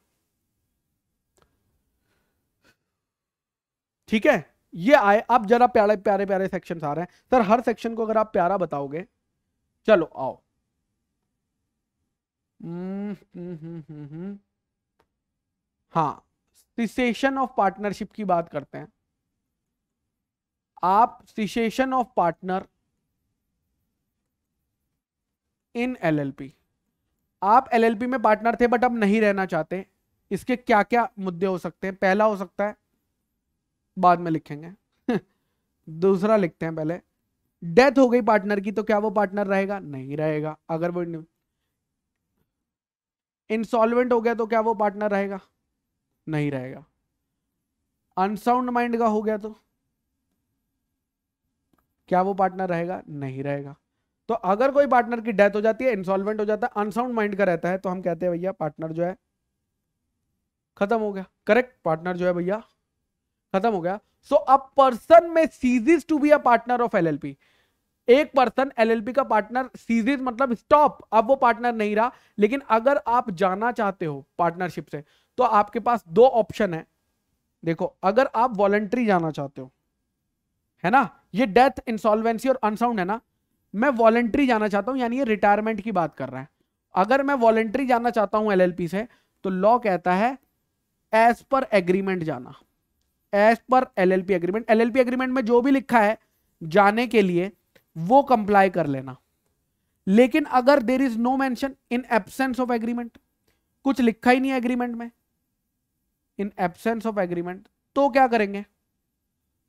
ठीक है ये आए अब जरा प्यारे प्यारे प्यारे सेक्शन आ रहे हैं सर हर सेक्शन को अगर आप प्यारा बताओगे चलो आओ हम्म, हम्म, हम्म, हाँ सिसेशन ऑफ पार्टनरशिप की बात करते हैं आप cessation of partner in LLP आप एलएलपी में पार्टनर थे बट अब नहीं रहना चाहते इसके क्या क्या मुद्दे हो सकते हैं पहला हो सकता है बाद में लिखेंगे दूसरा लिखते हैं पहले डेथ हो गई पार्टनर की तो क्या वो पार्टनर रहेगा नहीं रहेगा अगर वो इंसॉल्वेंट हो गया तो क्या वो पार्टनर रहेगा नहीं रहेगा अनसाउंड माइंड का हो गया तो क्या वो पार्टनर रहेगा नहीं रहेगा तो अगर कोई पार्टनर की डेथ हो जाती है इंसॉल्वेंट हो जाता है अनसाउंड माइंड का रहता है तो हम कहते हैं भैया पार्टनर जो है खत्म हो गया करेक्ट पार्टनर जो है भैया खत्म हो गया so a person may ceases to be a partner of LLP एक पर्सन पी का पार्टनर सीजेज मतलब स्टॉप अब वो पार्टनर नहीं रहा लेकिन अगर आप जाना चाहते हो पार्टनरशिप से तो आपके पास दो ऑप्शन है देखो अगर आप वॉलेंट्री जाना चाहते हो है ना ये डेथ इंसॉल्वेंसी और अनसाउंड है ना मैं वॉलेंट्री जाना चाहता हूं यानी ये रिटायरमेंट की बात कर रहे हैं अगर मैं वॉलेंट्री जाना चाहता हूं एलएलपी से तो लॉ कहता है एज पर एग्रीमेंट जाना as per LLP agreement LLP agreement में जो भी लिखा है जाने के लिए वो कंप्लाई कर लेना लेकिन अगर there is no mention in absence of agreement कुछ लिखा ही नहीं है एग्रीमेंट में इन एबसेंस ऑफ एग्रीमेंट तो क्या करेंगे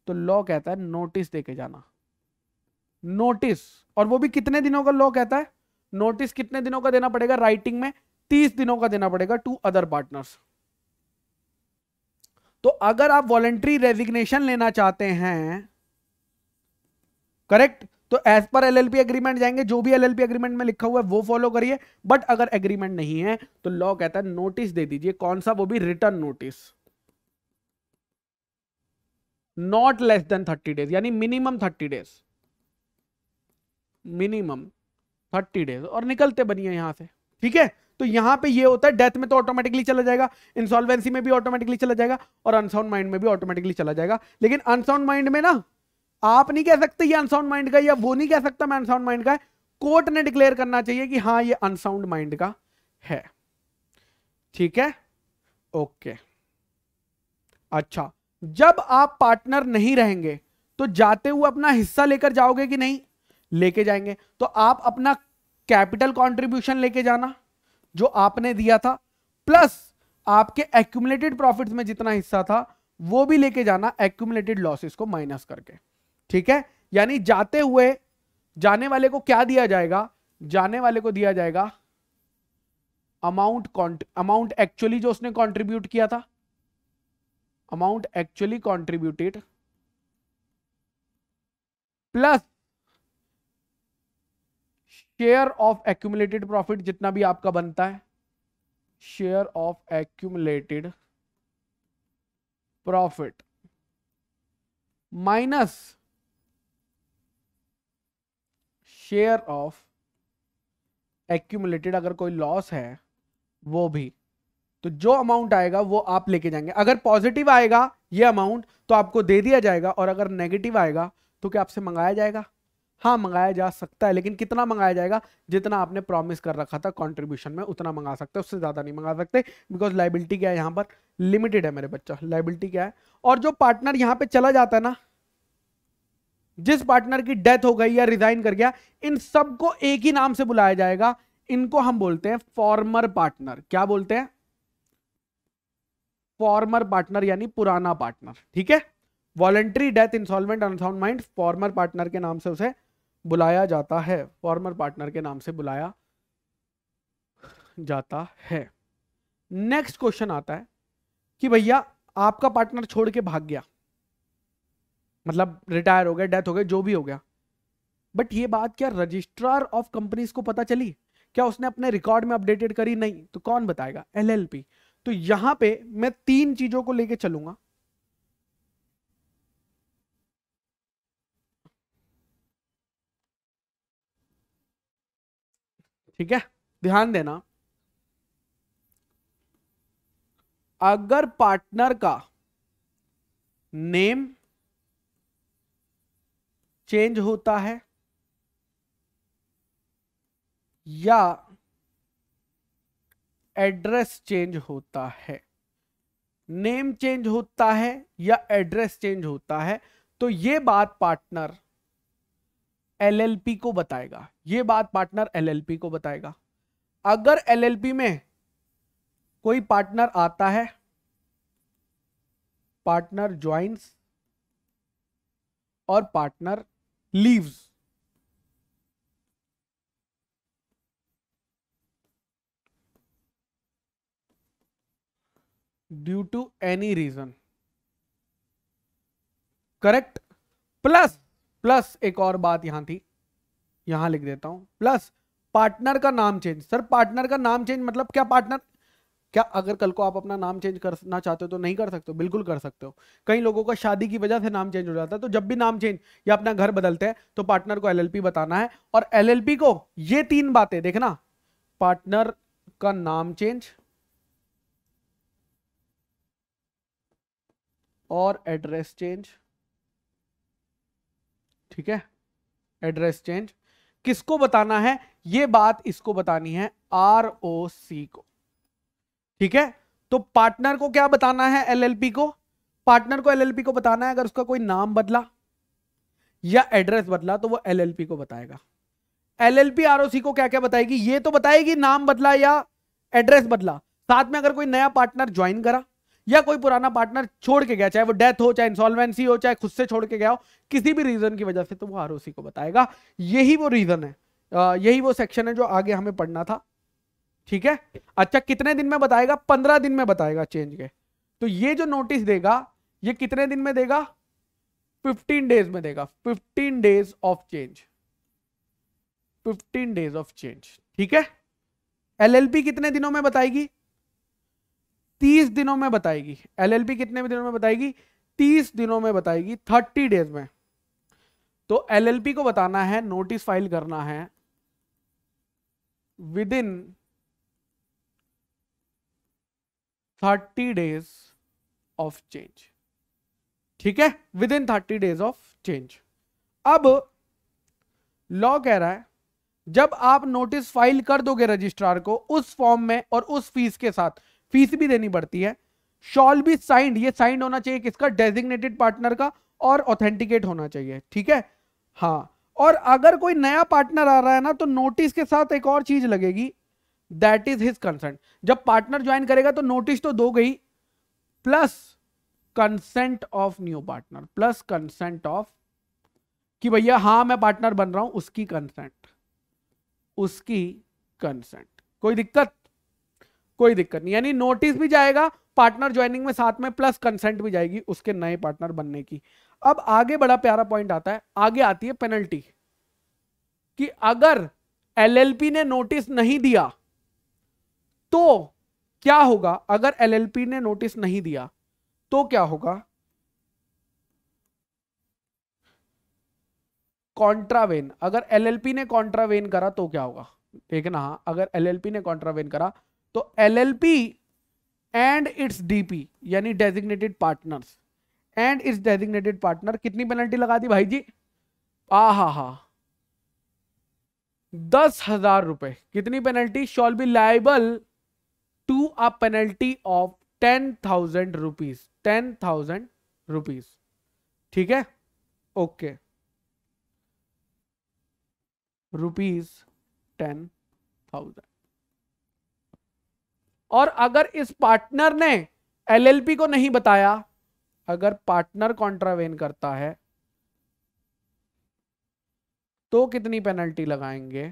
तो लॉ कहता है नोटिस देके जाना नोटिस और वो भी कितने दिनों का लॉ कहता है नोटिस कितने दिनों का देना पड़ेगा राइटिंग में तीस दिनों का देना पड़ेगा टू अदर पार्टनर्स तो अगर आप वॉलेंट्री रेजिग्नेशन लेना चाहते हैं करेक्ट तो एज पर एलएलपी एग्रीमेंट जाएंगे जो भी एलएलपी एग्रीमेंट में लिखा हुआ है वो फॉलो करिए बट अगर एग्रीमेंट नहीं है तो लॉ कहता है नोटिस दे दीजिए कौन सा वो भी return notice not less than thirty days यानी minimum thirty days minimum thirty days और निकलते बनिए यहां से ठीक है तो यहां पे ये होता है डेथ में तो ऑटोमेटिकली चला जाएगा इंसॉल्वेंसी में भी ऑटोमेटिकली चला जाएगा और अनसाउंड माइंड में भी ऑटोमेटिकली चला जाएगा लेकिन अनसाउंड माइंड में ना आप नहीं कह सकते ये अनसाउंड माइंड का या वो नहीं कह सकता मैं अनसाउंड माइंड का है कोर्ट ने डिक्लेयर करना चाहिए कि हाँ ये अनसाउंड माइंड का है ठीक है ओके अच्छा जब आप पार्टनर नहीं रहेंगे तो जाते हुए अपना हिस्सा लेकर जाओगे कि नहीं लेके जाएंगे तो आप अपना कैपिटल कॉन्ट्रीब्यूशन लेके जाना जो आपने दिया था प्लस आपके एक्यूमुलेटेड प्रॉफिट में जितना हिस्सा था वो भी लेके जाना एक्यूमुलेटेड लॉसेस को माइनस करके ठीक है यानी जाते हुए जाने वाले को क्या दिया जाएगा जाने वाले को दिया जाएगा अमाउंट अमाउंट एक्चुअली जो उसने कॉन्ट्रीब्यूट किया था amount actually contributed plus share of accumulated profit जितना भी आपका बनता है share of accumulated profit minus share of accumulated अगर कोई लॉस है वो भी तो जो अमाउंट आएगा वो आप लेके जाएंगे अगर पॉजिटिव आएगा ये अमाउंट तो आपको दे दिया जाएगा और अगर नेगेटिव आएगा तो क्या आपसे मंगाया जाएगा हाँ मंगाया जा सकता है लेकिन कितना मंगाया जाएगा जितना आपने प्रॉमिस कर रखा था कंट्रीब्यूशन में उतना मंगा सकते उससे ज़्यादा नहीं मंगा सकते बिकॉज लाइबिलिटी क्या है यहाँ पर लिमिटेड है मेरे बच्चा लाइबिलिटी क्या है और जो पार्टनर यहाँ पे चला जाता है ना जिस पार्टनर की डेथ हो गई या रिजाइन कर गया इन सबको एक ही नाम से बुलाया जाएगा इनको हम बोलते हैं फॉर्मर पार्टनर क्या बोलते हैं फॉर्मर पार्टनर यानी पुराना पार्टनर ठीक है voluntary death insolvent unsound mind former partner के नाम से उसे बुलाया जाता है फॉर्मर पार्टनर के नाम से बुलाया जाता है नेक्स्ट क्वेश्चन आता है कि भैया आपका पार्टनर छोड़ के भाग गया मतलब रिटायर हो गया डेथ हो गया जो भी हो गया बट ये बात क्या रजिस्ट्रार ऑफ कंपनीज को पता चली क्या उसने अपने रिकॉर्ड में अपडेटेड करी नहीं तो कौन बताएगा एलएलपी तो यहां पे मैं तीन चीजों को लेके चलूंगा ठीक है ध्यान देना अगर पार्टनर का नेम चेंज होता है या एड्रेस चेंज होता है नेम चेंज होता है या एड्रेस चेंज होता है तो ये बात पार्टनर एलएलपी को बताएगा ये बात पार्टनर एलएलपी को बताएगा अगर एलएलपी में कोई पार्टनर आता है पार्टनर ज्वाइंस और partner leaves. Due to any reason correct plus plus एक और बात यहां थी यहां लिख देता हूं प्लस पार्टनर का नाम चेंज सर पार्टनर का नाम चेंज मतलब क्या पार्टनर क्या अगर कल को आप अपना नाम चेंज करना चाहते हो तो नहीं कर सकते हो बिल्कुल कर सकते हो कई लोगों का शादी की वजह से नाम चेंज हो जाता है तो जब भी नाम चेंज या अपना घर बदलते हैं तो पार्टनर को एलएलपी बताना है और एलएलपी को ये तीन बातें देखना पार्टनर का नाम चेंज और एड्रेस चेंज ठीक है एड्रेस चेंज किसको बताना है ये बात इसको बतानी है आर ओ सी को ठीक है तो पार्टनर को क्या बताना है एलएलपी को पार्टनर को एलएलपी को बताना है अगर उसका कोई नाम बदला या एड्रेस बदला तो वो एलएलपी को बताएगा एलएलपी आरओसी को क्या क्या बताएगी ये तो बताएगी नाम बदला या एड्रेस बदला साथ में अगर कोई नया पार्टनर ज्वाइन करा या कोई पुराना पार्टनर छोड़ के गया चाहे वो डेथ हो चाहे इंसॉल्वेंसी हो चाहे खुद से छोड़ के गया हो किसी भी रीजन की वजह से तो वो आरओसी को बताएगा यही वो रीजन है यही वो सेक्शन है जो आगे हमें पढ़ना था ठीक है अच्छा कितने दिन में बताएगा पंद्रह दिन में बताएगा चेंज के तो ये जो नोटिस देगा ये कितने दिन में देगा फिफ्टीन डेज में देगा fifteen days of change fifteen days of change ठीक है एलएलपी कितने दिनों में बताएगी तीस दिनों में बताएगी एलएलपी कितने दिनों में बताएगी तीस दिनों में बताएगी थर्टी डेज में तो एलएलपी को बताना है नोटिस फाइल करना है within thirty days of change ठीक है within thirty days of change अब लॉ कह रहा है जब आप नोटिस फाइल कर दोगे रजिस्ट्रार को उस फॉर्म में और उस फीस के साथ फीस भी देनी पड़ती है शॉल भी साइंड ये साइंड होना चाहिए किसका डेजिग्नेटेड पार्टनर का और ऑथेंटिकेट होना चाहिए ठीक है हाँ और अगर कोई नया पार्टनर आ रहा है ना तो नोटिस के साथ एक और चीज लगेगी दैट इज हिज कंसेंट जब पार्टनर ज्वाइन करेगा तो नोटिस तो दो गई plus consent of new partner plus consent of कि भैया हां मैं पार्टनर बन रहा हूं उसकी कंसेंट उसकी कंसेंट कोई दिक्कत कोई दिक्कत नहीं यानी नोटिस भी जाएगा पार्टनर ज्वाइनिंग में साथ में प्लस कंसेंट भी जाएगी उसके नए पार्टनर बनने की अब आगे बड़ा प्यारा पॉइंट आता है आगे आती है पेनल्टी कि अगर एलएलपी ने नोटिस नहीं दिया तो क्या होगा अगर एलएलपी ने नोटिस नहीं दिया तो क्या होगा कॉन्ट्रावेन अगर एलएलपी ने कॉन्ट्रावेन करा तो क्या होगा ठीक है ना अगर एलएलपी ने कॉन्ट्रावेन करा तो एलएलपी एंड इट्स डीपी यानी designated partners and its designated partner कितनी पेनल्टी लगा दी भाई जी आ हा हा दस हजार रुपए कितनी penalty shall be liable to a penalty of ten thousand rupees ten thousand rupees ठीक है ओके रुपीज टेन थाउजेंड और अगर इस पार्टनर ने एलएलपी को नहीं बताया अगर पार्टनर कॉन्ट्रावेन करता है तो कितनी पेनल्टी लगाएंगे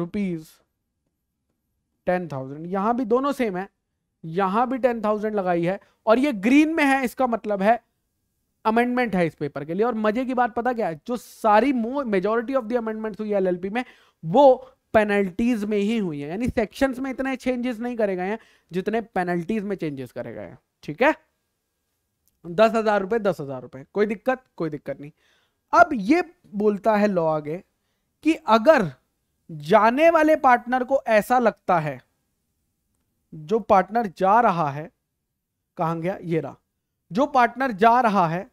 रुपीज टेन थाउजेंड यहां भी दोनों सेम है यहां भी टेन थाउजेंड लगाई है और ये ग्रीन में है इसका मतलब है अमेंडमेंट है इस पेपर के लिए और मजे की बात पता क्या है जो सारी मेजोरिटी ऑफ द अमेंडमेंट हुई है एलएलपी में वो पेनल्टीज में ही हुई है यानी सेक्शन में इतने चेंजेस नहीं करे गए हैं जितने पेनल्टीज में चेंजेस करे गए हैं ठीक है दस हजार रुपए दस हजार रुपए कोई दिक्कत कोई दिक्कत नहीं अब ये बोलता है लॉ आगे कि अगर जाने वाले पार्टनर को ऐसा लगता है जो पार्टनर जा रहा है कहा गया ये रहा जो पार्टनर जा रहा है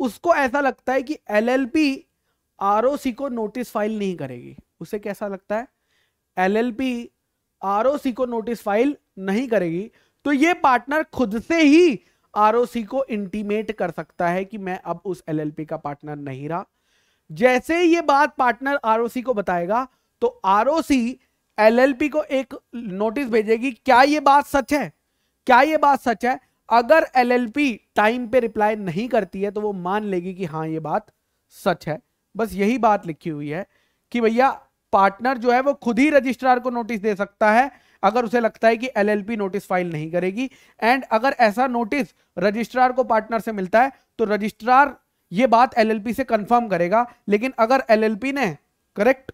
उसको ऐसा लगता है कि एलएलपी आरओसी को नोटिस फाइल नहीं करेगी उसे कैसा लगता है एलएलपी आरओसी को नोटिस फाइल नहीं करेगी तो ये पार्टनर खुद से ही आरओसी को इंटीमेट कर सकता है कि मैं अब उस एलएलपी का पार्टनर नहीं रहा जैसे ये बात पार्टनर आरओसी को बताएगा तो एल एलएलपी को एक नोटिस भेजेगी क्या ये बात सच है क्या ये बात सच है अगर एलएलपी टाइम पे रिप्लाई नहीं करती है तो वो मान लेगी कि हाँ ये बात सच है बस यही बात लिखी हुई है कि भैया पार्टनर जो है वो खुद ही रजिस्ट्रार को नोटिस दे सकता है अगर उसे लगता है कि एलएलपी नोटिस फाइल नहीं करेगी एंड अगर ऐसा नोटिस रजिस्ट्रार को पार्टनर से मिलता है तो रजिस्ट्रार ये बात एलएलपी से कंफर्म करेगा लेकिन अगर एलएलपी ने करेक्ट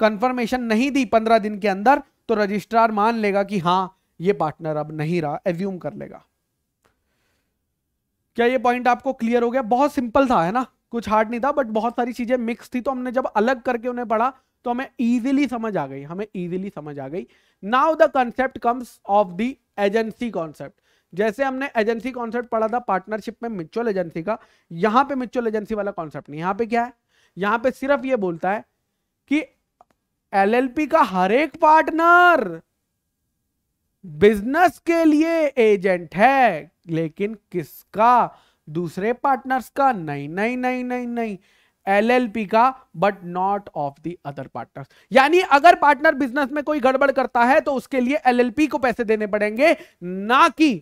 कंफर्मेशन नहीं दी पंद्रह दिन के अंदर तो रजिस्ट्रार मान लेगा कि हाँ ये पार्टनर अब नहीं रहा एज्यूम कर लेगा क्या ये पॉइंट आपको क्लियर हो गया बहुत सिंपल था है ना कुछ हार्ड नहीं था बट बहुत सारी चीजें मिक्स थी तो हमने जब अलग करके उन्हें पढ़ा तो हमें इजीली समझ आ गई हमें इजीली समझ आ गई now the concept comes of the agency concept जैसे हमने एजेंसी कॉन्सेप्ट पढ़ा था पार्टनरशिप में म्यूचुअल एजेंसी का यहां पे म्यूचुअल एजेंसी वाला कॉन्सेप्ट नहीं यहां पे क्या है यहां पे सिर्फ ये बोलता है कि एलएलपी का हर एक पार्टनर बिजनेस के लिए एजेंट है लेकिन किसका दूसरे पार्टनर्स का नहीं नहीं नहीं नहीं नहीं एलएलपी का but not of the other partners यानी अगर पार्टनर बिजनेस में कोई गड़बड़ करता है तो उसके लिए एलएलपी को पैसे देने पड़ेंगे ना कि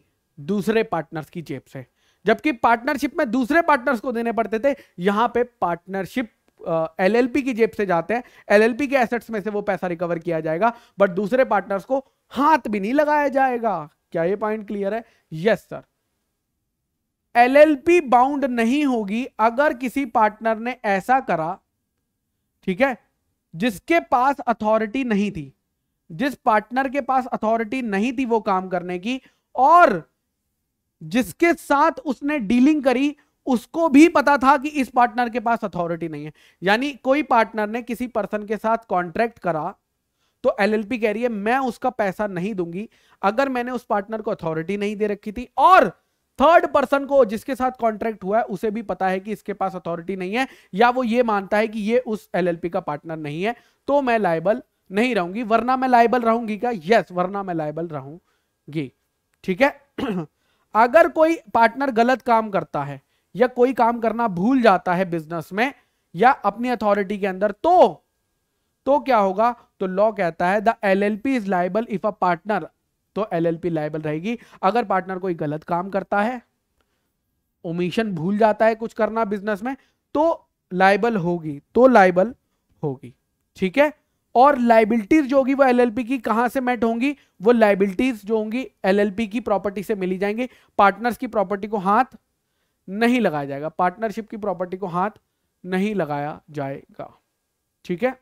दूसरे पार्टनर्स की जेब से जबकि पार्टनरशिप में दूसरे पार्टनर्स को देने पड़ते थे यहां पे पार्टनरशिप एलएलपी की जेब से जाते हैं एलएलपी के एसेट्स में से वो पैसा रिकवर किया जाएगा बट दूसरे पार्टनर्स को हाथ भी नहीं लगाया जाएगा क्या ये पॉइंट क्लियर है यस सर एलएलपी बाउंड नहीं होगी अगर किसी पार्टनर ने ऐसा करा ठीक है जिसके पास अथॉरिटी नहीं थी जिस पार्टनर के पास अथॉरिटी नहीं थी वो काम करने की और जिसके साथ उसने डीलिंग करी उसको भी पता था कि इस पार्टनर के पास अथॉरिटी नहीं है यानी कोई पार्टनर ने किसी पर्सन के साथ कॉन्ट्रैक्ट करा तो एलएलपी कह रही है मैं उसका पैसा नहीं दूंगी अगर मैंने उस पार्टनर को अथॉरिटी नहीं दे रखी थी और थर्ड पर्सन को जिसके साथ कॉन्ट्रैक्ट हुआ है उसे भी पता है कि इसके पास अथॉरिटी नहीं है या वो ये मानता है कि ये उस एलएलपी का पार्टनर नहीं है तो मैं लाइबल नहीं रहूंगी वरना मैं लाइबल रहूंगी क्या यस वरना मैं लाइबल रहूंगी ठीक है अगर कोई पार्टनर गलत काम करता है या कोई काम करना भूल जाता है बिजनेस में या अपनी अथॉरिटी के अंदर तो तो क्या होगा तो लॉ कहता है the L L P is liable if a partner तो एल एल पी लाइबल रहेगी अगर पार्टनर कोई गलत काम करता है ओमिशन भूल जाता है कुछ करना बिजनेस में तो लाइबल होगी तो लाइबल होगी ठीक है और लाइबिलिटीज जो होगी वो एलएलपी की कहां से मेट होंगी वो लाइबिलिटीज जो होंगी एलएलपी की प्रॉपर्टी से मिली जाएंगी पार्टनर्स की प्रॉपर्टी को हाथ नहीं लगाया जाएगा पार्टनरशिप की प्रॉपर्टी को हाथ नहीं लगाया जाएगा ठीक है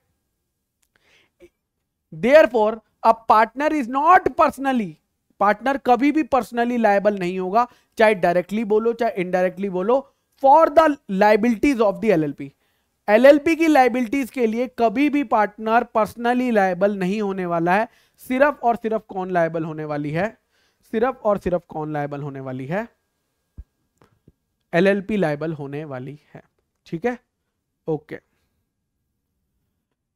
therefore a partner is not personally partner कभी भी पर्सनली लाइबल नहीं होगा चाहे डायरेक्टली बोलो चाहे इनडायरेक्टली बोलो for the liabilities of the LLP LLP की लाइबिलिटीज के लिए कभी भी पार्टनर पर्सनली लाइबल नहीं होने वाला है सिर्फ और सिर्फ कौन लाइबल होने वाली है सिर्फ और सिर्फ कौन लाइबल होने वाली है एलएलपी लाइबल होने वाली है ठीक है ओके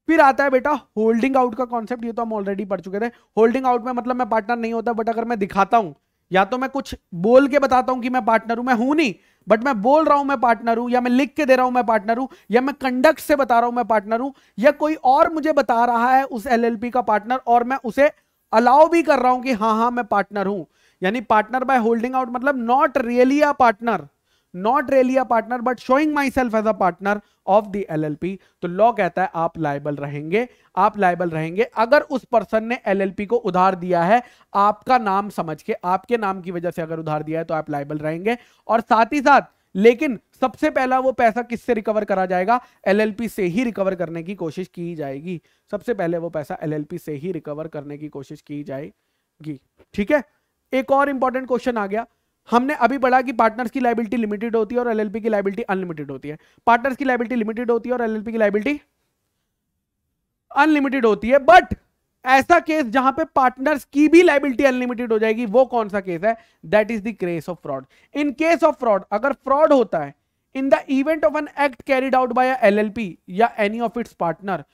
फिर आता है बेटा होल्डिंग आउट का कॉन्सेप्ट ये तो हम ऑलरेडी पढ़ चुके थे होल्डिंग आउट में मतलब मैं पार्टनर नहीं होता बट अगर मैं दिखाता हूं या तो मैं कुछ बोल के बताता हूं कि मैं पार्टनर हूं मैं हूं नहीं बट मैं बोल रहा हूं मैं पार्टनर हूं या मैं लिख के दे रहा हूं मैं पार्टनर हूं या मैं कंडक्ट से बता रहा हूं मैं पार्टनर हूं या कोई और मुझे बता रहा है उस एलएलपी का पार्टनर और मैं उसे अलाउ भी कर रहा हूं कि हाँ हाँ मैं पार्टनर हूं यानी पार्टनर बाय होल्डिंग आउट मतलब not really a partner not really partner but showing myself as a partner of L P तो लॉ कहता है आप लाइबल रहेंगे आप लाइबल रहेंगे अगर उस पर्सन ने एलएलपी को उधार दिया है आपका नाम समझ के आपके नाम की वजह से अगर उधार दिया है तो आप लाइबल रहेंगे और साथ ही साथ लेकिन सबसे पहला वो पैसा किससे रिकवर करा जाएगा एलएलपी से ही रिकवर करने की कोशिश की जाएगी सबसे पहले वो पैसा एलएलपी से ही रिकवर करने की कोशिश की जाएगी ठीक है एक और इंपॉर्टेंट क्वेश्चन आ गया हमने अभी बढ़ा कि पार्टनर्स की लाइबिलिटी लिमिटेड होती है और एलएलपी की लाइबिलिटी अनलिमिटेड होती है पार्टनर्स की लाइबिलिटी लिमिटेड होती है और एलएलपी की लाइबिलिटी अनलिमिटेड होती है बट ऐसा केस जहां पे पार्टनर्स की भी लाइबिलिटी अनलिमिटेड हो जाएगी वो कौन सा केस है दैट इज द्रेस of fraud in case of fraud अगर फ्रॉड होता है in the event of an act carried out by LLP या एनी ऑफ इट्स पार्टनर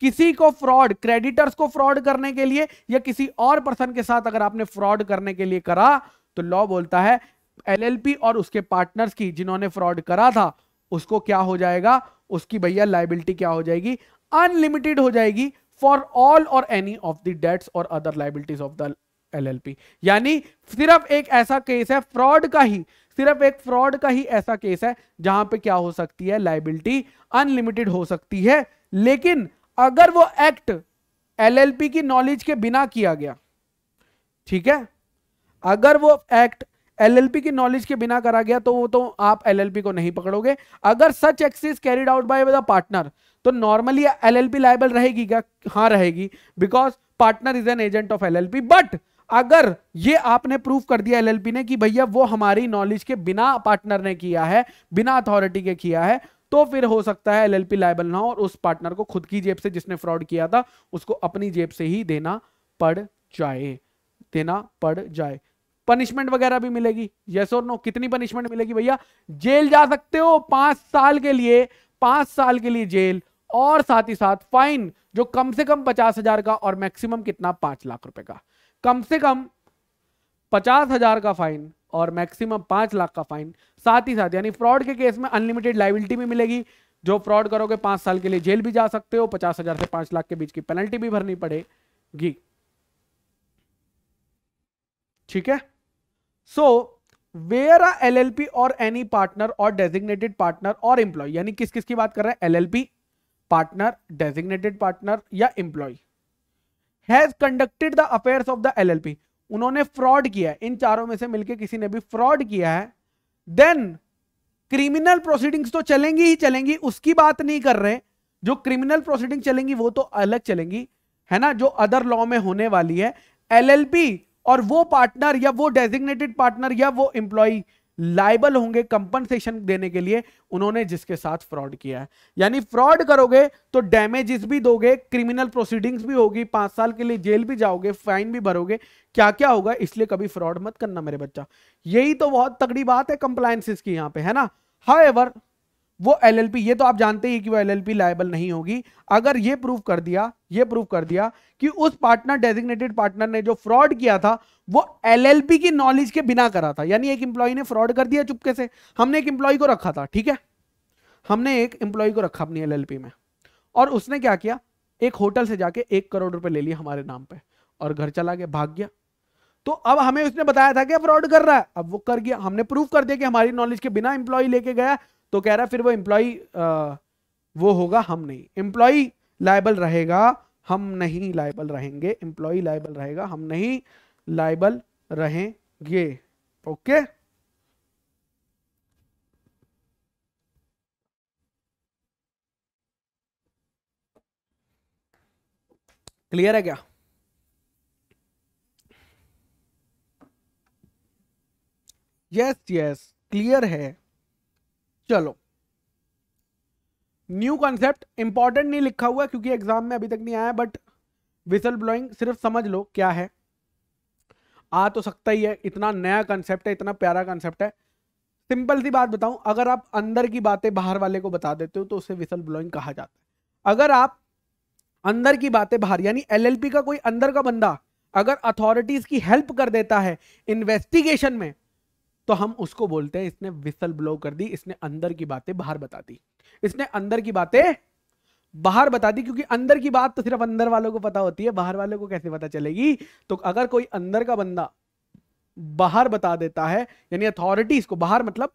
किसी को फ्रॉड क्रेडिटर्स को फ्रॉड करने के लिए या किसी और पर्सन के साथ अगर आपने फ्रॉड करने के लिए करा तो लॉ बोलता है एलएलपी और उसके पार्टनर्स की जिन्होंने फ्रॉड करा था उसको क्या हो जाएगा उसकी भैया लाइबिलिटी क्या हो जाएगी अनलिमिटेड हो जाएगी for all or any of the debts or other liabilities of the LLP यानी सिर्फ एक ऐसा केस है फ्रॉड का ही सिर्फ एक फ्रॉड का ही ऐसा केस है जहां पे क्या हो सकती है लाइबिलिटी अनलिमिटेड हो सकती है लेकिन अगर वो एक्ट एलएलपी की नॉलेज के बिना किया गया ठीक है अगर वो एक्ट एलएलपी की नॉलेज के बिना करा गया तो वो तो आप एलएलपी को नहीं पकड़ोगे अगर such acts carried out by the partner तो नॉर्मली एलएलपी लाइबल रहेगी क्या हाँ रहेगी because partner is an agent of LLP but अगर ये आपने प्रूफ कर दिया एलएलपी ने कि भैया वो हमारी नॉलेज के बिना पार्टनर ने किया है बिना अथॉरिटी के किया है तो फिर हो सकता है एलएलपी लाइबल ना हो और उस पार्टनर को खुद की जेब से जिसने फ्रॉड किया था उसको अपनी जेब से ही देना पड़ जाए देना पड़ जाए पनिशमेंट वगैरह भी मिलेगी यस और नो कितनी पनिशमेंट मिलेगी भैया जेल जा सकते हो पांच साल के लिए पांच साल के लिए जेल और साथ ही साथ फाइन जो कम से कम पचास हजार का और मैक्सिमम कितना पांच लाख रुपए का कम से कम पचास हजार का फाइन और मैक्सिमम पांच लाख का फाइन साथ ही साथ यानी फ्रॉड के केस में अनलिमिटेड लाइबिलिटी भी मिलेगी जो फ्रॉड करोगे पांच साल के लिए जेल भी जा सकते हो पचास हजार से पांच लाख के बीच की पेनल्टी भी भरनी पड़ेगी ठीक है so where L L P or any partner or designated partner or employee यानी किस किस की बात कर रहे हैं एल पार्टनर डेजिग्नेटेड पार्टनर या employee has conducted the affair of the L उन्होंने फ्रॉड किया इन चारों में से मिलकर किसी ने भी फ्रॉड किया है देन क्रिमिनल प्रोसीडिंग्स तो चलेंगी ही चलेंगी उसकी बात नहीं कर रहे जो क्रिमिनल प्रोसीडिंग चलेंगी वो तो अलग चलेंगी है ना जो अदर लॉ में होने वाली है एलएलपी और वो पार्टनर या वो डेजिग्नेटेड पार्टनर या वो इंप्लॉई लाइबल होंगे कंपनसेशन देने के लिए उन्होंने जिसके साथ फ्रॉड किया है यानी फ्रॉड करोगे तो डैमेजेस भी दोगे क्रिमिनल प्रोसीडिंग्स भी होगी पांच साल के लिए जेल भी जाओगे फाइन भी भरोगे क्या क्या होगा इसलिए कभी फ्रॉड मत करना मेरे बच्चा यही तो बहुत तगड़ी बात है कंप्लायसेस की यहां पे है ना हाउ वो एलएलपी ये तो आप जानते ही कि वो एलएलपी लायबल नहीं होगी अगर ये प्रूफ कर दिया ये प्रूफ कर दिया कि उस पार्टनर डेजिग्नेटेड पार्टनर ने जो फ्रॉड किया था वो एलएलपी की नॉलेज के बिना करा था यानी एक इंप्लॉय ने फ्रॉड कर दिया चुपके से हमने एक इंप्लॉय को रखा था ठीक है हमने एक एम्प्लॉय को रखा अपनी पी में और उसने क्या किया एक होटल से जाके एक करोड़ रुपए ले लिए हमारे नाम पर और घर चला गया भाग गया तो अब हमें उसने बताया था कि फ्रॉड कर रहा है अब वो कर गया हमने प्रूफ कर दिया कि हमारी नॉलेज के बिना इंप्लॉय लेके गया तो कह रहा है फिर वो एम्प्लॉय वो होगा हम नहीं एम्प्लॉय लाइबल रहेगा हम नहीं लाइबल रहेंगे एम्प्लॉय लाइबल रहेगा हम नहीं लाइबल रहेंगे ओके क्लियर है क्या यस यस क्लियर है चलो न्यू कॉन्सेप्ट इंपॉर्टेंट नहीं लिखा हुआ क्योंकि एग्जाम में अभी तक नहीं आया बट विसल ब्लोइंग सिर्फ समझ लो क्या है आ तो सकता ही है इतना नया कॉन्सेप्ट है इतना प्यारा कॉन्सेप्ट है सिंपल सी बात बताऊं अगर आप अंदर की बातें बाहर वाले को बता देते हो तो उसे विसल ब्लोइंग कहा जाता है अगर आप अंदर की बातें बाहर यानी एलएलपी का कोई अंदर का बंदा अगर अथॉरिटीज की हेल्प कर देता है इन्वेस्टिगेशन में तो हम उसको बोलते हैं इसने विसल ब्लो कर दी इसने अंदर की बातें बाहर बता दी इसने अंदर की बातें बाहर बता दी क्योंकि अंदर की बात तो सिर्फ अंदर वालों को पता होती है बाहर वालों को कैसे पता चलेगी तो अगर कोई अंदर का बंदा बाहर बता देता है यानी अथॉरिटीज को बाहर मतलब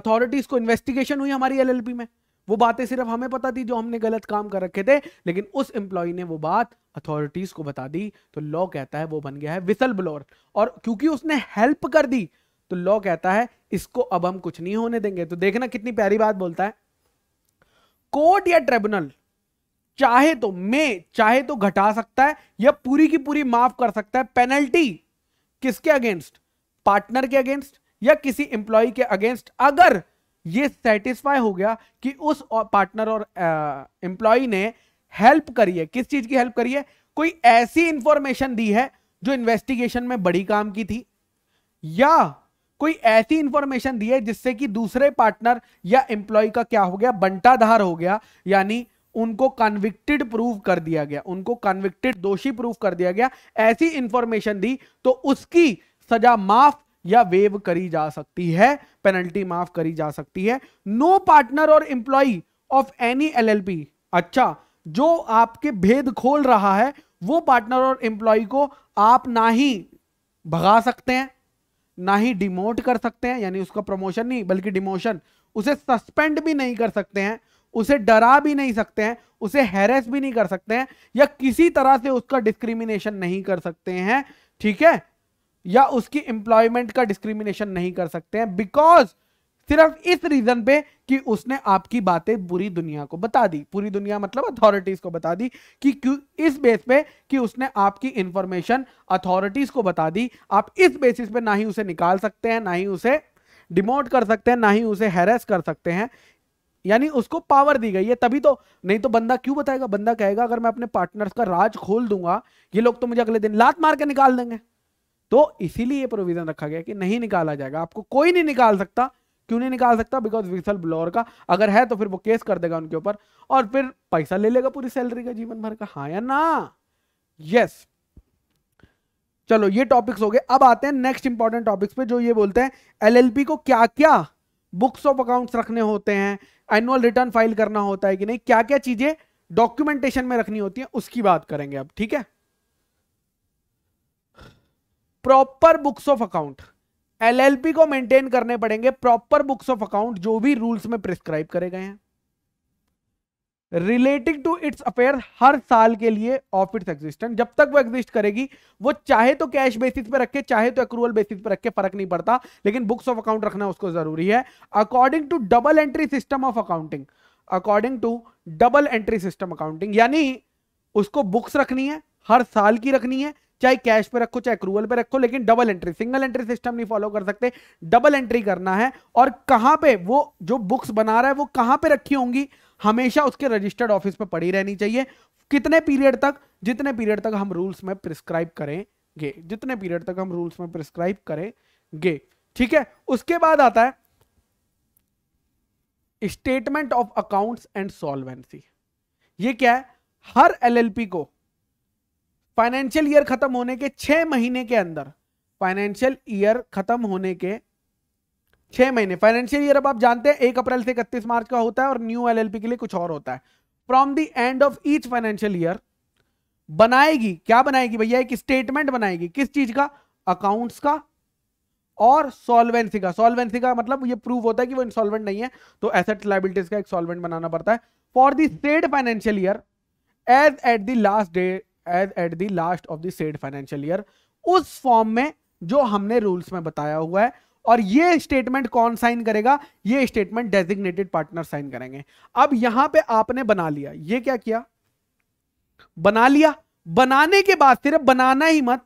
अथॉरिटीज को इन्वेस्टिगेशन हुई हमारी एलएलपी में वो बातें सिर्फ हमें पता थी जो हमने गलत काम कर रखे थे लेकिन उस एम्प्लॉय ने वो बात अथॉरिटीज को बता दी तो लॉ कहता है वो बन गया है विसल ब्लोअर और क्योंकि उसने हेल्प कर दी तो लॉ कहता है इसको अब हम कुछ नहीं होने देंगे तो देखना कितनी प्यारी बात बोलता है कोर्ट या ट्रिब्यूनल चाहे तो में चाहे तो घटा सकता है या पूरी की पूरी माफ कर सकता है पेनल्टी किसके अगेंस्ट पार्टनर के अगेंस्ट या किसी एम्प्लॉय के अगेंस्ट अगर ये सेटिस्फाई हो गया कि उस पार्टनर और एम्प्लॉय ने हेल्प करी है किस चीज की हेल्प करी है कोई ऐसी इंफॉर्मेशन दी है जो इन्वेस्टिगेशन में बड़ी काम की थी या कोई ऐसी इंफॉर्मेशन दी है जिससे कि दूसरे पार्टनर या एम्प्लॉय का क्या हो गया बंटाधार हो गया यानी उनको कन्विक्टेड प्रूव कर दिया गया उनको कन्विक्टेड दोषी प्रूव कर दिया गया ऐसी इंफॉर्मेशन दी तो उसकी सजा माफ या वेव करी जा सकती है पेनल्टी माफ करी जा सकती है no partner or employee of any LLP अच्छा जो आपके भेद खोल रहा है वो पार्टनर और एम्प्लॉय को आप ना ही भगा सकते हैं ना ही डिमोट कर सकते हैं यानी उसका प्रमोशन नहीं बल्कि डिमोशन उसे सस्पेंड भी नहीं कर सकते हैं उसे डरा भी नहीं सकते हैं उसे हैरेस भी नहीं कर सकते हैं या किसी तरह से उसका डिस्क्रिमिनेशन नहीं कर सकते हैं ठीक है या उसकी एम्प्लॉयमेंट का डिस्क्रिमिनेशन नहीं कर सकते हैं बिकॉज सिर्फ इस रीजन पे कि उसने आपकी बातें पूरी दुनिया को बता दी पूरी दुनिया मतलब अथॉरिटीज को बता दी कि क्यों इस बेस पे कि उसने आपकी इंफॉर्मेशन अथॉरिटीज को बता दी आप इस बेसिस पे ना ही उसे निकाल सकते हैं ना ही उसे डिमोट कर सकते हैं ना ही उसे हैरेस कर सकते हैं यानी उसको पावर दी गई है तभी तो नहीं तो बंदा क्यों बताएगा बंदा कहेगा अगर मैं अपने पार्टनर्स का राज खोल दूंगा ये लोग तो मुझे अगले दिन लात मार के निकाल देंगे तो इसीलिए ये प्रोविजन रखा गया कि नहीं निकाला जाएगा आपको कोई नहीं निकाल सकता क्यों नहीं निकाल सकता बिकॉज विसल ब्लोअर का अगर है तो फिर वो केस कर देगा उनके ऊपर और फिर पैसा ले लेगा पूरी सैलरी का जीवन भर का हाँ या ना यस चलो ये टॉपिक्स हो गए अब आते हैं नेक्स्ट इंपॉर्टेंट टॉपिक्स पे जो ये बोलते हैं एलएलपी को क्या क्या बुक्स ऑफ अकाउंट्स रखने होते हैं एनुअल रिटर्न फाइल करना होता है कि नहीं क्या क्या चीजें डॉक्यूमेंटेशन में रखनी होती है उसकी बात करेंगे अब ठीक है proper books of account LLP को मेंटेन करने पड़ेंगे प्रॉपर बुक्स ऑफ अकाउंट जो भी रूल्स में प्रिस्क्राइब करे गए हैं रिलेटिंग टू इट्स अफेयर हर साल के लिए ऑफ इट्स एग्जिस्टेंट जब तक वो एग्जिस्ट करेगी वो चाहे तो कैश बेसिस पे रखे चाहे तो अक्रूवल बेसिस पे रखे फर्क नहीं पड़ता लेकिन बुक्स ऑफ अकाउंट रखना उसको जरूरी है according to double entry system of accounting according to double entry system accounting यानी उसको बुक्स रखनी है हर साल की रखनी है चाहे कैश पे रखो चाहे अक्रूवल पे रखो लेकिन double entry single entry system नहीं फॉलो कर सकते डबल एंट्री करना है और कहां पे वो जो बुक्स बना रहा है वो कहां पे रखी होंगी हमेशा उसके रजिस्टर्ड ऑफिस पे पड़ी रहनी चाहिए कितने पीरियड तक जितने पीरियड तक हम रूल्स में प्रिस्क्राइब करेंगे जितने पीरियड तक हम रूल्स में प्रिस्क्राइब करेंगे ठीक है उसके बाद आता है statement of accounts and solvency ये क्या है हर एलएलपी को फाइनेंशियल ईयर खत्म होने के छह महीने के अंदर फाइनेंशियल ईयर खत्म होने के छह महीने फाइनेंशियल ईयर अब आप जानते हैं एक अप्रैल से इकतीस मार्च का होता है और न्यू एलएलपी के लिए कुछ और होता है from the end of each financial year बनाएगी क्या बनाएगी भैया एक स्टेटमेंट बनाएगी किस चीज का अकाउंट्स का और सॉल्वेंसी का सॉल्वेंसी का मतलब ये प्रूव होता है कि वो इंसॉल्वेंट नहीं है तो एसेट लाइबिलिटीज का एक सॉल्वेंट बनाना पड़ता है for the said financial year as at the last day as at the last of the said financial year उस फॉर्म में जो हमने रूल्स में बताया हुआ है और ये स्टेटमेंट कौन साइन करेगा ये स्टेटमेंट डेजिग्नेटेड पार्टनर साइन करेंगे अब यहां पे आपने बना लिया ये क्या किया बना लिया बनाने के बाद सिर्फ बनाना ही मत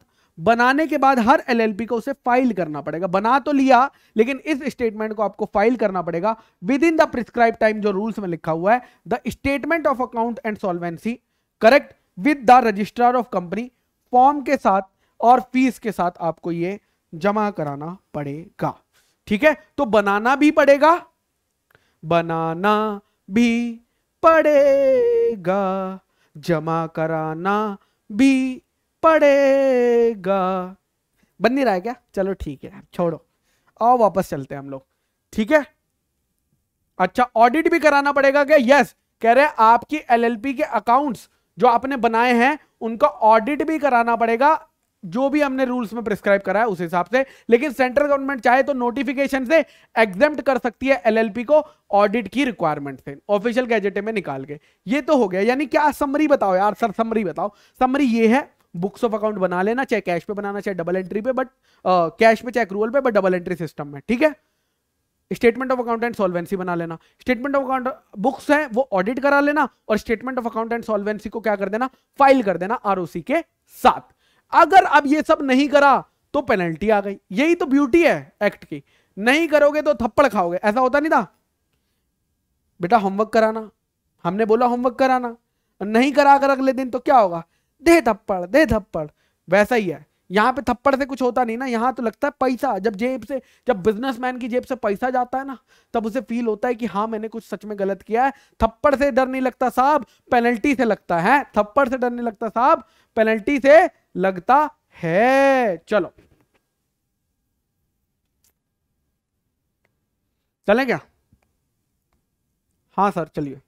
बनाने के बाद हर एलएलपी को उसे फाइल करना पड़ेगा बना तो लिया लेकिन इस स्टेटमेंट को आपको फाइल करना पड़ेगा within the prescribe time जो रूल्स में लिखा हुआ है the statement of account and solvency correct with the registrar of company form के साथ और फीस के साथ आपको ये जमा कराना पड़ेगा ठीक है तो बनाना भी पड़ेगा बनाना भी पड़ेगा जमा कराना भी पड़ेगा बन नहीं रहा है क्या चलो ठीक है छोड़ो आओ वापस चलते हैं हम लोग ठीक है अच्छा ऑडिट भी कराना पड़ेगा क्या यस कह रहे हैं आपकी एलएलपी के अकाउंट्स जो आपने बनाए हैं उनका ऑडिट भी कराना पड़ेगा जो भी हमने रूल्स में प्रिस्क्राइब करा है उस हिसाब से लेकिन सेंट्रल गवर्नमेंट चाहे तो नोटिफिकेशन से एग्जाम कर सकती है एलएलपी को ऑडिट की रिक्वायरमेंट से ऑफिशियल गैजेटे में निकाल के ये तो हो गया यानी क्या समरी बताओ यार सर समरी बताओ समरी ये है बुक्स ऑफ अकाउंट बना लेना चाहे कैश पे बनाना चाहे डबल एंट्री पे बट कैश पे चाहे रूल पे बट डबल एंट्री सिस्टम में ठीक है statement of account and solvency बना लेना स्टेटमेंट ऑफ अकाउंट बुक्स हैं वो ऑडिट करा लेना और statement of account and solvency को क्या कर देना फाइल कर देना आरओसी के साथ अगर अब ये सब नहीं करा तो पेनल्टी आ गई यही तो ब्यूटी है एक्ट की नहीं करोगे तो थप्पड़ खाओगे ऐसा होता नहीं था बेटा होमवर्क कराना हमने बोला होमवर्क कराना नहीं करा कर अगले दिन तो क्या होगा दे थप्पड़ दे थप्पड़ वैसा ही है यहाँ पे थप्पड़ से कुछ होता नहीं ना यहाँ तो लगता है पैसा जब जेब से जब बिजनेसमैन की जेब से पैसा जाता है ना तब उसे फील होता है कि हाँ मैंने कुछ सच में गलत किया है थप्पड़ से डर नहीं लगता साहब पेनल्टी से लगता है थप्पड़ से डर नहीं लगता साहब पेनल्टी से लगता है चलो चले क्या हाँ सर चलिए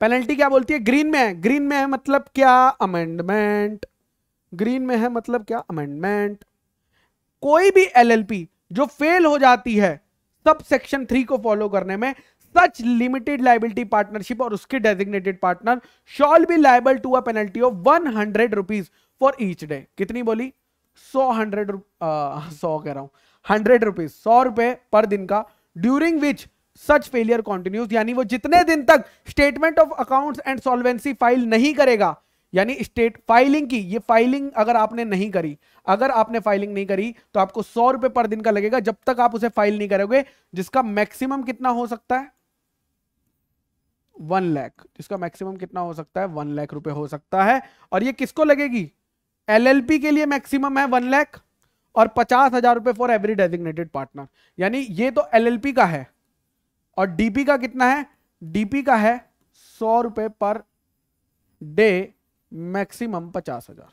पेनल्टी क्या बोलती है ग्रीन में है ग्रीन में है मतलब क्या अमेंडमेंट ग्रीन में है मतलब क्या अमेंडमेंट कोई भी एलएलपी जो फेल हो जाती है सब सेक्शन थ्री को फॉलो करने में सच लिमिटेड लाइबिलिटी पार्टनरशिप और उसके designated partner shall be liable to a penalty of one hundred rupees for each day कितनी बोली सौ हंड्रेड सौ कह रहा हूं हंड्रेड रुपीज सौ रुपए पर दिन का during which such failure continues यानी वो जितने दिन तक statement of accounts and solvency file नहीं करेगा यानी स्टेट फाइलिंग की ये फाइलिंग अगर आपने नहीं करी अगर आपने फाइलिंग नहीं करी तो आपको सौ रुपए पर दिन का लगेगा जब तक आप उसे फाइल नहीं करोगे जिसका मैक्सिमम कितना हो सकता है वन लैख जिसका मैक्सिमम कितना हो सकता है वन लाख रुपए हो सकता है और ये किसको लगेगी एलएलपी के लिए मैक्सिमम है वन लैख और पचास हजार रुपए फॉर एवरी डेजिग्नेटेड पार्टनर यानी ये तो एलएलपी का है और डीपी का कितना है डीपी का है सौ रुपए पर डे मैक्सिमम पचास हजार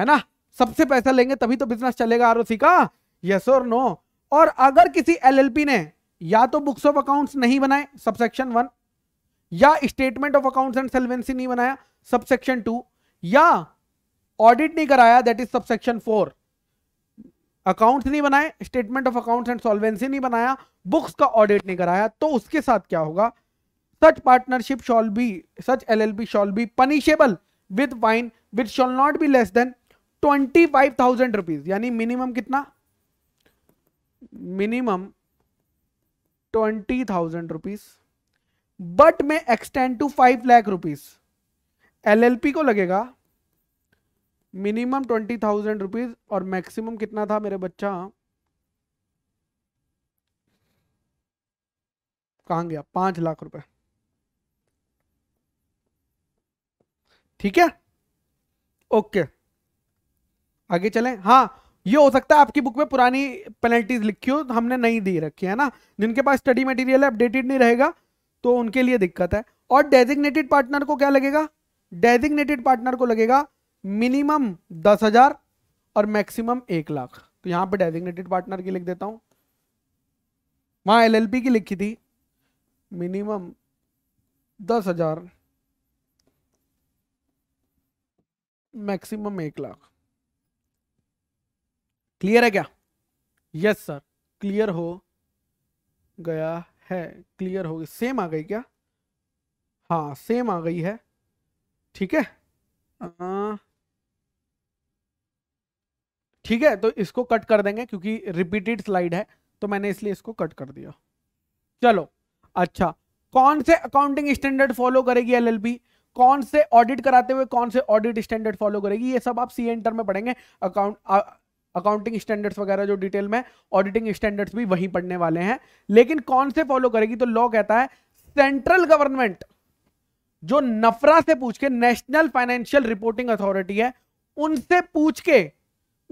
है ना सबसे पैसा लेंगे तभी तो बिजनेस चलेगा आरओसी का यस और नो और अगर किसी एलएलपी ने या तो बुक्स ऑफ अकाउंट्स नहीं बनाए सबसेक्शन वन या statement of accounts and solvency नहीं बनाया सबसेक्शन टू या ऑडिट नहीं कराया that is subsection four accounts नहीं बनाए statement of accounts and solvency नहीं बनाया बुक्स का ऑडिट नहीं कराया तो उसके साथ क्या होगा such partnership shall be such L L P shall be punishable with fine which shall not be less than twenty five thousand rupees यानी मिनिमम कितना minimum twenty thousand rupees but may extend to five lakh rupees L L P को लगेगा minimum twenty thousand rupees और maximum कितना था मेरे बच्चा कहां गया पांच लाख रुपए ठीक है ओके आगे चलें हाँ ये हो सकता है आपकी बुक में पुरानी पेनल्टीज लिखी हो हमने नहीं दी रखी है ना जिनके पास स्टडी मटेरियल अपडेटेड नहीं रहेगा तो उनके लिए दिक्कत है और डेजिग्नेटेड पार्टनर को क्या लगेगा डेजिग्नेटेड पार्टनर को लगेगा मिनिमम दस हजार और मैक्सिमम एक लाख तो यहां पे डेजिग्नेटेड पार्टनर की लिख देता हूं वहां एलएलपी की लिखी थी मिनिमम दस हजार मैक्सिमम एक लाख क्लियर है क्या यस सर क्लियर हो गया है क्लियर हो गई सेम आ गई क्या हाँ सेम आ गई है ठीक है ठीक है तो इसको कट कर देंगे क्योंकि रिपीटेड स्लाइड है तो मैंने इसलिए इसको कट कर दिया चलो अच्छा कौन से अकाउंटिंग स्टैंडर्ड फॉलो करेगी एलएलबी कौन से ऑडिट कराते हुए कौन से ऑडिट स्टैंडर्ड फॉलो करेगी ये सब आप सी एंटर में पढ़ेंगे अकाउंट अकाउंटिंग स्टैंडर्ड्स वगैरह जो डिटेल में ऑडिटिंग स्टैंडर्ड्स भी वहीं पढ़ने वाले हैं लेकिन कौन से फॉलो करेगी तो लॉ कहता है सेंट्रल गवर्नमेंट जो नफरा से पूछ के नेशनल फाइनेंशियल रिपोर्टिंग अथॉरिटी है उनसे पूछ के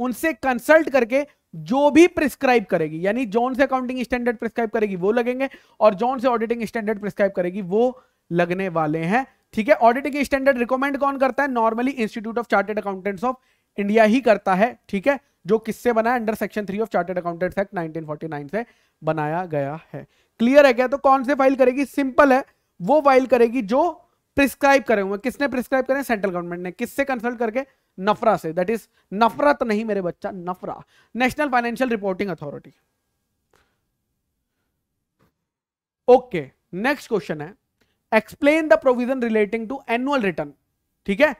उनसे कंसल्ट करके जो भी प्रिस्क्राइब करेगी यानी जोन से अकाउंटिंग स्टैंडर्ड प्रिस्क्राइब करेगी वो लगेंगे और जोन से ऑडिटिंग स्टैंडर्ड प्रिस्क्राइब करेगी वो लगने वाले हैं ठीक है ऑडिटिंग स्टैंडर्ड रिकमेंड कौन करता है normally institute of chartered accountants of India ही करता है ठीक है जो किससे बना है under section three of chartered accountants act 1949 से बनाया गया है क्लियर है क्या तो कौन से फाइल करेगी सिंपल है वो फाइल करेगी जो प्रिस्क्राइब करे हुए किसने प्रिस्क्राइब करें सेंट्रल गवर्नमेंट ने किससे कंसल्ट करके नफरा से दैट इज नफरत नहीं मेरे बच्चा NFRA national financial reporting authority okay next question है explain the provision relating to annual return ठीक है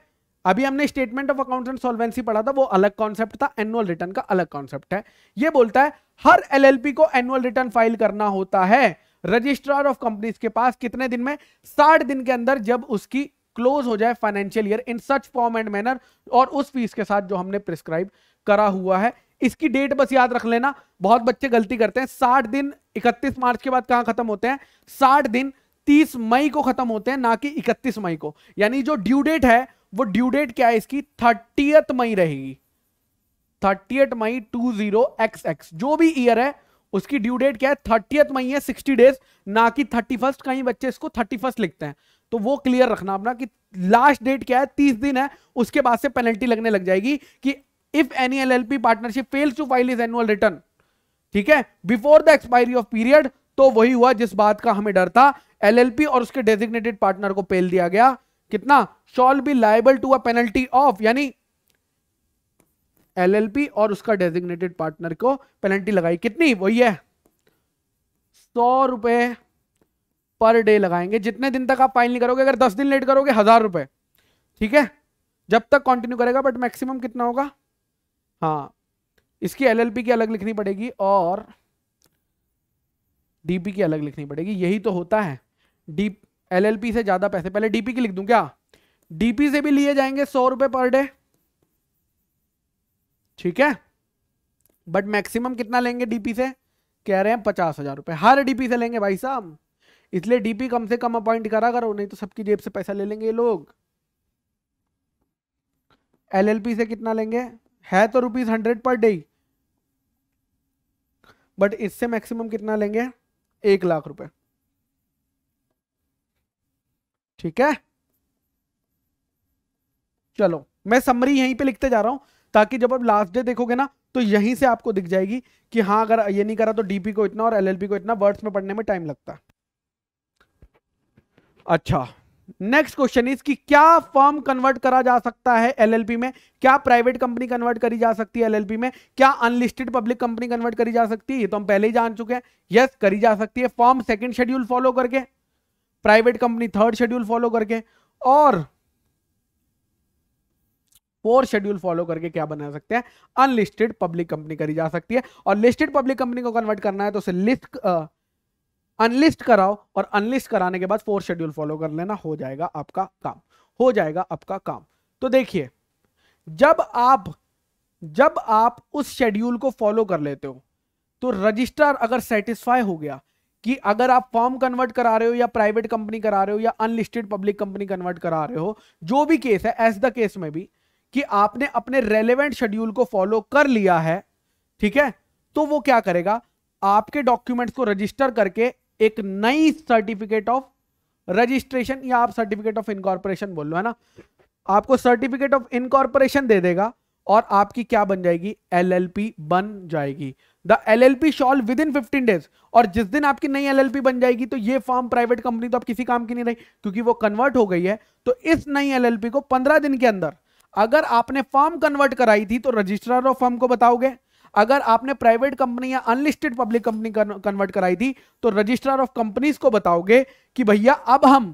अभी हमने statement of account and solvency पढ़ा था वो अलग कॉन्सेप्ट था एनुअल रिटर्न का अलग कॉन्सेप्ट है ये बोलता है हर एलएलपी को एनुअल रिटर्न फाइल करना होता है रजिस्ट्रार ऑफ कंपनीज के पास कितने दिन में साठ दिन के अंदर जब उसकी क्लोज हो जाए financial year in such form and manner और उस फीस के साथ जो हमने प्रिस्क्राइब करा हुआ है इसकी डेट बस याद रख लेना बहुत बच्चे गलती करते हैं साठ दिन इकतीस मार्च के बाद कहां खत्म होते हैं साठ दिन 30 मई को खत्म होते हैं ना कि 31 मई को यानी जो ड्यू डेट है वो ड्यू डेट क्या है इसकी थर्टीएथ मई रहेगी thirtieth May two zero X X जो भी ईयर है उसकी ड्यू डेट क्या है थर्टीएथ मई है सिक्सटी डेज ना कि थर्टी फर्स्ट कहीं बच्चे इसको थर्टी फर्स्ट लिखते हैं तो वो क्लियर रखना अपना कि लास्ट डेट क्या है तीस दिन है उसके बाद से पेनल्टी लगने लग जाएगी कि if any L L P partnership fails to file its annual return ठीक है before the expiry of period तो वही हुआ जिस बात का हमें डर था एलएलपी और उसके डेजिग्नेटेड पार्टनर को पेल दिया गया कितना shall be liable to a penalty of यानी एलएलपी और उसका डेजिग्नेटेड पार्टनर को पेनल्टी लगाई कितनी वही है सौ रुपए पर डे लगाएंगे जितने दिन तक आप फाइल नहीं करोगे अगर दस दिन लेट करोगे हजार रुपए ठीक है जब तक कंटिन्यू करेगा बट मैक्सिमम कितना होगा हाँ इसकी एलएलपी की अलग लिखनी पड़ेगी और डीपी की अलग लिखनी पड़ेगी यही तो होता है डी एलएलपी से ज़्यादा पैसे पहले डीपी की लिख दूं क्या डीपी से भी लिए जाएंगे सौ रुपए पर डे ठीक है बट मैक्सिमम कितना लेंगे डीपी से कह रहे हैं पचास हज़ार रुपए हर डीपी से लेंगे भाई साहब इसलिए डीपी कम से कम अपॉइंट करा करो नहीं तो सबकी जेब से पैसा ले लेंगे ये लोग एलएलपी से कितना लेंगे है तो रुपीज़ हंड्रेड पर डे बट इससे मैक्सिमम कितना लेंगे एक लाख रुपए ठीक है चलो मैं समरी यहीं पे लिखते जा रहा हूं ताकि जब आप लास्ट डे देखोगे ना तो यहीं से आपको दिख जाएगी कि हाँ अगर ये नहीं करा तो डीपी को इतना और एलएलपी को इतना वर्ड्स में पढ़ने में टाइम लगता अच्छा नेक्स्ट क्वेश्चन इज कि क्या फॉर्म कन्वर्ट करा जा सकता है एलएलपी में क्या प्राइवेट कंपनी कन्वर्ट करी जा सकती है एलएलपी में क्या अनलिस्टेड पब्लिक कंपनी कन्वर्ट करी जा सकती है ये तो हम पहले ही जान चुके हैं यस yes, करी जा सकती है फॉर्म सेकंड शेड्यूल फॉलो करके private company third schedule follow करके और फोर शेड्यूल फॉलो करके क्या बना सकते हैं अनलिस्टेड पब्लिक कंपनी करी जा सकती है और लिस्टेड पब्लिक कंपनी को कन्वर्ट करना है तो उसे लिस्ट अनलिस्ट कराओ और अनलिस्ट कराने के बाद फोर शेड्यूल फॉलो कर लेना हो जाएगा आपका काम हो जाएगा आपका काम तो देखिए जब आप जब आप उस शेड्यूल को फॉलो कर लेते हो तो रजिस्ट्रार अगर सेटिस्फाई हो गया कि अगर आप फॉर्म कन्वर्ट करा रहे हो या प्राइवेट कंपनी करा रहे हो या अनलिस्टेड पब्लिक कंपनी कन्वर्ट करा रहे हो जो भी केस है एज द केस में भी कि आपने अपने रेलेवेंट शेड्यूल को फॉलो कर लिया है ठीक है तो वो क्या करेगा आपके डॉक्यूमेंट्स को रजिस्टर करके एक नई सर्टिफिकेट ऑफ रजिस्ट्रेशन या आप सर्टिफिकेट ऑफ इनकॉर्पोरेशन बोल लो है ना आपको सर्टिफिकेट ऑफ इनकॉर्पोरेशन दे देगा और आपकी क्या बन जाएगी एलएलपी बन जाएगी the L L P shall within fifteen days और जिस दिन आपकी नई एल एल पी बन जाएगी तो ये फॉर्म प्राइवेट कंपनी तो आप किसी काम की नहीं रही क्योंकि वो कन्वर्ट हो गई है तो इस नई एल एल पी को पंद्रह दिन के अंदर अगर आपने फॉर्म कन्वर्ट कराई थी तो रजिस्ट्रार ऑफ फॉर्म को बताओगे अगर आपने प्राइवेट कंपनी या अनलिस्टेड पब्लिक कंपनी कन्वर्ट कराई थी तो रजिस्ट्रार ऑफ कंपनीज को बताओगे कि भैया अब हम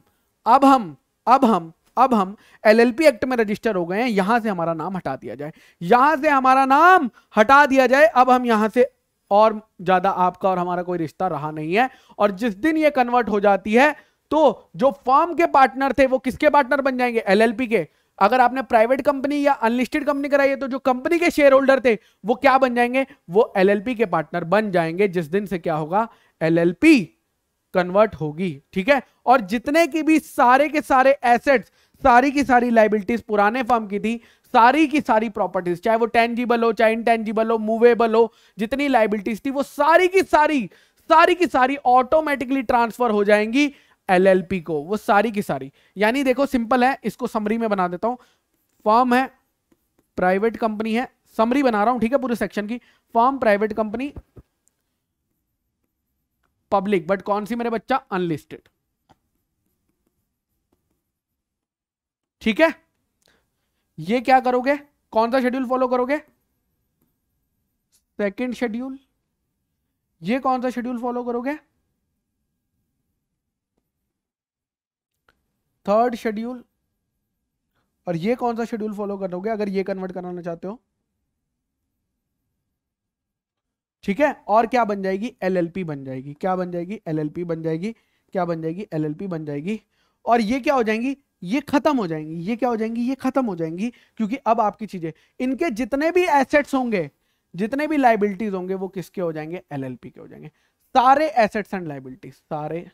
अब हम अब हम अब हम एलएलपी एक्ट में रजिस्टर हो गए हैं यहां से हमारा नाम हटा दिया जाए यहां से हमारा नाम हटा दिया जाए अब हम यहां से और ज्यादा आपका और हमारा कोई रिश्ता रहा नहीं है और जिस दिन ये कन्वर्ट हो जाती है तो जो फॉर्म के पार्टनर थे वो किसके पार्टनर बन जाएंगे एलएलपी के अगर आपने प्राइवेट कंपनी या अनलिस्टेड कंपनी कराई है तो जो कंपनी के शेयर होल्डर थे वो क्या बन जाएंगे वो एलएलपी के पार्टनर बन जाएंगे जिस दिन से क्या होगा एलएलपी कन्वर्ट होगी ठीक है और जितने की भी सारे के सारे एसेट्स सारी की सारी लाइबिलिटीज पुराने फॉर्म की थी सारी की सारी प्रॉपर्टीज चाहे वो टेंजिबल हो चाहे इनटेंजिबल हो मूवेबल हो जितनी लाइबिलिटीज थी वो सारी की सारी सारी की सारी ऑटोमेटिकली ट्रांसफर हो जाएंगी एलएलपी को वो सारी की सारी यानी देखो सिंपल है इसको समरी में बना देता हूं फॉर्म है प्राइवेट कंपनी है समरी बना रहा हूं ठीक है पूरे सेक्शन की form private company public but कौन सी मेरे बच्चा अनलिस्टेड ठीक है ये क्या करोगे कौन सा शेड्यूल फॉलो करोगे सेकंड शेड्यूल ये कौन सा शेड्यूल फॉलो करोगे थर्ड शेड्यूल और ये कौन सा शेड्यूल फॉलो करोगे अगर ये कन्वर्ट कराना चाहते हो ठीक है और क्या बन जाएगी एलएलपी बन जाएगी क्या बन जाएगी एलएलपी बन जाएगी क्या बन जाएगी एलएलपी बन जाएगी और ये क्या हो जाएंगी ये खत्म हो जाएंगी ये क्या हो जाएंगी ये खत्म हो जाएंगी क्योंकि अब आपकी चीजें इनके जितने भी एसेट्स होंगे जितने भी लाइबिलिटीज होंगे वो किसके हो जाएंगे पी के हो जाएंगे सारे एसेट्स एंड लाइबिलिटीज सारे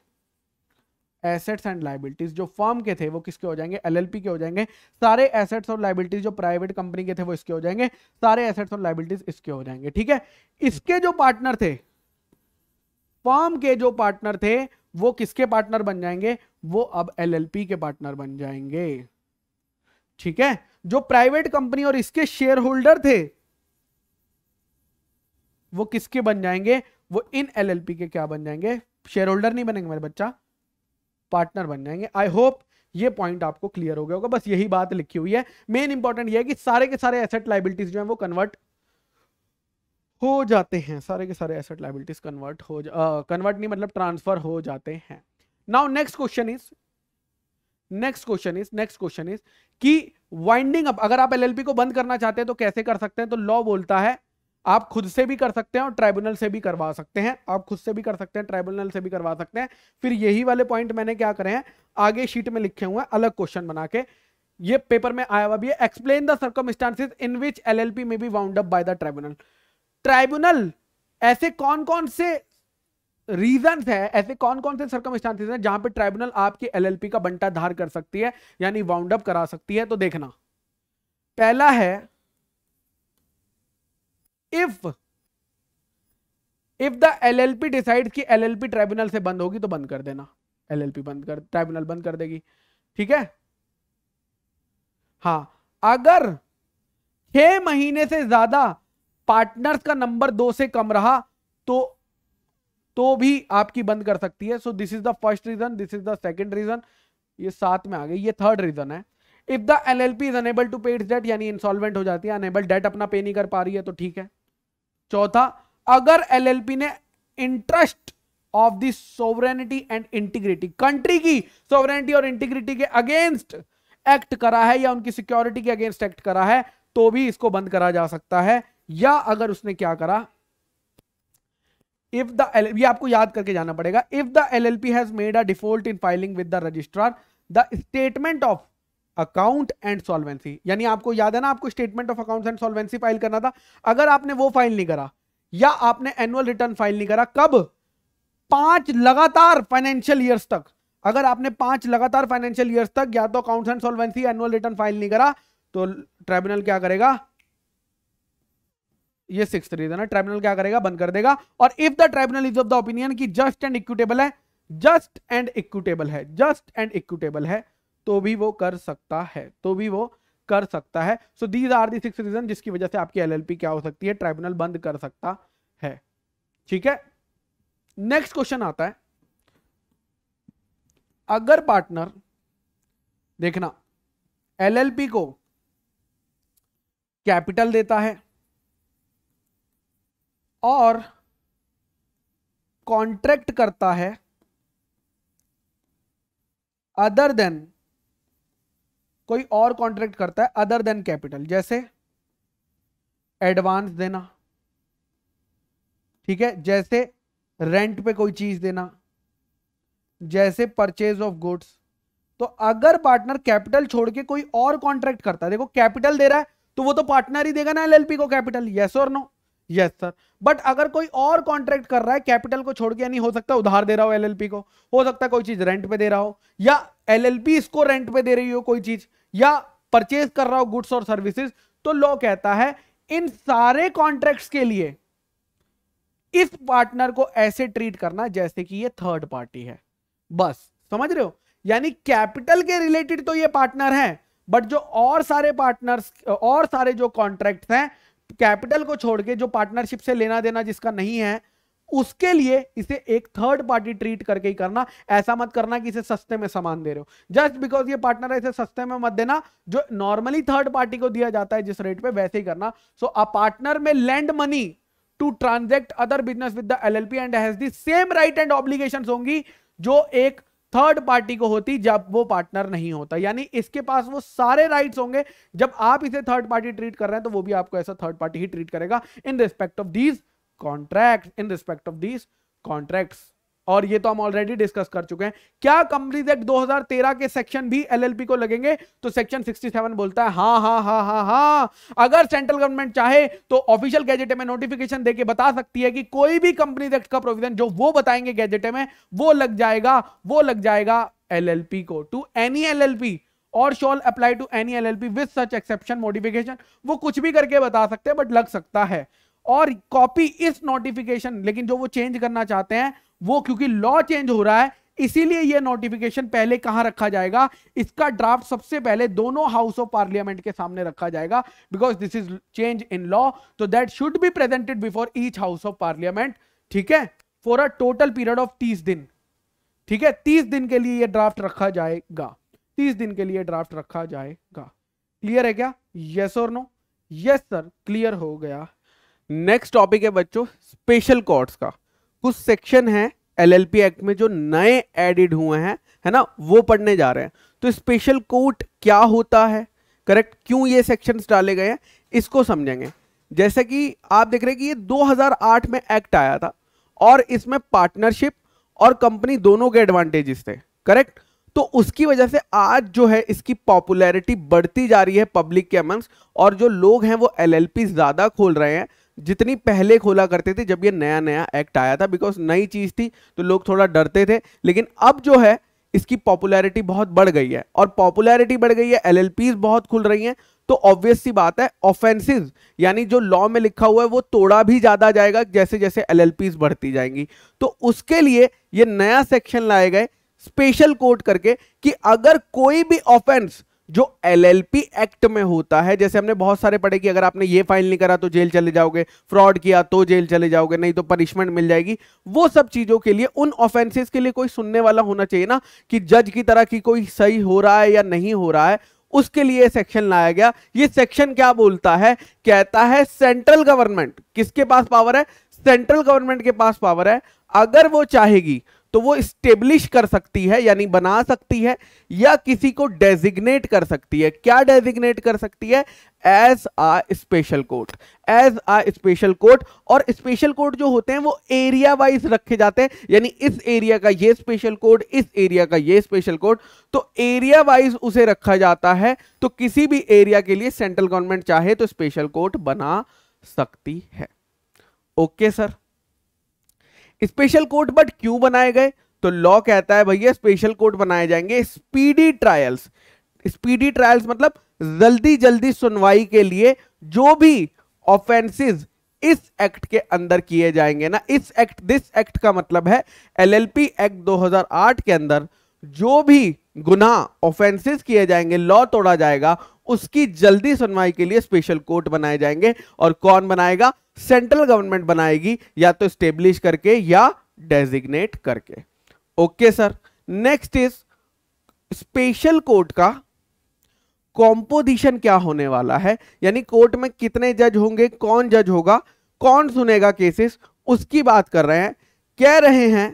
एसेट्स एंड लाइबिलिटीज जो फॉर्म के थे वो किसके हो जाएंगे एलएलपी के हो जाएंगे सारे एसेट्स और लाइबिलिटीज जो प्राइवेट कंपनी के थे वो इसके हो जाएंगे सारे एसेट्स और लाइबिलिटीज इसके हो जाएंगे ठीक है इसके जो पार्टनर थे फॉर्म के जो पार्टनर थे वो किसके पार्टनर बन जाएंगे वो अब एल के पार्टनर बन जाएंगे ठीक है जो प्राइवेट कंपनी और इसके शेयर होल्डर थे वो किसके बन जाएंगे वो इन एलएलपी के क्या बन जाएंगे शेयर होल्डर नहीं बनेंगे मेरे बच्चा पार्टनर बन जाएंगे आई होप ये पॉइंट आपको क्लियर हो गया होगा बस यही बात लिखी हुई है मेन इंपॉर्टेंट ये है कि सारे के सारे एसेट लाइबिलिटीज जो है वो कन्वर्ट हो जाते हैं सारे के सारे एसेट लाइबिलिटीज कन्वर्ट हो कन्वर्ट नहीं मतलब ट्रांसफर हो जाते हैं now next question is next question is next question is कि वाइंडिंग अप अगर आप एलएलपी को बंद करना चाहते हैं तो कैसे कर सकते हैं तो लॉ बोलता है आप खुद से भी कर सकते हैं और ट्राइब्यूनल से भी करवा सकते हैं आप खुद से भी कर सकते हैं ट्राइब्यूनल से भी करवा सकते हैं फिर यही वाले पॉइंट मैंने क्या करे हैं आगे शीट में लिखे हुए हैं अलग क्वेश्चन बना के ये पेपर में आया हुआ भी है explain the circumstances in which L L P may be wound up by the tribunal tribunal ऐसे कौन कौन से रीजन है ऐसे कौन कौन से सर्कमस्टांसिस हैं जहां पे ट्राइब्यूनल आपकी पी का बंटा धार कर सकती है यानी वाउंड अप करा सकती है तो देखना पहला है if if the LLP decide कि एलएलपी ट्राइब्यूनल से बंद होगी तो बंद कर देना एलएलपी बंद कर ट्राइब्यूनल बंद कर देगी ठीक है हाँ अगर छह महीने से ज्यादा पार्टनर्स का नंबर दो से कम रहा तो तो भी आपकी बंद कर सकती है so this is the first reason this is the second reason ये साथ में आ गई ये थर्ड रीजन है if the L L P is unable to pay its debt यानी इंसॉल्वेंट हो जाती है अनेबल डेट अपना पे नहीं कर पा रही है तो ठीक है चौथा अगर एलएलपी ने interest of the sovereignty and integrity country की सोवरेनिटी और इंटीग्रिटी के अगेंस्ट एक्ट करा है या उनकी सिक्योरिटी के अगेंस्ट एक्ट करा है तो भी इसको बंद करा जा सकता है या अगर उसने क्या करा इफ द एल ये आपको याद करके जाना पड़ेगा if the L L P has made a default in filing with the registrar the statement of account and solvency यानी आपको याद है ना आपको statement of account and solvency file करना था अगर आपने वो फाइल नहीं करा या आपने एनुअल रिटर्न फाइल नहीं करा कब पांच लगातार फाइनेंशियल ईयर्स तक अगर आपने पांच लगातार फाइनेंशियल ईयर्स तक या तो account and solvency annual return file नहीं करा तो ट्राइब्यूनल क्या करेगा ये सिक्स रीजन है ट्राइब्यूनल क्या करेगा बंद कर देगा और if the tribunal is of the opinion की जस्ट एंड इक्विटेबल है जस्ट एंड इक्विटेबल है जस्ट एंड इक्विटेबल है तो भी वो कर सकता है तो भी वो कर सकता है so these are the six reason जिसकी वजह से आपकी एलएलपी क्या हो सकती है ट्राइब्यूनल बंद कर सकता है ठीक है नेक्स्ट क्वेश्चन आता है अगर पार्टनर देखना एलएलपी को कैपिटल देता है और कॉन्ट्रैक्ट करता है अदर देन कोई और कॉन्ट्रैक्ट करता है अदर देन कैपिटल जैसे एडवांस देना ठीक है जैसे रेंट पे कोई चीज देना जैसे परचेज ऑफ गुड्स तो अगर पार्टनर कैपिटल छोड़ के कोई और कॉन्ट्रैक्ट करता है देखो कैपिटल दे रहा है तो वो तो पार्टनर ही देगा ना एलएलपी को कैपिटल यस और नो यस सर बट अगर कोई और कॉन्ट्रैक्ट कर रहा है कैपिटल को छोड़ के यानी हो सकता है उधार दे रहा हो एलएलपी को हो सकता है कोई चीज रेंट पे दे रहा हो या एलएलपी इसको रेंट पे दे रही हो कोई चीज या परचेज कर रहा हो गुड्स और सर्विसेज तो लॉ कहता है इन सारे कॉन्ट्रैक्ट्स के लिए इस पार्टनर को ऐसे ट्रीट करना जैसे कि ये थर्ड पार्टी है बस समझ रहे हो यानी कैपिटल के रिलेटेड तो ये पार्टनर है बट जो और सारे पार्टनर्स और सारे जो कॉन्ट्रैक्ट हैं कैपिटल को छोड़ के जो पार्टनरशिप से लेना देना जिसका नहीं है उसके लिए इसे एक थर्ड पार्टी ट्रीट करके ही करना ऐसा मत करना कि इसे सस्ते में सामान दे रहे हो जस्ट बिकॉज ये पार्टनर है इसे सस्ते में मत देना जो नॉर्मली थर्ड पार्टी को दिया जाता है जिस रेट पे वैसे ही करना so a partner may lend money to transact other business with the L L P and has the same right and obligation होंगी जो एक थर्ड पार्टी को होती जब वो पार्टनर नहीं होता यानी इसके पास वो सारे राइट्स होंगे जब आप इसे थर्ड पार्टी ट्रीट कर रहे हैं तो वो भी आपको ऐसा थर्ड पार्टी ही ट्रीट करेगा in respect of these contract in respect of these contract और ये तो हम ऑलरेडी डिस्कस कर चुके हैं क्या कंपनी एक्ट 2013 के सेक्शन भी एलएलपी को लगेंगे तो सेक्शन 67 बोलता है हाँ हाँ हाँ हाँ हाँ अगर सेंट्रल गवर्नमेंट चाहे तो ऑफिशियल गैजेट में नोटिफिकेशन देके बता सकती है कि कोई भी कंपनी एक्ट का प्रोविजन जो वो बताएंगे गैजेट में वो लग जाएगा वो लग जाएगा एल को टू एनी एल और shall apply to any L LLP with such exception modification वो कुछ भी करके बता सकते हैं बट लग सकता है और कॉपी इस नोटिफिकेशन लेकिन जो वो चेंज करना चाहते हैं वो क्योंकि लॉ चेंज हो रहा है इसीलिए ये नोटिफिकेशन पहले कहां रखा जाएगा इसका ड्राफ्ट सबसे पहले दोनों हाउस ऑफ पार्लियामेंट के सामने रखा जाएगा because this is change in law तो that should be presented before each house of parliament ठीक है for a total period of तीस दिन ठीक है तीस दिन के लिए यह ड्राफ्ट रखा जाएगा तीस दिन के लिए ड्राफ्ट रखा जाएगा क्लियर है क्या यस और नो यस सर क्लियर हो गया नेक्स्ट टॉपिक है बच्चों स्पेशल कोर्ट्स का कुछ सेक्शन है एलएलपी एक्ट में जो नए एडिड हुए हैं है ना वो पढ़ने जा रहे हैं तो स्पेशल कोर्ट क्या होता है करेक्ट क्यों ये सेक्शंस डाले गए हैं इसको समझेंगे जैसे कि आप देख रहे हैं कि ये 2008 में एक्ट आया था और इसमें पार्टनरशिप और कंपनी दोनों के एडवांटेजेस थे करेक्ट तो उसकी वजह से आज जो है इसकी पॉपुलैरिटी बढ़ती जा रही है पब्लिक के अमंग्स और जो लोग हैं वो एल ज़्यादा खोल रहे हैं जितनी पहले खोला करते थे जब ये नया नया एक्ट आया था बिकॉज नई चीज़ थी तो लोग थोड़ा डरते थे लेकिन अब जो है इसकी पॉपुलैरिटी बहुत बढ़ गई है और पॉपुलैरिटी बढ़ गई है एल बहुत खुल रही हैं तो ऑब्वियस सी बात है ऑफेंसिस यानी जो लॉ में लिखा हुआ है वो तोड़ा भी ज़्यादा जाएगा जैसे जैसे एल बढ़ती जाएंगी तो उसके लिए ये नया सेक्शन लाए गए स्पेशल कोर्ट करके कि अगर कोई भी ऑफेंस जो एलएलपी एक्ट में होता है जैसे हमने बहुत सारे पढ़े कि अगर आपने ये फाइल नहीं करा तो जेल चले जाओगे फ्रॉड किया तो जेल चले जाओगे नहीं तो पनिशमेंट मिल जाएगी वो सब चीजों के लिए उन ऑफेंसेस के लिए कोई सुनने वाला होना चाहिए ना कि जज की तरह की कोई सही हो रहा है या नहीं हो रहा है उसके लिए सेक्शन लाया गया ये सेक्शन क्या बोलता है कहता है सेंट्रल गवर्नमेंट किसके पास पावर है सेंट्रल गवर्नमेंट के पास पावर है अगर वो चाहेगी तो वो स्टेब्लिश कर सकती है यानी बना सकती है या किसी को डेजिग्नेट कर सकती है क्या डेजिग्नेट कर सकती है as a special court as a special court और स्पेशल कोर्ट जो होते हैं वो एरिया वाइज रखे जाते हैं यानी इस एरिया का ये स्पेशल कोर्ट इस एरिया का ये स्पेशल कोर्ट तो एरिया वाइज उसे रखा जाता है तो किसी भी एरिया के लिए सेंट्रल गवर्नमेंट चाहे तो स्पेशल कोर्ट बना सकती है okay sir special court but क्यों बनाए गए तो लॉ कहता है भैया स्पेशल कोर्ट बनाए जाएंगे स्पीडी ट्रायल्स स्पीडी ट्रायल्स मतलब जल्दी जल्दी सुनवाई के लिए जो भी ऑफेंसेस इस एक्ट के अंदर किए जाएंगे ना इस एक्ट दिस एक्ट का मतलब है एलएलपी एक्ट 2008 के अंदर जो भी गुना ऑफेंसेस किए जाएंगे लॉ तोड़ा जाएगा उसकी जल्दी सुनवाई के लिए स्पेशल कोर्ट बनाए जाएंगे और कौन बनाएगा सेंट्रल गवर्नमेंट बनाएगी या तो स्टेब्लिश करके या डेजिग्नेट करके okay sir next is special court का कॉम्पोजिशन क्या होने वाला है यानी कोर्ट में कितने जज होंगे कौन जज होगा कौन सुनेगा केसेस उसकी बात कर रहे हैं कह रहे हैं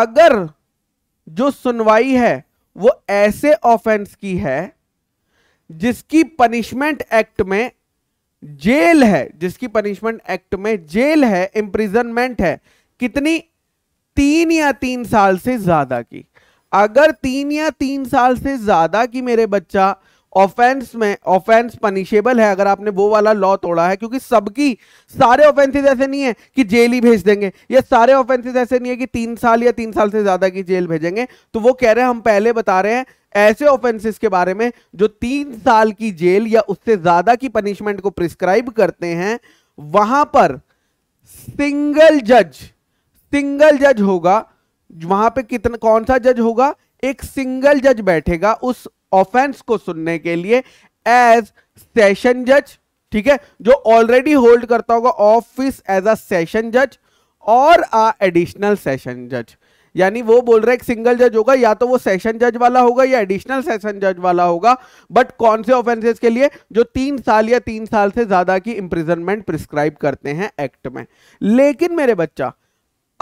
अगर जो सुनवाई है वो ऐसे ऑफेंस की है जिसकी पनिशमेंट एक्ट में जेल है जिसकी पनिशमेंट एक्ट में जेल है इंप्रिजनमेंट है कितनी तीन या तीन साल से ज्यादा की अगर तीन या तीन साल से ज्यादा की मेरे बच्चा ऑफेंस में ऑफेंस पनिशेबल है अगर आपने वो वाला लॉ तोड़ा है क्योंकि सबकी सारे ऑफेंसेज ऐसे नहीं है कि जेल ही भेज देंगे या सारे ऑफेंसेज ऐसे नहीं है कि तीन साल या तीन साल से ज्यादा की जेल भेजेंगे तो वो कह रहे हैं हम पहले बता रहे हैं ऐसे ऑफेंसेस के बारे में जो तीन साल की जेल या उससे ज्यादा की पनिशमेंट को प्रिस्क्राइब करते हैं वहां पर सिंगल जज सिंगल जज होगा वहां पे कितना कौन सा जज होगा एक सिंगल जज बैठेगा उस ऑफेंस को सुनने के लिए एज सेशन जज ठीक है जो ऑलरेडी होल्ड करता होगा ऑफिस एज अ सेशन जज और अ एडिशनल सेशन जज यानी वो बोल रहे एक सिंगल जज होगा या तो वो सेशन जज वाला होगा या एडिशनल सेशन जज वाला होगा बट कौन से ऑफेंसेस के लिए जो तीन साल या तीन साल से ज्यादा की इंप्रिजनमेंट प्रिस्क्राइब करते हैं एक्ट में लेकिन मेरे बच्चा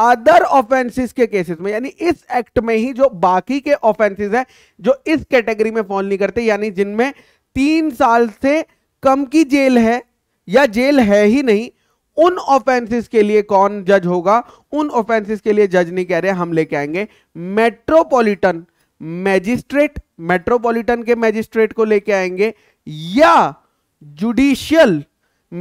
अदर ऑफेंसिस के केसेस में यानी इस एक्ट में ही जो बाकी के ऑफेंसिस हैं जो इस कैटेगरी में फॉल नहीं करते यानी जिनमें तीन साल से कम की जेल है या जेल है ही नहीं उन ऑफेंसिस के लिए कौन जज होगा उन ऑफेंसिस के लिए जज नहीं कह रहे हम लेके आएंगे मेट्रोपॉलिटन मैजिस्ट्रेट मेट्रोपॉलिटन के मैजिस्ट्रेट को लेके आएंगे या जुडिशियल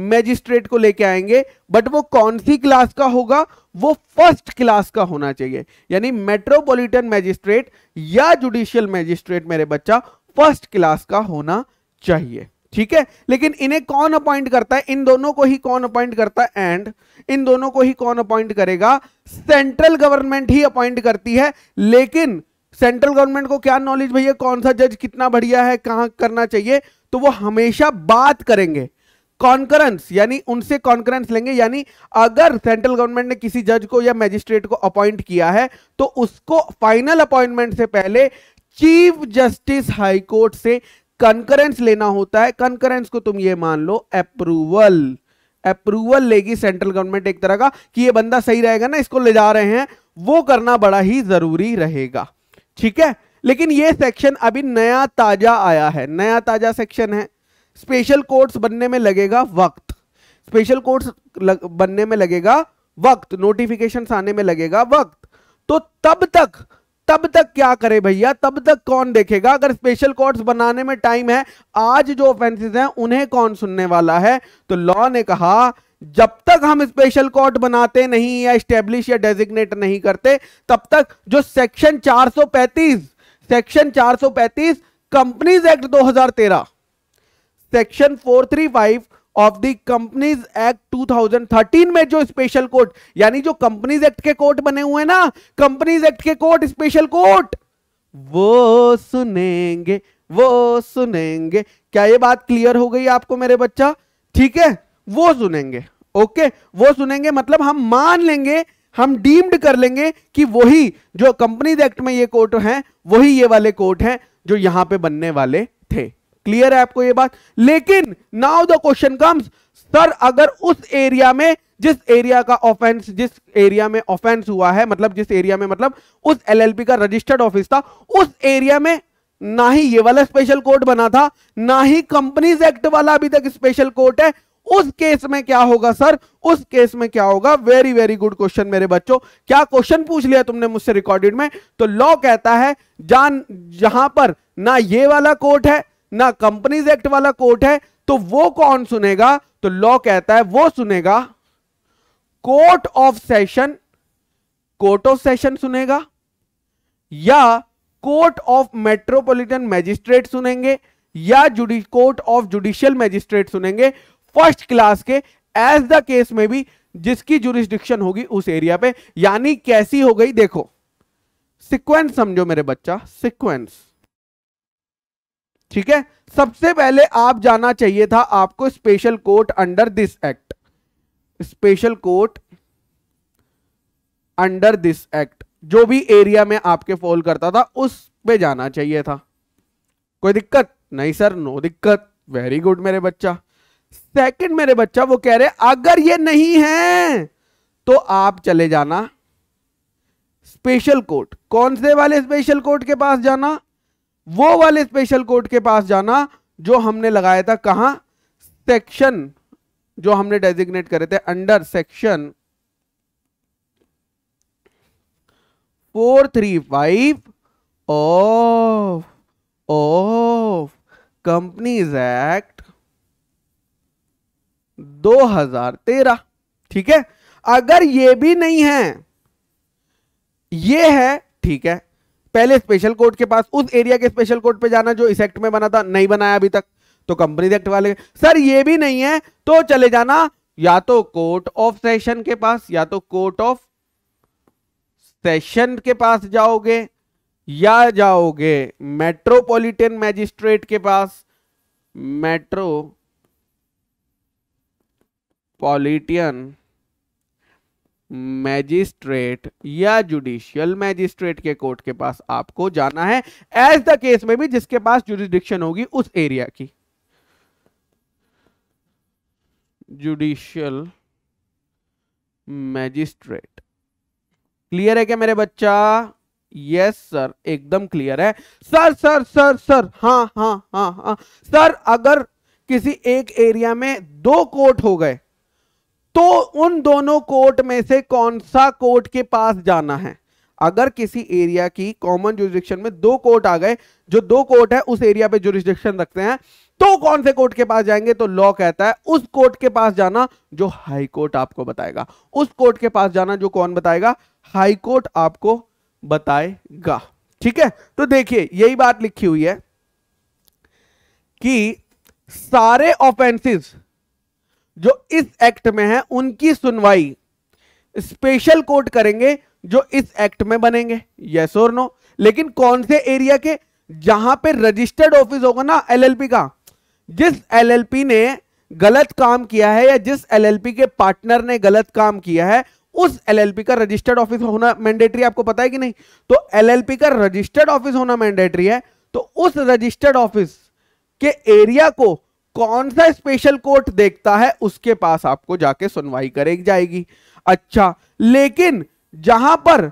मैजिस्ट्रेट को लेके आएंगे बट वो कौन सी क्लास का होगा वो फर्स्ट क्लास का होना चाहिए यानी मेट्रोपॉलिटन मैजिस्ट्रेट या जुडिशियल मैजिस्ट्रेट मेरे बच्चा फर्स्ट क्लास का होना चाहिए ठीक है लेकिन इन्हें कौन अपॉइंट करता है इन दोनों को ही कौन अपॉइंट करता है एंड इन दोनों को ही कौन अपॉइंट करेगा सेंट्रल गवर्नमेंट ही अपॉइंट करती है लेकिन सेंट्रल गवर्नमेंट को क्या नॉलेज भैया कौन सा जज कितना बढ़िया है कहां करना चाहिए तो वो हमेशा बात करेंगे कॉन्करेंस यानी उनसे कॉन्करेंस लेंगे यानी अगर सेंट्रल गवर्नमेंट ने किसी जज को या मैजिस्ट्रेट को अपॉइंट किया है तो उसको फाइनल अपॉइंटमेंट से पहले चीफ जस्टिस हाई कोर्ट से कंकरेंस लेना होता है कंकरेंस को तुम ये मान लो अप्रूवल अप्रूवल लेगी सेंट्रल गवर्नमेंट एक तरह का कि ये बंदा सही रहेगा ना इसको ले जा रहे हैं वो करना बड़ा ही जरूरी रहेगा ठीक है लेकिन ये सेक्शन अभी नया ताजा आया है नया ताजा सेक्शन है स्पेशल कोर्ट्स बनने में लगेगा वक्त स्पेशल कोर्ट्स लग, बनने में लगेगा वक्त नोटिफिकेशन आने में लगेगा वक्त तो तब तक तब तक क्या करे भैया तब तक कौन देखेगा अगर स्पेशल कोर्ट्स बनाने में टाइम है आज जो ऑफेंसेस हैं उन्हें कौन सुनने वाला है तो लॉ ने कहा जब तक हम स्पेशल कोर्ट बनाते नहीं या स्टेब्लिश या डेजिग्नेट नहीं करते तब तक जो section 435 section 435 companies act 2013 section 435 of the companies act 2013 में जो स्पेशल कोर्ट यानी जो कंपनीज एक्ट के कोर्ट बने हुए ना कंपनीज एक्ट के कोर्ट स्पेशल कोर्ट वो सुनेंगे वो सुनेंगे क्या ये बात क्लियर हो गई आपको मेरे बच्चा ठीक है वो सुनेंगे ओके वो सुनेंगे मतलब हम मान लेंगे हम डीम्ड कर लेंगे कि वही जो कंपनीज एक्ट में ये कोर्ट हैं वही ये वाले कोर्ट हैं जो यहां पे बनने वाले थे क्लियर है आपको ये बात लेकिन now the question comes sir अगर उस एरिया में जिस एरिया का ऑफेंस जिस एरिया में ऑफेंस हुआ है मतलब जिस एरिया में मतलब उस एलएलबी का रजिस्टर्ड ऑफिस था उस एरिया में ना ही ये वाला स्पेशल कोर्ट बना था ना ही कंपनीज एक्ट वाला अभी तक स्पेशल कोर्ट है उस केस में क्या होगा सर उस केस में क्या होगा वेरी वेरी गुड क्वेश्चन मेरे बच्चों क्या क्वेश्चन पूछ लिया तुमने मुझसे रिकॉर्डेड में तो लॉ कहता है जान जहां पर ना ये वाला कोर्ट है ना कंपनीज एक्ट वाला कोर्ट है तो वो कौन सुनेगा तो लॉ कहता है वो सुनेगा court of session court of session सुनेगा या कोर्ट ऑफ मेट्रोपॉलिटन मैजिस्ट्रेट सुनेंगे या जुडिश कोर्ट ऑफ जुडिशियल मैजिस्ट्रेट सुनेंगे फर्स्ट क्लास के एज द केस में भी जिसकी जुरिस्डिक्शन होगी उस एरिया पे यानी कैसी हो गई देखो सिक्वेंस समझो मेरे बच्चा सिक्वेंस ठीक है सबसे पहले आप जाना चाहिए था आपको special court under this act special court under this act जो भी एरिया में आपके फॉल करता था उस पे जाना चाहिए था कोई दिक्कत नहीं सर नो दिक्कत वेरी गुड मेरे बच्चा सेकंड मेरे बच्चा वो कह रहे अगर ये नहीं है तो आप चले जाना स्पेशल कोर्ट कौन से वाले स्पेशल कोर्ट के पास जाना वो वाले स्पेशल कोर्ट के पास जाना जो हमने लगाया था कहा सेक्शन जो हमने डेजिग्नेट करे थे under section four three five of of companies act 2013 ठीक है अगर ये भी नहीं है ये है ठीक है पहले स्पेशल कोर्ट के पास उस एरिया के स्पेशल कोर्ट पे जाना जो इस एक्ट में बना था नहीं बनाया अभी तक तो कंपनी एक्ट वाले सर ये भी नहीं है तो चले जाना या तो कोर्ट ऑफ सेशन के पास या तो कोर्ट ऑफ सेशन के पास जाओगे या जाओगे मेट्रोपॉलिटन मैजिस्ट्रेट के पास मेट्रो पॉलिटियन मैजिस्ट्रेट या जुडिशियल मैजिस्ट्रेट के कोर्ट के पास आपको जाना है एज द केस में भी जिसके पास जुडिस्डिक्शन होगी उस एरिया की जुडिशियल मैजिस्ट्रेट क्लियर है क्या मेरे बच्चा यस yes, सर एकदम क्लियर है सर सर सर सर हाँ हाँ हाँ हाँ सर अगर किसी एक एरिया में दो कोर्ट हो गए तो उन दोनों कोर्ट में से कौन सा कोर्ट के पास जाना है अगर किसी एरिया की कॉमन जुरिस्डिक्शन में दो कोर्ट आ गए जो दो कोर्ट है उस एरिया पे जुरिस्डिक्शन रखते हैं तो कौन से कोर्ट के पास जाएंगे तो लॉ कहता है उस कोर्ट के पास जाना जो हाई कोर्ट आपको बताएगा उस कोर्ट के पास जाना जो कौन बताएगा हाई कोर्ट आपको बताएगा ठीक है तो देखिए यही बात लिखी हुई है कि सारे ऑफेंसेस जो इस एक्ट में है उनकी सुनवाई स्पेशल कोर्ट करेंगे जो इस एक्ट में बनेंगे यस और नो लेकिन कौन से एरिया के जहां पे रजिस्टर्ड ऑफिस होगा ना एलएलपी का जिस एलएलपी ने गलत काम किया है या जिस एलएलपी के पार्टनर ने गलत काम किया है उस एलएलपी का रजिस्टर्ड ऑफिस होना मैंडेटरी आपको पता है कि नहीं तो एलएलपी का रजिस्टर्ड ऑफिस होना मैंडेटरी है तो उस रजिस्टर्ड ऑफिस के एरिया को कौन सा स्पेशल कोर्ट देखता है उसके पास आपको जाके सुनवाई करेगी जाएगी अच्छा लेकिन जहां पर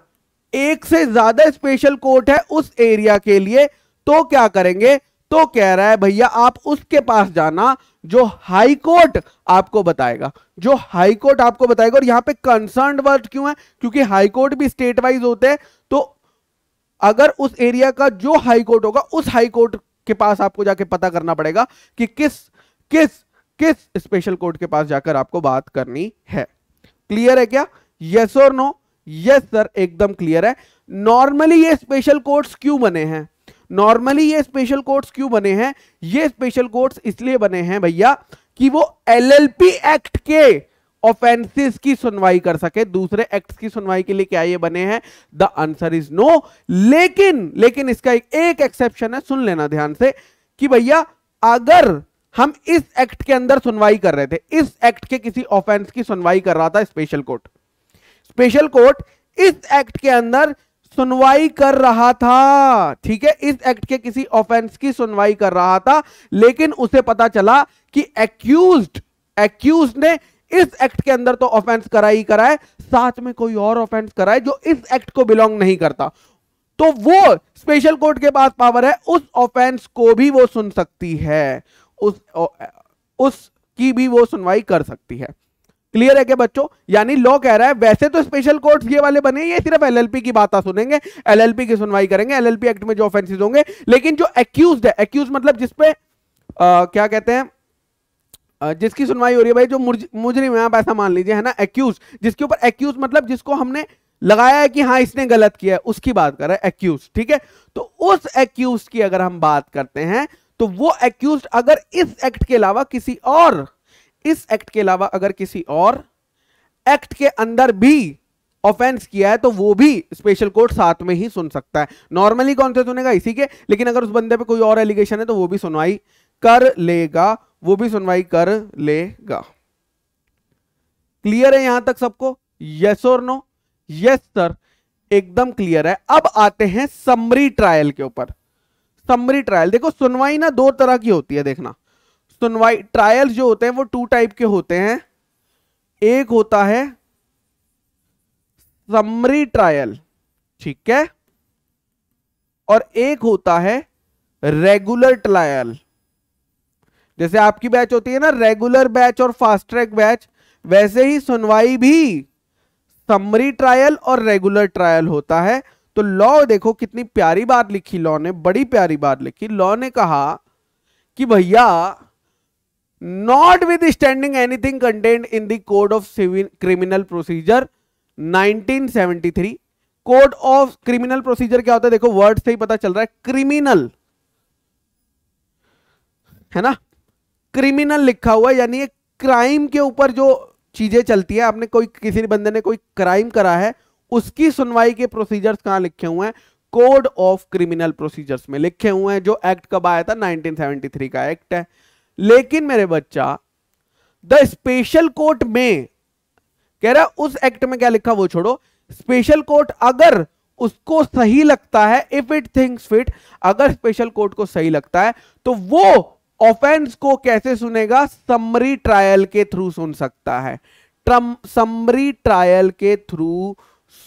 एक से ज्यादा स्पेशल कोर्ट है उस एरिया के लिए तो क्या करेंगे तो कह रहा है भैया आप उसके पास जाना जो हाई कोर्ट आपको बताएगा जो हाई कोर्ट आपको बताएगा और यहां पे कंसर्न वर्ड क्यों है क्योंकि हाई कोर्ट भी स्टेट वाइज होते हैं तो अगर उस एरिया का जो हाई कोर्ट होगा उस हाई कोर्ट के पास आपको जाके पता करना पड़ेगा कि किस किस किस स्पेशल कोर्ट के पास जाकर आपको बात करनी है क्लियर है क्या यस और नो यस सर एकदम क्लियर है नॉर्मली ये स्पेशल कोर्ट्स क्यों बने हैं नॉर्मली ये स्पेशल कोर्ट्स क्यों बने हैं ये स्पेशल कोर्ट्स इसलिए बने हैं भैया कि वो एलएलपी एक्ट के ऑफेंसेस की सुनवाई कर सके दूसरे एक्ट की सुनवाई के लिए क्या ये बने हैं द आंसर इज नो लेकिन लेकिन इसका एक एक्सेप्शन है सुन लेना ध्यान से कि भैया अगर हम इस एक्ट के अंदर सुनवाई कर रहे थे इस एक्ट के किसी ऑफेंस की सुनवाई कर रहा था स्पेशल कोर्ट स्पेशल कोर्ट इस एक्ट के अंदर सुनवाई कर रहा था ठीक है इस एक्ट के किसी ऑफेंस की सुनवाई कर रहा था लेकिन उसे पता चला कि एक्यूज एक्यूज ने इस एक्ट के अंदर तो ऑफेंस करा ही करा है साथ में कोई और ऑफेंस करा है जो इस एक्ट को बिलोंग नहीं करता तो वो स्पेशल कोर्ट के पास पावर है उस ऑफेंस को भी वो सुन सकती है उस उस की भी वो सुनवाई कर सकती है क्लियर है क्या बच्चों यानी लॉ कह रहा है वैसे तो स्पेशल कोर्ट्स ये वाले बने ये सिर्फ एलएलपी की बात सुनेंगे एलएलपी की सुनवाई करेंगे एलएलपी एक्ट में जो ऑफेंसेस होंगे लेकिन जो एक्यूज है एक्यूज मतलब जिसपे क्या कहते हैं जिसकी सुनवाई हो रही है भाई जो मुजरिम है आप ऐसा मान लीजिए है ना एक्यूज जिसके ऊपर एक्यूज मतलब जिसको हमने लगाया है कि हाँ इसने गलत किया है उसकी बात कर रहा है एक्यूज ठीक है तो उस एक्यूज की अगर हम बात करते हैं तो वो एक्यूज अगर इस एक्ट के अलावा किसी और इस एक्ट के अलावा अगर किसी और एक्ट के अंदर भी ऑफेंस किया है तो वो भी स्पेशल कोर्ट साथ में ही सुन सकता है नॉर्मली कौन से सुनेगा इसी के लेकिन अगर उस बंदे पे कोई और एलिगेशन है तो वो भी सुनवाई कर लेगा वो भी सुनवाई कर लेगा क्लियर है यहां तक सबको यस और नो यस सर एकदम क्लियर है अब आते हैं समरी ट्रायल के ऊपर समरी ट्रायल देखो सुनवाई ना दो तरह की होती है देखना सुनवाई ट्रायल जो होते हैं वो टू टाइप के होते हैं एक होता है समरी ट्रायल ठीक है और एक होता है रेगुलर ट्रायल जैसे आपकी बैच होती है ना रेगुलर बैच और फास्ट ट्रैक बैच वैसे ही सुनवाई भी समरी ट्रायल और रेगुलर ट्रायल होता है तो लॉ देखो कितनी प्यारी बात लिखी लॉ ने बड़ी प्यारी बात लिखी लॉ ने कहा कि भैया notwithstanding anything contained in the code of criminal procedure 1973 code of criminal procedure क्या होता है देखो वर्ड से ही पता चल रहा है क्रिमिनल है ना क्रिमिनल लिखा हुआ है यानी क्राइम के ऊपर जो चीजें चलती है आपने कोई किसी बंदे ने कोई क्राइम करा है उसकी सुनवाई के प्रोसीजर्स कहां लिखे हुए हैं कोड ऑफ क्रिमिनल प्रोसीजर्स में लिखे हुए हैं जो एक्ट कब आया था 1973 का एक्ट है लेकिन मेरे बच्चा द स्पेशल कोर्ट में कह रहा उस एक्ट में क्या लिखा वो छोड़ो स्पेशल कोर्ट अगर उसको सही लगता है इफ इट थिंक्स फिट अगर स्पेशल कोर्ट को सही लगता है तो वो ऑफेंस को कैसे सुनेगा समरी ट्रायल के थ्रू सुन सकता है ट्रम समरी ट्रायल के थ्रू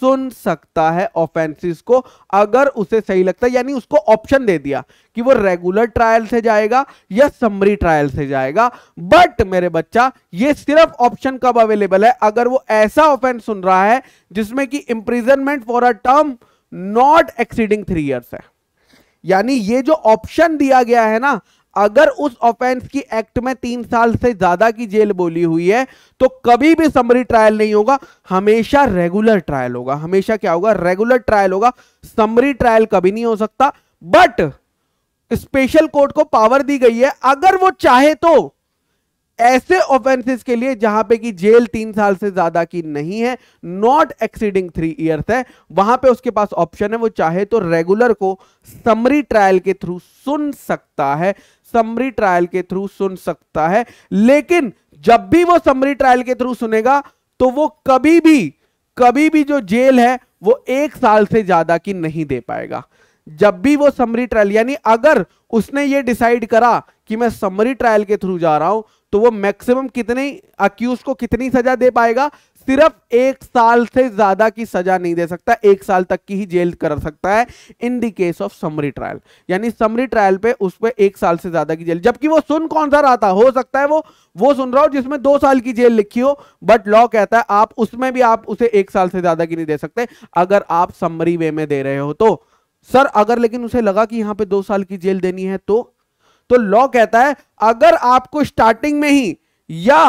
सुन सकता है ऑफेंसिस को अगर उसे सही लगता है यानी उसको ऑप्शन दे दिया कि वो रेगुलर ट्रायल से जाएगा या समरी ट्रायल से जाएगा बट मेरे बच्चा ये सिर्फ ऑप्शन कब अवेलेबल है अगर वो ऐसा ऑफेंस सुन रहा है जिसमें कि imprisonment for a term not exceeding three years है यानी ये जो ऑप्शन दिया गया है ना अगर उस ऑफेंस की एक्ट में तीन साल से ज्यादा की जेल बोली हुई है तो कभी भी समरी ट्रायल नहीं होगा हमेशा रेगुलर ट्रायल होगा हमेशा क्या होगा रेगुलर ट्रायल होगा समरी ट्रायल कभी नहीं हो सकता बट स्पेशल कोर्ट को पावर दी गई है अगर वो चाहे तो ऐसे ऑफेंसेस के लिए जहां पे कि जेल तीन साल से ज्यादा की नहीं है नॉट एक्सीडिंग थ्री इयर्स है वहां पे उसके पास ऑप्शन है वो चाहे तो रेगुलर को समरी ट्रायल के थ्रू सुन सकता है समरी ट्रायल के थ्रू सुन सकता है लेकिन जब भी वो समरी ट्रायल के थ्रू सुनेगा तो वो कभी भी कभी भी जो जेल है वो एक साल से ज्यादा की नहीं दे पाएगा जब भी वो समरी ट्रायल यानी अगर उसने ये डिसाइड करा कि मैं समरी ट्रायल के थ्रू जा रहा हूं तो वो मैक्सिमम कितने अक्यूज को कितनी सजा दे पाएगा सिर्फ एक साल से ज्यादा की सजा नहीं दे सकता एक साल तक की ही जेल कर सकता है in the case of summary trial यानी समरी ट्रायल पे उस पर एक साल से ज्यादा की जेल जबकि वो सुन कौन सा रहा था हो सकता है वो वो सुन रहा हो जिसमें दो साल की जेल लिखी हो बट लॉ कहता है आप उसमें भी आप उसे एक साल से ज्यादा की नहीं दे सकते अगर आप समरी वे में दे रहे हो तो सर अगर लेकिन उसे लगा कि यहां पे दो साल की जेल देनी है तो तो लॉ कहता है अगर आपको स्टार्टिंग में ही या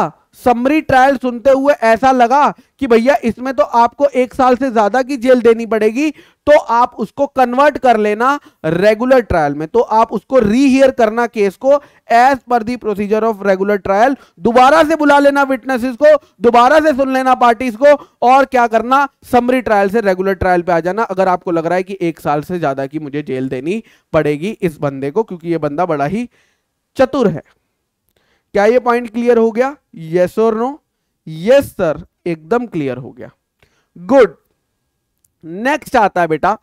समरी ट्रायल सुनते हुए ऐसा लगा कि भैया इसमें तो आपको एक साल से ज्यादा की जेल देनी पड़ेगी तो आप उसको कन्वर्ट कर लेना रेगुलर ट्रायल में तो आप उसको रीहियर करना केस को as per the procedure of regular trial दोबारा से बुला लेना विटनेसेस को दोबारा से सुन लेना पार्टीज को और क्या करना समरी ट्रायल से रेगुलर ट्रायल पे आ जाना अगर आपको लग रहा है कि एक साल से ज्यादा की मुझे जेल देनी पड़ेगी इस बंदे को क्योंकि यह बंदा बड़ा ही चतुर है क्या ये पॉइंट क्लियर हो गया यस और नो यस सर एकदम क्लियर हो गया गुड नेक्स्ट आता है बेटा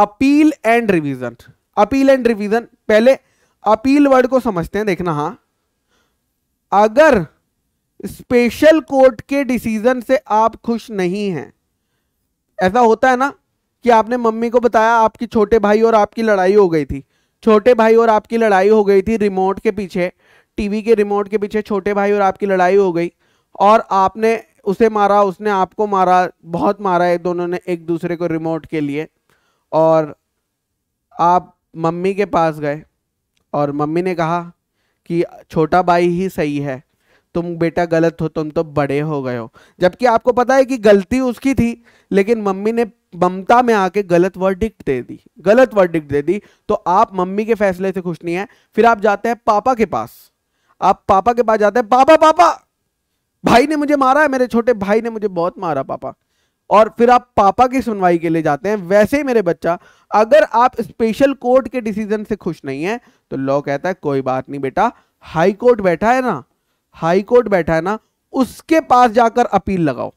appeal and revision appeal and revision पहले अपील वर्ड को समझते हैं देखना हा अगर स्पेशल कोर्ट के डिसीजन से आप खुश नहीं हैं ऐसा होता है ना कि आपने मम्मी को बताया आपकी छोटे भाई और आपकी लड़ाई हो गई थी छोटे भाई और आपकी लड़ाई हो गई थी रिमोट के पीछे टीवी के रिमोट के पीछे छोटे भाई और आपकी लड़ाई हो गई और आपने उसे मारा उसने आपको मारा बहुत मारा है दोनों ने एक दूसरे को रिमोट के लिए और आप मम्मी के पास गए और मम्मी ने कहा कि छोटा भाई ही सही है तुम बेटा गलत हो तुम तो बड़े हो गए हो जबकि आपको पता है कि गलती उसकी थी लेकिन मम्मी ने ममता में आके गलत वर्डिक्ट दे दी गलत वर्डिक्ट दे दी तो आप मम्मी के फैसले से खुश नहीं है फिर आप जाते हैं पापा के पास आप पापा के पास जाते हैं पापा पापा भाई ने मुझे मारा है मेरे छोटे भाई ने मुझे बहुत मारा पापा और फिर आप पापा की सुनवाई के लिए जाते हैं वैसे ही मेरे बच्चा अगर आप स्पेशल कोर्ट के डिसीजन से खुश नहीं है तो लॉ कहता है कोई बात नहीं बेटा हाई कोर्ट बैठा है ना हाई कोर्ट बैठा है ना उसके पास जाकर अपील लगाओ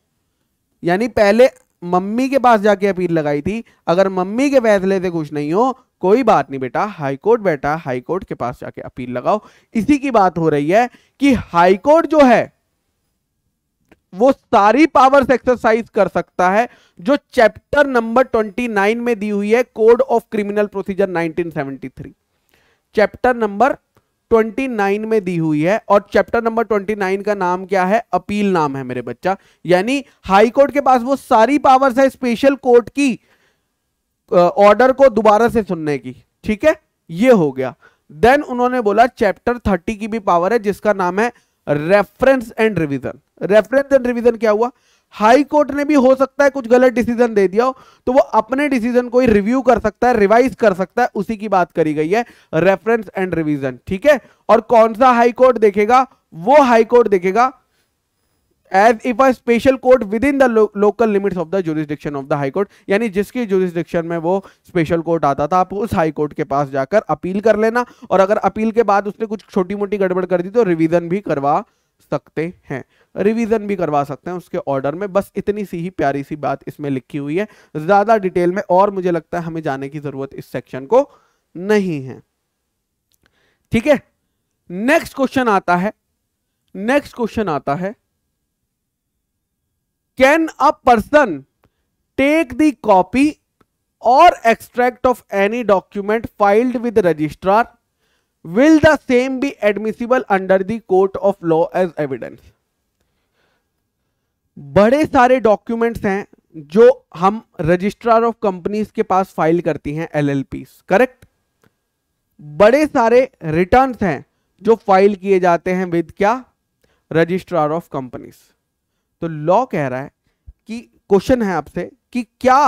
यानी पहले मम्मी के पास जाके अपील लगाई थी अगर मम्मी के फैसले से खुश नहीं हो कोई बात नहीं बेटा हाईकोर्ट बैठा हाईकोर्ट के पास जाके अपील लगाओ इसी की बात हो रही है कि हाईकोर्ट जो है वो सारी पावर्स एक्सरसाइज कर सकता है जो चैप्टर नंबर 29 में दी हुई है code of criminal procedure 1973 chapter number 29 में दी हुई है और चैप्टर नंबर 29 का नाम क्या है अपील नाम है मेरे बच्चा यानी हाई कोर्ट के पास वो सारी पावर्स है स्पेशल कोर्ट की ऑर्डर को दोबारा से सुनने की ठीक है ये हो गया देन उन्होंने बोला चैप्टर थर्टी की भी पावर है जिसका नाम है reference and revision reference and revision क्या हुआ हाई कोर्ट ने भी हो सकता है कुछ गलत डिसीजन दे दिया हो तो वो अपने डिसीजन को ही रिव्यू कर सकता है रिवाइज कर सकता है उसी की बात करी गई है रेफरेंस एंड रिवीजन ठीक है और कौन सा हाई कोर्ट देखेगा वो हाई कोर्ट देखेगा as if a special court within the local limits of the jurisdiction of the high court यानी जिसकी जुरिस्डिक्शन में वो स्पेशल कोर्ट आता था आप उस हाई कोर्ट के पास जाकर अपील कर लेना और अगर अपील के बाद उसने कुछ छोटी मोटी गड़बड़ कर दी तो रिविजन भी करवा सकते हैं रिवीजन भी करवा सकते हैं उसके ऑर्डर में बस इतनी सी ही प्यारी सी बात इसमें लिखी हुई है ज़्यादा डिटेल में और मुझे लगता है हमें जाने की ज़रूरत इस सेक्शन को नहीं है ठीक है नेक्स्ट क्वेश्चन आता है नेक्स्ट क्वेश्चन आता है can a person take the copy or extract of any document filed with registrar will the same be admissible under the court of law as evidence बड़े सारे डॉक्यूमेंट्स हैं जो हम registrar of companies के पास file करती हैं LLP correct बड़े सारे रिटर्न्स हैं जो फाइल किए जाते हैं विद क्या रजिस्ट्रार ऑफ कंपनीज तो लॉ कह रहा है कि क्वेश्चन है आपसे कि क्या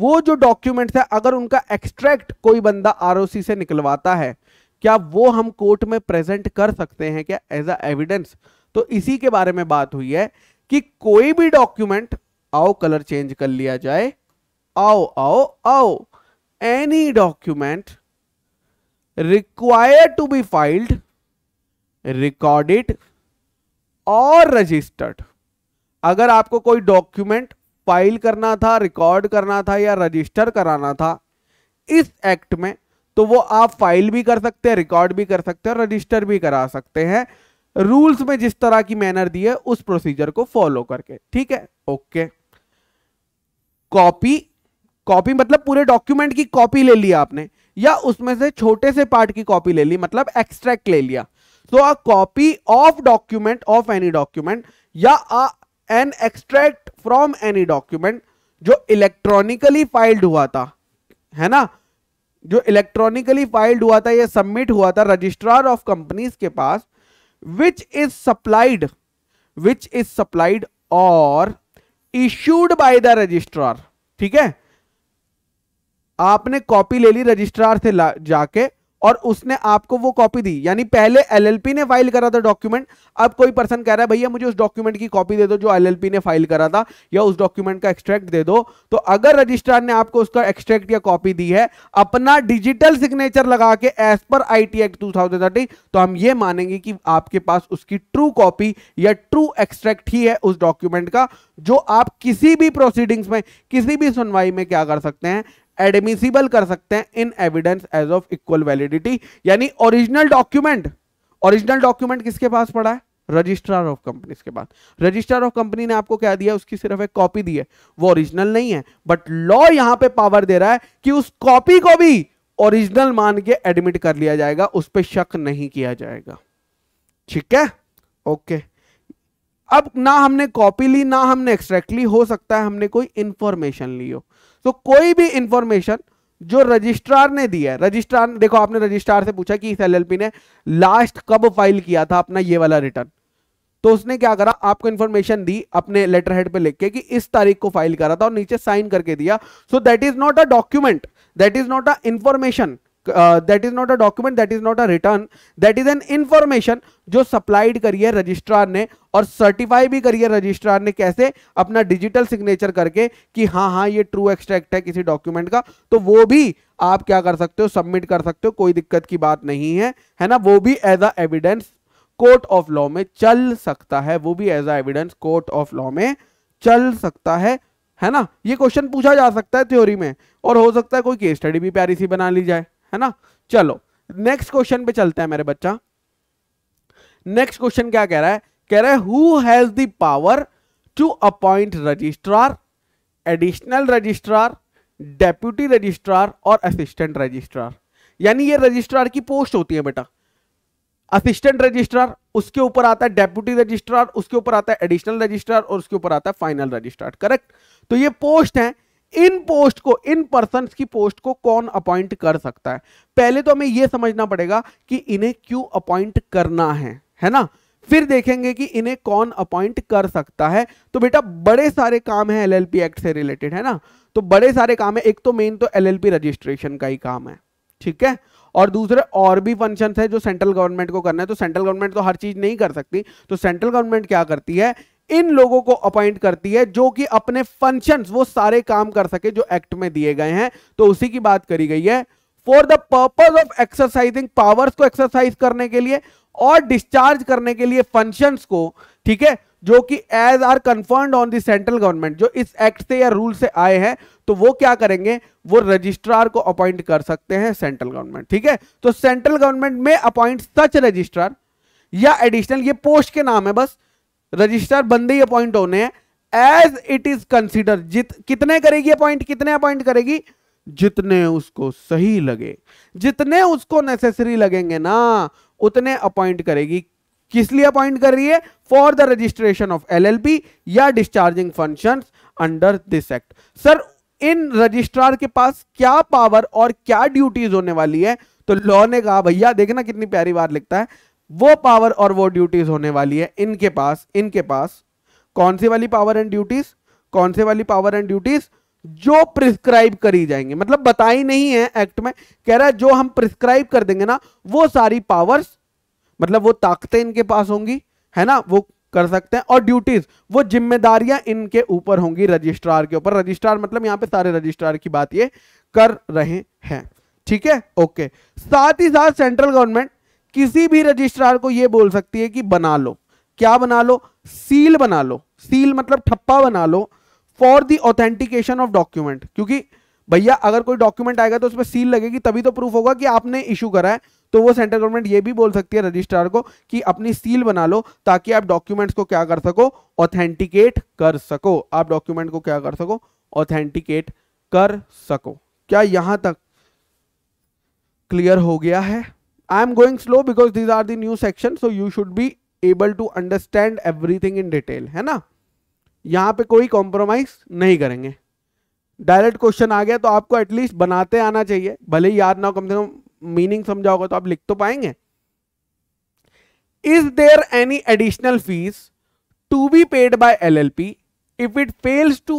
वो जो डॉक्यूमेंट है अगर उनका एक्सट्रैक्ट कोई बंदा आरओसी से निकलवाता है क्या वो हम कोर्ट में प्रेजेंट कर सकते हैं क्या एज अ एविडेंस तो इसी के बारे में बात हुई है कि कोई भी डॉक्यूमेंट आओ कलर चेंज कर लिया जाए आओ आओ आओ any document require to be filed recorded or registered अगर आपको कोई डॉक्यूमेंट फाइल करना था रिकॉर्ड करना था या रजिस्टर कराना था इस एक्ट में तो वो आप फाइल भी कर सकते हैं रिकॉर्ड भी कर सकते हैं रजिस्टर भी करा सकते हैं रूल्स में जिस तरह की मैनर दी है उस प्रोसीजर को फॉलो करके ठीक है ओके कॉपी कॉपी मतलब पूरे डॉक्यूमेंट की कॉपी ले ली आपने या उसमें से छोटे से पार्ट की कॉपी ले ली मतलब एक्सट्रैक्ट ले लिया so a copy of document of any document या an extract from any document जो इलेक्ट्रॉनिकली फाइल्ड हुआ था है ना जो इलेक्ट्रॉनिकली फाइल्ड हुआ था या सबमिट हुआ था रजिस्ट्रार ऑफ कंपनीज के पास which is supplied which is supplied or issued by the registrar ठीक है आपने कॉपी ले ली रजिस्ट्रार से जाके और उसने आपको वो कॉपी दी यानी पहले एलएलपी ने फाइल करा था डॉक्यूमेंट अब कोई पर्सन कह रहा है भैया मुझे उस डॉक्यूमेंट की कॉपी दे दो जो एलएलपी ने फाइल करा था या उस डॉक्यूमेंट का एक्सट्रैक्ट दे दो तो अगर रजिस्ट्रार ने आपको उसका एक्सट्रैक्ट या कॉपी दी है अपना डिजिटल सिग्नेचर लगा के as per I T act to तो हम ये मानेंगे कि आपके पास उसकी ट्रू कॉपी या ट्रू एक्सट्रैक्ट ही है उस डॉक्यूमेंट का जो आप किसी भी प्रोसीडिंग्स में किसी भी सुनवाई में क्या कर सकते हैं एडमिसिबल कर सकते हैं in evidence as of equal validity यानी ओरिजिनल डॉक्यूमेंट ओरिजिनल डॉक्यूमेंट किसके पास पड़ा है रजिस्ट्रार ऑफ कंपनी के पास रजिस्ट्रार ऑफ कंपनी ने आपको क्या दिया उसकी सिर्फ एक कॉपी दी है वो ओरिजिनल नहीं है बट लॉ यहां पे पावर दे रहा है कि उस कॉपी को भी ओरिजिनल मान के एडमिट कर लिया जाएगा उस पर शक नहीं किया जाएगा ठीक है ओके अब ना हमने कॉपी ली ना हमने एक्सट्रैक्ट ली हो सकता है हमने कोई इंफॉर्मेशन ली हो तो कोई भी इंफॉर्मेशन जो रजिस्ट्रार ने दिया है रजिस्ट्रार देखो आपने रजिस्ट्रार से पूछा कि इस एलएलपी ने लास्ट कब फाइल किया था अपना ये वाला रिटर्न तो उसने क्या करा आपको इंफॉर्मेशन दी अपने लेटर हेड पे लिख के कि इस तारीख को फाइल करा था और नीचे साइन करके दिया so that is not a document that is not a information that is not a document that is not a return that is an information जो सप्लाइड करी है रजिस्ट्रार ने और सर्टिफाई भी करी है रजिस्ट्रार ने कैसे अपना डिजिटल सिग्नेचर करके कि हाँ हाँ ये ट्रू एक्सट्रैक्ट है किसी डॉक्यूमेंट का तो वो भी आप क्या कर सकते हो सबमिट कर सकते हो कोई दिक्कत की बात नहीं है है ना वो भी as a evidence court of law में चल सकता है वो भी as a evidence court of law में चल सकता है है ना ये क्वेश्चन पूछा जा सकता है थ्योरी में और हो सकता है कोई केस स्टडी भी प्यारी सी बना ली जाए है ना चलो नेक्स्ट क्वेश्चन पे चलते हैं मेरे बच्चा नेक्स्ट क्वेश्चन क्या कह रहा है कह रहा है who has the power to appoint registrar additional registrar deputy registrar और असिस्टेंट रजिस्ट्रार यानी ये रजिस्ट्रार की पोस्ट होती है बेटा असिस्टेंट रजिस्ट्रार उसके ऊपर आता है डेप्यूटी रजिस्ट्रार उसके ऊपर आता है एडिशनल रजिस्ट्रार और उसके ऊपर आता है फाइनल रजिस्ट्रार करेक्ट तो ये पोस्ट है इन पोस्ट को इन पर्सन की पोस्ट को कौन अपॉइंट कर सकता है पहले तो हमें यह समझना पड़ेगा कि इन्हें क्यों अपॉइंट करना है है ना फिर देखेंगे कि इन्हें कौन अपॉइंट कर सकता है तो बेटा बड़े सारे काम है एलएलपी एक्ट से रिलेटेड है ना तो बड़े सारे काम है एक तो मेन तो एलएलपी रजिस्ट्रेशन का ही काम है ठीक है और दूसरे और भी फंक्शन है जो सेंट्रल गवर्नमेंट को करना है तो सेंट्रल गवर्नमेंट तो हर चीज नहीं कर सकती तो सेंट्रल गवर्नमेंट क्या करती है इन लोगों को अपॉइंट करती है जो कि अपने फंक्शंस वो सारे काम कर सके जो एक्ट में दिए गए हैं तो उसी की बात करी गई है for the purpose of exercising powers को एक्सरसाइज करने के लिए और डिस्चार्ज करने के लिए फंक्शंस को ठीक है जो कि as are confirm on the central government जो इस एक्ट से या रूल से आए हैं तो वो क्या करेंगे वो रजिस्ट्रार को अपॉइंट कर सकते हैं सेंट्रल गवर्नमेंट ठीक है तो सेंट्रल गवर्नमेंट में अपॉइंट सच रजिस्ट्रार या एडिशनल ये पोस्ट के नाम है बस रजिस्टर बंदे ही अपॉइंट होने हैं एज इट इज कंसिडर जित कितने करेगी अपॉइंट कितने अपॉइंट करेगी जितने उसको सही लगे जितने उसको नेसेसरी लगेंगे ना उतने अपॉइंट करेगी किस लिए अपॉइंट कर रही है for the registration of LLP या discharging function under this act sir इन रजिस्ट्रार के पास क्या पावर और क्या ड्यूटीज होने वाली है तो लॉ ने कहा भैया देखना कितनी प्यारी बात लिखता है वो पावर और वो ड्यूटीज होने वाली है इनके पास इनके पास कौन सी वाली पावर एंड ड्यूटीज कौन से वाली पावर एंड ड्यूटीज जो प्रिस्क्राइब करी जाएंगे मतलब बताई नहीं है एक्ट में कह रहा है जो हम प्रिस्क्राइब कर देंगे ना वो सारी पावर्स मतलब वो ताकतें इनके पास होंगी है ना वो कर सकते हैं और ड्यूटीज वो जिम्मेदारियां इनके ऊपर होंगी रजिस्ट्रार के ऊपर रजिस्ट्रार मतलब यहां पे सारे रजिस्ट्रार की बात ये कर रहे हैं ठीक है ओके साथ ही साथ सेंट्रल गवर्नमेंट किसी भी रजिस्ट्रार को यह बोल सकती है कि बना लो क्या बना लो सील बना लो सील मतलब ठप्पा बना लो for the authentication of document क्योंकि भैया अगर कोई डॉक्यूमेंट आएगा तो उसमें सील लगेगी तभी तो प्रूफ होगा कि आपने इशू करा है तो वो सेंट्रल गवर्नमेंट ये भी बोल सकती है रजिस्ट्रार को कि अपनी सील बना लो ताकि आप डॉक्यूमेंट्स को क्या कर सको ऑथेंटिकेट कर सको आप डॉक्यूमेंट को क्या कर सको ऑथेंटिकेट कर सको क्या यहां तक क्लियर हो गया है I am going slow because these are the new section so you should be able to understand everything in detail है ना यहाँ पे कोई कॉम्प्रोमाइज नहीं करेंगे डायरेक्ट क्वेश्चन आ गया तो आपको एटलीस्ट बनाते आना चाहिए भले ही याद ना हो कम से कम मीनिंग समझा होगा तो आप लिख तो पाएंगे is there any additional fees to be paid by LLP if it fails to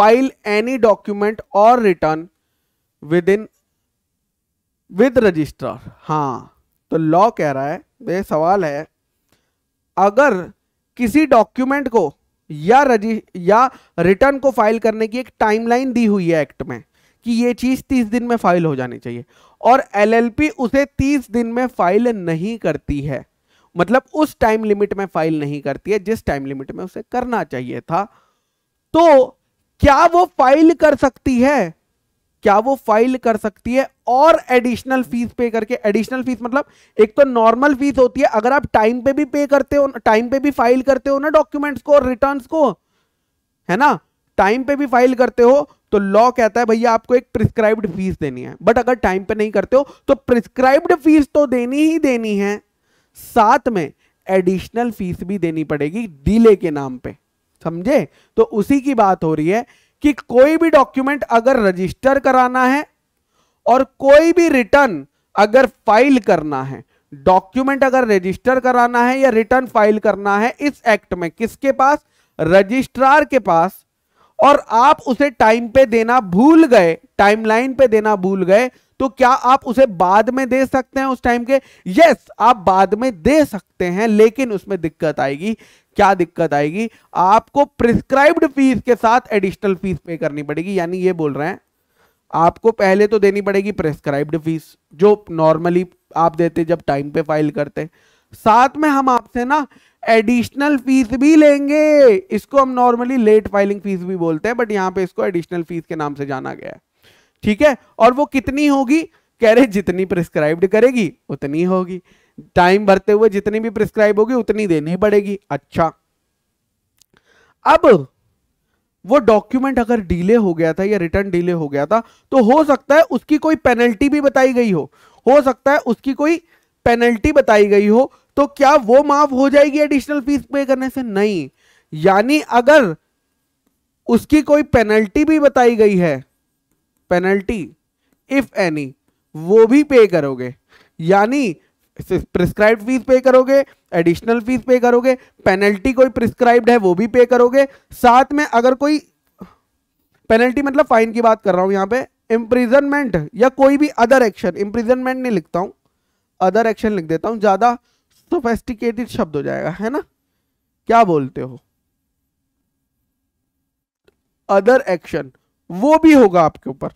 file any document or return within with registrar हाँ तो लॉ कह रहा है ये सवाल है अगर किसी डॉक्यूमेंट को या रजि या रिटर्न को फाइल करने की एक टाइमलाइन दी हुई है एक्ट में कि ये चीज़ तीस दिन में फाइल हो जानी चाहिए और एलएलपी उसे तीस दिन में फाइल नहीं करती है मतलब उस टाइम लिमिट में फाइल नहीं करती है जिस टाइम लिमिट में उसे करना चाहिए था तो क्या वो फाइल कर सकती है क्या वो फाइल कर सकती है और एडिशनल फीस पे करके एडिशनल फीस मतलब एक तो नॉर्मल फीस होती है अगर आप टाइम पे भी पे करते हो टाइम पे भी फाइल करते हो ना डॉक्यूमेंट्स को और रिटर्न को है ना टाइम पे भी फाइल करते हो तो लॉ कहता है भैया आपको एक प्रिस्क्राइब्ड फीस देनी है बट अगर टाइम पे नहीं करते हो तो प्रिस्क्राइब्ड फीस तो देनी ही देनी है साथ में एडिशनल फीस भी देनी पड़ेगी डीले के नाम पे समझे तो उसी की बात हो रही है कि कोई भी डॉक्यूमेंट अगर रजिस्टर कराना है और कोई भी रिटर्न अगर फाइल करना है डॉक्यूमेंट अगर रजिस्टर कराना है या रिटर्न फाइल करना है इस एक्ट में किसके पास रजिस्ट्रार के पास और आप उसे टाइम पे देना भूल गए टाइमलाइन पे देना भूल गए तो क्या आप उसे बाद में दे सकते हैं उस टाइम के यस आप बाद में दे सकते हैं लेकिन उसमें दिक्कत आएगी क्या दिक्कत आएगी आपको प्रिस्क्राइब्ड फीस के साथ एडिशनल फीस पे करनी पड़ेगी यानी ये बोल रहे हैं आपको पहले तो देनी पड़ेगी प्रिस्क्राइब्ड फीस जो नॉर्मली आप देते जब टाइम पे फाइल करते साथ में हम आपसे ना एडिशनल फीस भी लेंगे इसको हम नॉर्मली लेट फाइलिंग फीस भी बोलते हैं बट यहां पे इसको एडिशनल फीस के नाम से जाना गया है ठीक है और वो कितनी होगी कह रहे जितनी प्रिस्क्राइब्ड करेगी उतनी होगी टाइम भरते हुए जितनी भी प्रिस्क्राइब होगी उतनी देनी पड़ेगी अच्छा अब वो डॉक्यूमेंट अगर डीले हो गया था या रिटर्न डीले हो गया था तो हो सकता है उसकी कोई पेनल्टी भी बताई गई हो हो सकता है उसकी कोई पेनल्टी बताई गई हो तो क्या वो माफ हो जाएगी एडिशनल फीस पे करने से नहीं यानी अगर उसकी कोई पेनल्टी भी बताई गई है पेनल्टी इफ एनी वो भी पे करोगे यानी प्रिस्क्राइब फीस पे करोगे एडिशनल फीस पे करोगे पेनल्टी कोई प्रिस्क्राइब्ड है वो भी पे करोगे साथ में अगर कोई पेनल्टी मतलब फाइन की बात कर रहा हूं यहां पे इम्प्रिजनमेंट या कोई भी अदर एक्शन इम्प्रिजनमेंट नहीं लिखता हूं अदर एक्शन लिख देता हूं ज़्यादा सोफेस्टिकेटेड शब्द हो जाएगा है ना क्या बोलते हो अदर एक्शन वो भी होगा आपके ऊपर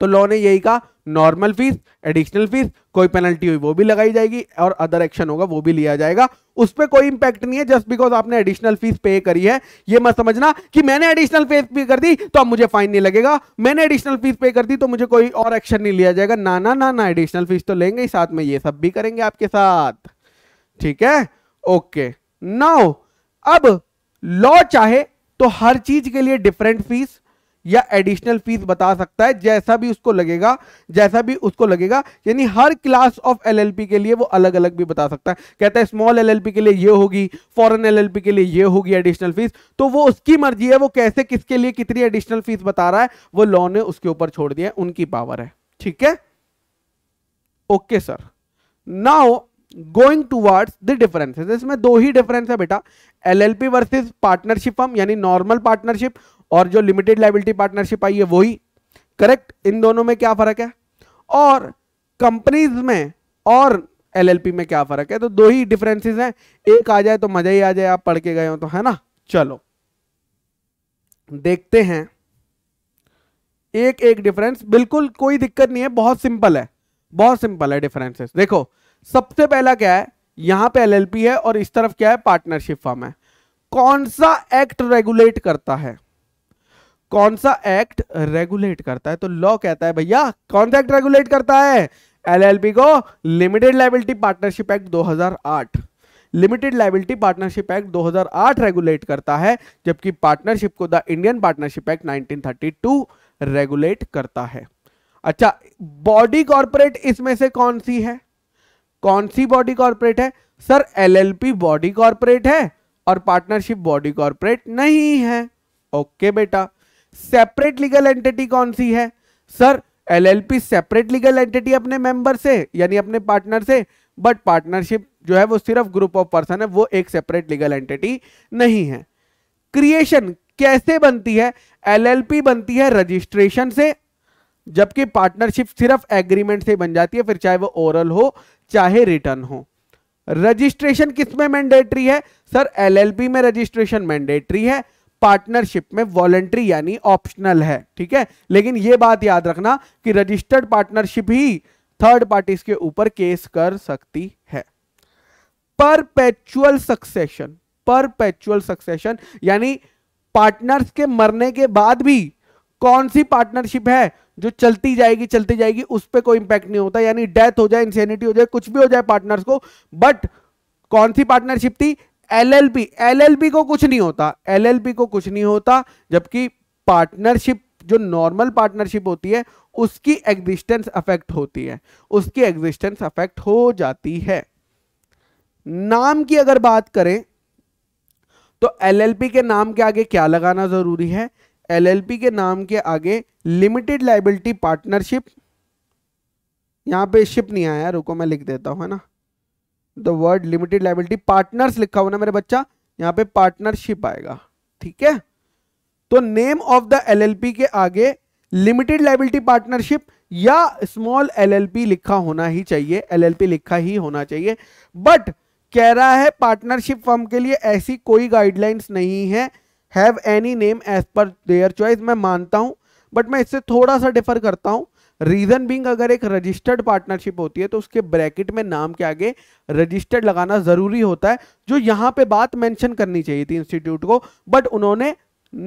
तो लॉ ने यही कहा नॉर्मल फीस एडिशनल फीस कोई पेनल्टी हुई वो भी लगाई जाएगी और अदर एक्शन होगा वो भी लिया जाएगा उस पर कोई इंपैक्ट नहीं है जस्ट बिकॉज आपने एडिशनल फीस पे करी है ये मत समझना कि मैंने एडिशनल फीस पे कर दी तो अब मुझे फाइन नहीं लगेगा मैंने एडिशनल फीस पे कर दी तो मुझे कोई और एक्शन नहीं लिया जाएगा ना ना ना ना एडिशनल फीस तो लेंगे ही साथ में ये सब भी करेंगे आपके साथ ठीक है ओके नाउ अब लॉ चाहे तो हर चीज के लिए डिफरेंट फीस या एडिशनल फीस बता सकता है जैसा भी उसको लगेगा जैसा भी उसको लगेगा यानी हर क्लास ऑफ एलएलपी के लिए वो अलग अलग भी बता सकता है कहता है स्मॉल एलएलपी के लिए ये होगी फॉरेन एलएलपी के लिए ये होगी एडिशनल फीस तो वो उसकी मर्जी है वो कैसे किसके लिए कितनी एडिशनल फीस बता रहा है वो लॉ ने उसके ऊपर छोड़ दिया उनकी पावर है ठीक है okay sir now going towards the difference इसमें दो ही डिफरेंस है बेटा पी वर्सेस पार्टनरशिप फर्म यानी नॉर्मल पार्टनरशिप और जो लिमिटेड लाइबिलिटी पार्टनरशिप आई है वही करेक्ट इन दोनों में क्या फर्क है और कंपनीज में और एलएलपी में क्या फर्क है तो दो ही डिफरेंसेस हैं एक आ जाए तो मजा ही आ जाए आप पढ़ के गए हो तो है ना चलो देखते हैं एक एक डिफरेंस बिल्कुल कोई दिक्कत नहीं है बहुत सिंपल है बहुत सिंपल है डिफरेंसेस देखो सबसे पहला क्या है यहां पे एलएलपी है और इस तरफ क्या है पार्टनरशिप फॉर्म है कौन सा एक्ट रेगुलेट करता है कौन सा एक्ट रेगुलेट करता है तो लॉ कहता है भैया कौन सा एक्ट रेगुलेट करता है एलएलपी को limited liability partnership act 2008 limited liability partnership act 2008 regulate करता है जबकि पार्टनरशिप को the Indian partnership act nineteen regulate करता है अच्छा बॉडी कॉर्पोरेट इसमें से कौन सी है कौन सी बॉडी कॉर्पोरेट है सर एलएलपी बॉडी कॉर्पोरेट है और पार्टनरशिप बॉडी कॉर्पोरेट नहीं है ओके बेटा सेपरेट लीगल एंटिटी कौन सी है sir LLP separate legal entity अपने मेंबर से यानी अपने पार्टनर से बट पार्टनरशिप जो है वो सिर्फ ग्रुप ऑफ पर्सन है वो एक सेपरेट लीगल एंटिटी नहीं है क्रिएशन कैसे बनती है एलएलपी बनती है रजिस्ट्रेशन से जबकि पार्टनरशिप सिर्फ एग्रीमेंट से बन जाती है फिर चाहे वो ओरल हो चाहे रिटर्न हो रजिस्ट्रेशन किसमें मैंडेटरी है सर एलएलपी में रजिस्ट्रेशन मैंडेटरी है पार्टनरशिप में वॉलेंट्री यानी ऑप्शनल है ठीक है लेकिन यह बात याद रखना कि रजिस्टर्ड पार्टनरशिप ही थर्ड पार्टीज के ऊपर केस कर सकती है परपेचुअल सक्सेशन परपेचुअल सक्सेशन यानी पार्टनर्स के मरने के बाद भी कौन सी पार्टनरशिप है जो चलती जाएगी चलती जाएगी उस पर कोई इंपैक्ट नहीं होता यानी डेथ हो जाए इंसेनिटी हो जाए कुछ भी हो जाए पार्टनर्स को बट कौन सी पार्टनरशिप थी एल एलएलबी को कुछ नहीं होता एलएलबी को कुछ नहीं होता जबकि पार्टनरशिप जो नॉर्मल पार्टनरशिप होती है उसकी एग्जिस्टेंस अफेक्ट होती है उसकी एग्जिस्टेंस अफेक्ट हो जाती है नाम की अगर बात करें तो एलएलपी के नाम के आगे क्या लगाना जरूरी है एलएलपी के नाम के आगे लिमिटेड लाइबिलिटी पार्टनरशिप यहां पे शिप नहीं आया रुको मैं लिख देता हूं है ना the word limited liability partners लिखा हुआ ना मेरे बच्चा यहाँ पे पार्टनरशिप आएगा ठीक है तो नेम ऑफ द एलएलपी के आगे लिमिटेड लाइबिलिटी पार्टनरशिप या स्मॉल एलएलपी लिखा होना ही चाहिए एलएलपी लिखा ही होना चाहिए बट कह रहा है पार्टनरशिप फर्म के लिए ऐसी कोई गाइडलाइंस नहीं है have any name as per their choice मैं मानता हूं बट मैं इससे थोड़ा सा डिफर करता हूं रीजन बिंग अगर एक रजिस्टर्ड पार्टनरशिप होती है तो उसके ब्रैकेट में नाम के आगे रजिस्टर्ड लगाना जरूरी होता है जो यहां पे बात मेंशन करनी चाहिए थी इंस्टीट्यूट को बट उन्होंने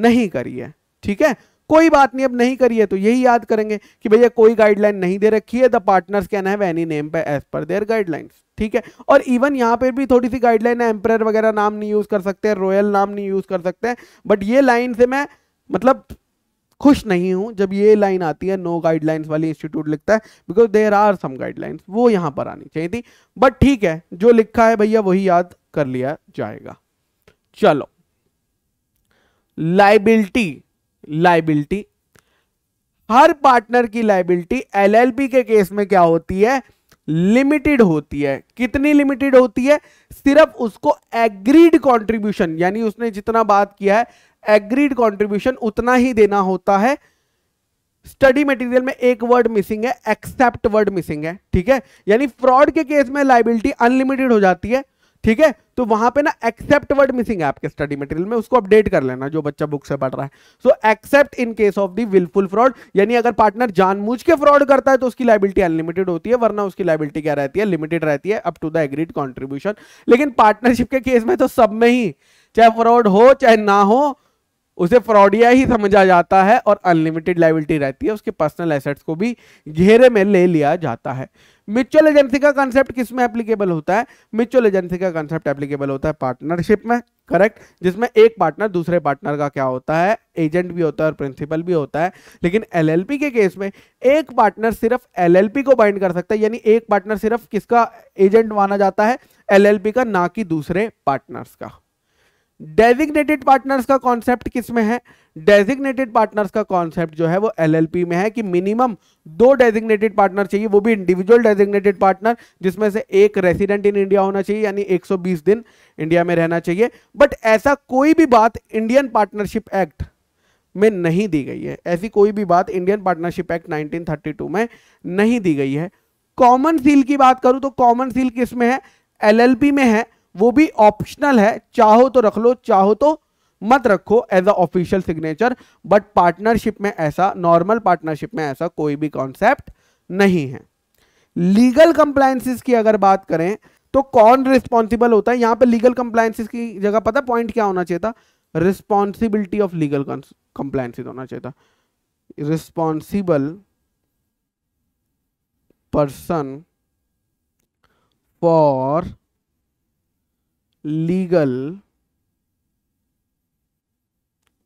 नहीं करी है ठीक है कोई बात नहीं अब नहीं है तो यही याद करेंगे कि भैया कोई गाइडलाइन नहीं दे रखी है the partners can have any name पे एज पर देयर गाइडलाइंस ठीक है और इवन यहां पर भी थोड़ी सी गाइडलाइन है एम्प्रायर वगैरह नाम नहीं यूज कर सकते रॉयल नाम नहीं यूज कर सकते बट ये लाइन से मैं मतलब खुश नहीं हूं जब ये लाइन आती है नो गाइडलाइंस वाली इंस्टीट्यूट लिखता है because there are some guidelines वो यहां पर आनी चाहिए थी बट ठीक है जो लिखा है भैया वही याद कर लिया जाएगा चलो लाइबिलिटी लाइबिलिटी हर पार्टनर की लाइबिलिटी एलएलपी के केस में क्या होती है लिमिटेड होती है कितनी लिमिटेड होती है सिर्फ उसको एग्रीड कंट्रीब्यूशन यानी उसने जितना बात किया है एग्रीड कॉन्ट्रीब्यूशन उतना ही देना होता है स्टडी मटेरियल में एक वर्ड मिसिंग है एक्सेप्ट वर्ड मिसिंग है ठीक है यानी फ्रॉड के केस में लाइबिलिटी अनलिमिटेड हो जाती है ठीक है तो वहां पे ना एक्सेप्ट वर्ड मिसिंग है आपके स्टडी मटेरियल में उसको अपडेट कर लेना जो बच्चा बुक से पढ़ रहा है so except in case of the wilful fraud यानी अगर पार्टनर जानबूझ के फ्रॉड करता है तो उसकी लाइबिलिटी अनलिमिटेड होती है वरना उसकी लाइबिलिटी क्या रहती है लिमिटेड रहती है up to the agreed contribution लेकिन पार्टनरशिप के केस में तो सब में ही चाहे फ्रॉड हो चाहे ना हो उसे फ्रॉडिया ही समझा जाता है और अनलिमिटेड लाइबिलिटी रहती है उसके पर्सनल एसेट्स को भी घेरे में ले लिया जाता है म्यूचुअल एजेंसी का कॉन्सेप्ट किस में एप्लीकेबल होता है म्यूचुअल एजेंसी का कॉन्सेप्ट एप्लीकेबल होता है पार्टनरशिप में करेक्ट जिसमें एक पार्टनर दूसरे पार्टनर का क्या होता है एजेंट भी होता है और प्रिंसिपल भी होता है लेकिन एलएलपी के केस में एक पार्टनर सिर्फ एलएलपी को बाइंड कर सकता है यानी एक पार्टनर सिर्फ किसका एजेंट माना जाता है एलएलपी का ना कि दूसरे पार्टनर्स का डेजिग्नेटेड पार्टनर्स का कॉन्सेप्ट किस में है डेजिग्नेटेड पार्टनर्स का कॉन्सेप्ट जो है वो एलएलपी में है कि मिनिमम दो डेजिग्नेटेड पार्टनर चाहिए वो भी इंडिविजुअल डेजिग्नेटेड पार्टनर जिसमें से एक रेसिडेंट इन इंडिया होना चाहिए यानी 120 दिन इंडिया में रहना चाहिए बट ऐसा कोई भी बात इंडियन पार्टनरशिप एक्ट में नहीं दी गई है ऐसी कोई भी बात इंडियन पार्टनरशिप एक्ट नाइनटीन में नहीं दी गई है कॉमन सील की बात करूं तो कॉमन सील किस में है एल में है वो भी ऑप्शनल है चाहो तो रख लो चाहो तो मत रखो as a official signature but partnership में ऐसा नॉर्मल पार्टनरशिप में ऐसा कोई भी कॉन्सेप्ट नहीं है लीगल कंप्लायंसेस की अगर बात करें तो कौन रिस्पॉन्सिबल होता है यहां पे लीगल कंप्लायंसेस की जगह पता पॉइंट क्या होना चाहिए था रिस्पॉन्सिबिलिटी ऑफ लीगल कंप्लायंसेस होना चाहिए था responsible person for legal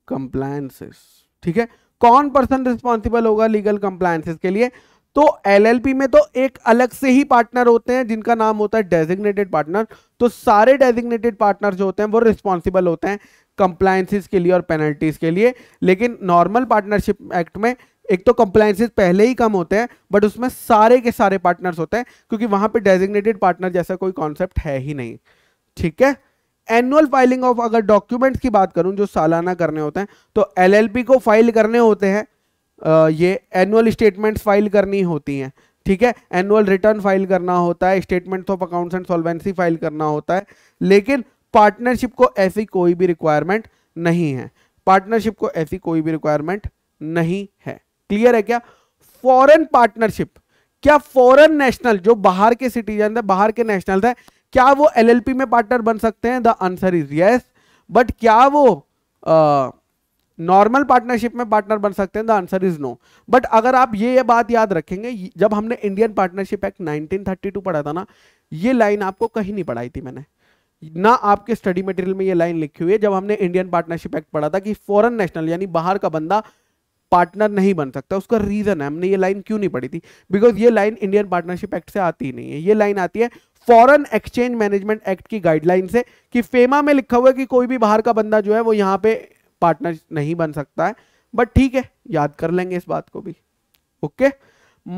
compliances ठीक है कौन पर्सन रिस्पॉन्सिबल होगा लीगल कंप्लायसेस के लिए तो एलएलपी में तो एक अलग से ही पार्टनर होते हैं जिनका नाम होता है डेजिग्नेटेड पार्टनर तो सारे डेजिग्नेटेड पार्टनर जो होते हैं वो रिस्पॉन्सिबल होते हैं कंप्लायसेस के लिए और पेनल्टीज के लिए लेकिन नॉर्मल पार्टनरशिप एक्ट में एक तो कंप्लायंसेस पहले ही कम होते हैं बट उसमें सारे के सारे पार्टनर्स होते हैं क्योंकि वहां पर डेजिग्नेटेड पार्टनर जैसा कोई कॉन्सेप्ट है ही नहीं ठीक है एनुअल फाइलिंग ऑफ अगर डॉक्यूमेंट्स की बात करूं जो सालाना करने होते हैं तो एलएलपी को फाइल करने होते हैं ये एनुअल स्टेटमेंट्स फाइल करनी होती हैं ठीक है एनुअल रिटर्न फाइल करना होता है statement of accounts and solvency file करना होता है लेकिन पार्टनरशिप को ऐसी कोई भी रिक्वायरमेंट नहीं है पार्टनरशिप को ऐसी कोई भी रिक्वायरमेंट नहीं है क्लियर है क्या फॉरेन पार्टनरशिप क्या फॉरेन नेशनल जो बाहर के सिटीजन है बाहर के नेशनल है क्या वो एलएलपी में पार्टनर बन सकते हैं the answer is yes but क्या वो नॉर्मल पार्टनरशिप में पार्टनर बन सकते हैं the answer is no but अगर आप ये ये बात याद रखेंगे जब हमने इंडियन पार्टनरशिप एक्ट 1932 पढ़ा था ना ये लाइन आपको कहीं नहीं पढ़ाई थी मैंने ना आपके स्टडी मटेरियल में ये लाइन लिखी हुई है जब हमने इंडियन पार्टनरशिप एक्ट पढ़ा था कि फॉरन नेशनल यानी बाहर का बंदा पार्टनर नहीं बन सकता उसका रीजन है हमने ये लाइन क्यों नहीं पढ़ी थी बिकॉज ये लाइन इंडियन पार्टनरशिप एक्ट से आती ही नहीं है ये लाइन आती है फॉरेन एक्सचेंज मैनेजमेंट एक्ट की गाइडलाइन से कि फेमा में लिखा हुआ है कि कोई भी बाहर का बंदा जो है वो यहां पे पार्टनर नहीं बन सकता है बट ठीक है याद कर लेंगे इस बात को भी ओके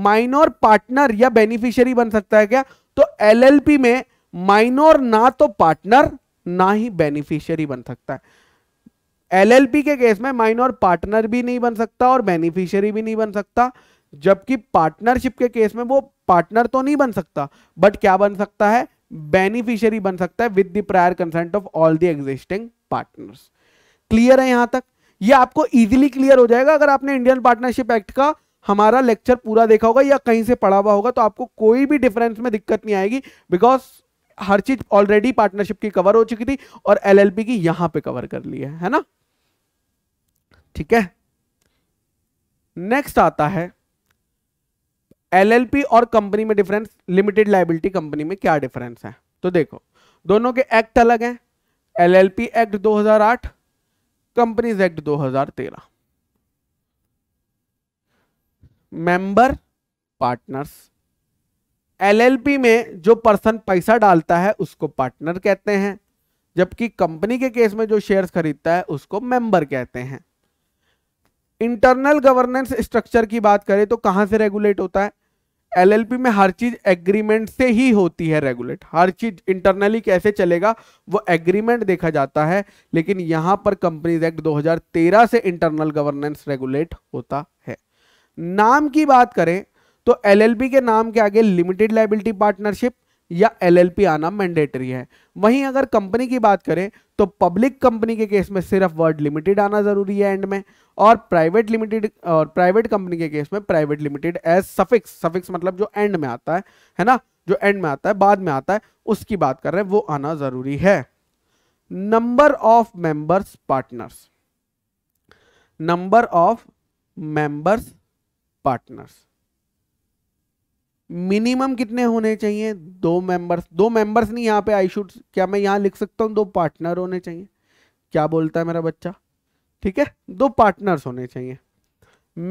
माइनोर पार्टनर या बेनिफिशियरी बन सकता है क्या तो एलएलपी में माइनोर ना तो पार्टनर ना ही बेनिफिशियरी बन सकता है एलएलपी के केस में माइनोर पार्टनर भी नहीं बन सकता और बेनिफिशियरी भी नहीं बन सकता जबकि पार्टनरशिप के केस में वो पार्टनर तो नहीं बन सकता बट क्या बन सकता है बेनिफिशियरी बन सकता है with the prior consent of all the existing partners clear है यहां तक ये आपको इजीली क्लियर हो जाएगा अगर आपने इंडियन पार्टनरशिप एक्ट का हमारा लेक्चर पूरा देखा होगा या कहीं से पढ़ा हुआ होगा तो आपको कोई भी डिफरेंस में दिक्कत नहीं आएगी बिकॉज हर चीज ऑलरेडी पार्टनरशिप की कवर हो चुकी थी और एलएलपी की यहां पे कवर कर ली है है ना ठीक है नेक्स्ट आता है एलएलपी और कंपनी में डिफरेंस लिमिटेड लाइबिलिटी कंपनी में क्या डिफरेंस है तो देखो दोनों के एक्ट अलग हैं LLP act 2008 companies act 2013 member partners LLP में जो पर्सन पैसा डालता है उसको पार्टनर कहते हैं जबकि कंपनी के केस में जो शेयर्स खरीदता है उसको मेंबर कहते हैं इंटरनल गवर्नेंस स्ट्रक्चर की बात करें तो कहां से रेगुलेट होता है एलएलपी में हर चीज एग्रीमेंट से ही होती है रेगुलेट हर चीज इंटरनली कैसे चलेगा वो एग्रीमेंट देखा जाता है लेकिन यहां पर कंपनीज एक्ट 2013 से इंटरनल गवर्नेंस रेगुलेट होता है नाम की बात करें तो एलएलपी के नाम के आगे लिमिटेड लाइबिलिटी पार्टनरशिप या एलएलपी आना मैंडेटरी है वहीं अगर कंपनी की बात करें तो पब्लिक कंपनी के केस में सिर्फ वर्ड लिमिटेड आना ज़रूरी है एंड में और प्राइवेट लिमिटेड और प्राइवेट कंपनी के केस में private limited as suffix suffix मतलब जो एंड में आता है है ना जो एंड में आता है बाद में आता है उसकी बात कर रहे हैं वो आना ज़रूरी है number of members partners number of members partners minimum कितने होने चाहिए दो मेंबर्स दो मेंबर्स नहीं यहाँ पे आई शुड क्या मैं यहाँ लिख सकता हूँ दो पार्टनर होने चाहिए क्या बोलता है मेरा बच्चा ठीक है दो पार्टनर्स होने चाहिए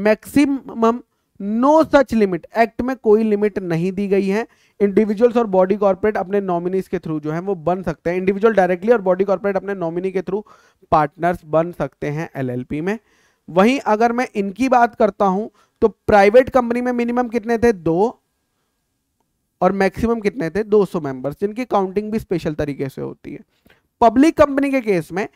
maximum no such limit act में कोई लिमिट नहीं दी गई है इंडिविजुअल्स और बॉडी कॉर्पोरेट अपने नॉमिनीज के थ्रू जो है वो बन सकते हैं इंडिविजुअल डायरेक्टली और बॉडी कॉर्पोरेट अपने नॉमिनी के थ्रू पार्टनर्स बन सकते हैं एल में वहीं अगर मैं इनकी बात करता हूं तो प्राइवेट कंपनी में मिनिमम कितने थे दो और मैक्सिमम कितने थे 200 सौ मेंबर्स जिनकी काउंटिंग भी स्पेशल तरीके से होती है पब्लिक कंपनी के केस में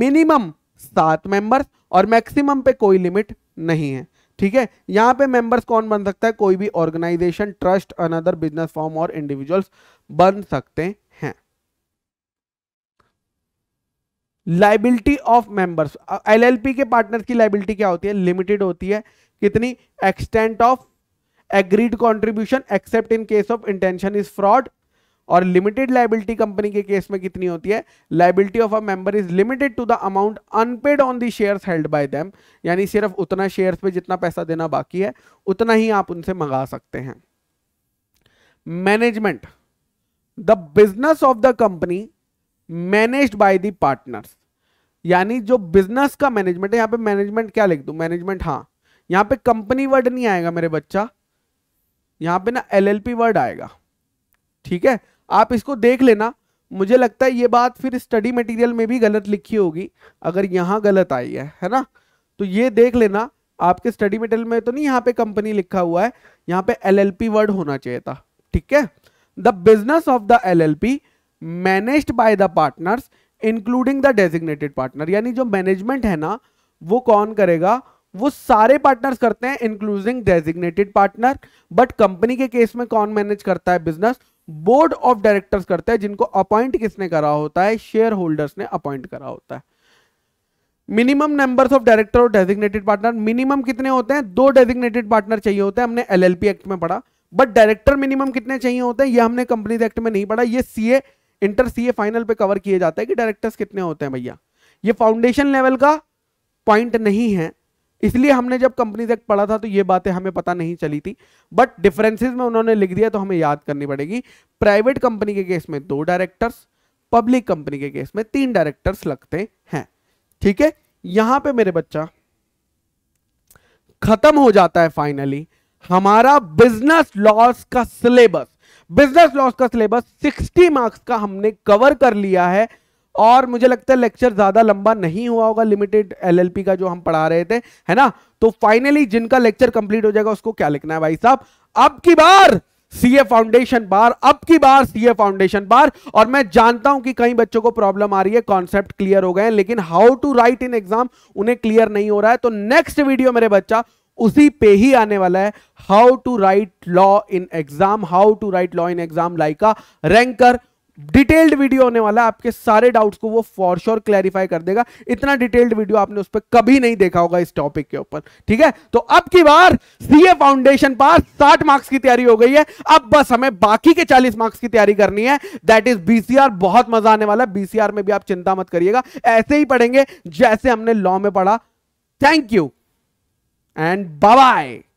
मिनिमम सात मेंबर्स और मैक्सिमम पे कोई लिमिट नहीं है ठीक है यहाँ पे मेंबर्स कौन बन सकता है कोई भी organisation trust another business form और इंडिविजुअल्स बन सकते हैं लाइबिलिटी ऑफ मेंबर्स एलएलपी के पार्टनर्स की लाइबिलिटी क्या होती है लिमिटेड होती है कितनी extent of agreed contribution except in case of intention is fraud और लिमिटेड लाइबिलिटी कंपनी के केस में कितनी होती है liability of a member is limited to the amount unpaid on the shares held by them यानी सिर्फ उतना shares पे जितना पैसा देना बाकी है उतना ही आप उनसे मंगा सकते हैं management the business of the company managed by the partners यानी जो बिजनेस का मैनेजमेंट है यहां पर मैनेजमेंट क्या लिख दू मैनेजमेंट हाँ यहां पर कंपनी वर्ड नहीं आएगा मेरे बच्चा यहाँ पे ना एलएलपी वर्ड आएगा ठीक है आप इसको देख लेना मुझे लगता है ये बात फिर स्टडी मटेरियल में भी गलत लिखी होगी अगर यहाँ गलत आई है है ना तो ये देख लेना आपके स्टडी मटेरियल में तो नहीं यहाँ पे कंपनी लिखा हुआ है यहाँ पे एलएलपी वर्ड होना चाहिए था ठीक है the business of the LLP managed by the partners including the designated partner यानी जो मैनेजमेंट है ना वो कौन करेगा वो सारे पार्टनर्स करते हैं including designated partner but company के केस में कौन मैनेज करता है बिजनेस बोर्ड ऑफ डायरेक्टर्स करते हैं जिनको अपॉइंट किसने करा होता है शेयर होल्डर्स ने अपॉइंट करा होता है मिनिमम नंबर्स ऑफ डायरेक्टर और डेजिग्नेटेड पार्टनर मिनिमम कितने होते हैं दो डेजिग्नेटेड पार्टनर चाहिए होते हैं हमने एलएलपी एक्ट में पढ़ा बट डायरेक्टर मिनिमम कितने चाहिए होते हैं यह हमने कंपनी एक्ट में नहीं पढ़ा ये सीए इंटर सीए फाइनल पे कवर किए जाता है कि डायरेक्टर्स कितने होते हैं भैया ये फाउंडेशन लेवल का पॉइंट नहीं है इसलिए हमने जब कंपनीज एक्ट पढ़ा था तो ये बातें हमें पता नहीं चली थी बट डिफरेंसेस में उन्होंने लिख दिया तो हमें याद करनी पड़ेगी प्राइवेट कंपनी के केस में दो डायरेक्टर्स पब्लिक कंपनी के केस में तीन डायरेक्टर्स लगते हैं ठीक है यहां पे मेरे बच्चा खत्म हो जाता है फाइनली हमारा बिजनेस लॉस का सिलेबस बिजनेस लॉस का सिलेबस 60 मार्क्स का हमने कवर कर लिया है और मुझे लगता है लेक्चर ज़्यादा लंबा नहीं हुआ होगा लिमिटेड एलएलपी का जो हम पढ़ा रहे थे है ना तो फाइनली जिनका लेक्चर कंप्लीट हो जाएगा उसको क्या लिखना है भाई साहब अब की बार सीए फाउंडेशन बार अब की बार सीए फाउंडेशन बार और मैं जानता हूं कि कई बच्चों को प्रॉब्लम आ रही है कॉन्सेप्ट क्लियर हो गए हैं लेकिन how to write in exam उन्हें क्लियर नहीं हो रहा है तो नेक्स्ट वीडियो मेरे बच्चा उसी पे ही आने वाला है how to write law in exam how to write law in exam like a ranker detailed video होने वाला है आपके सारे डाउट्स को वो फॉर श्योर क्लैरिफाई कर देगा इतना डिटेल्ड वीडियो आपने उस पर कभी नहीं देखा होगा इस टॉपिक के ऊपर ठीक है तो अब की बार सीए फाउंडेशन पास साठ मार्क्स की तैयारी हो गई है अब बस हमें बाकी के चालीस मार्क्स की तैयारी करनी है दैट इज बीसीआर बहुत मजा आने वाला है बीसीआर में भी आप चिंता मत करिएगा ऐसे ही पढ़ेंगे जैसे हमने लॉ में पढ़ा थैंक यू एंड बाय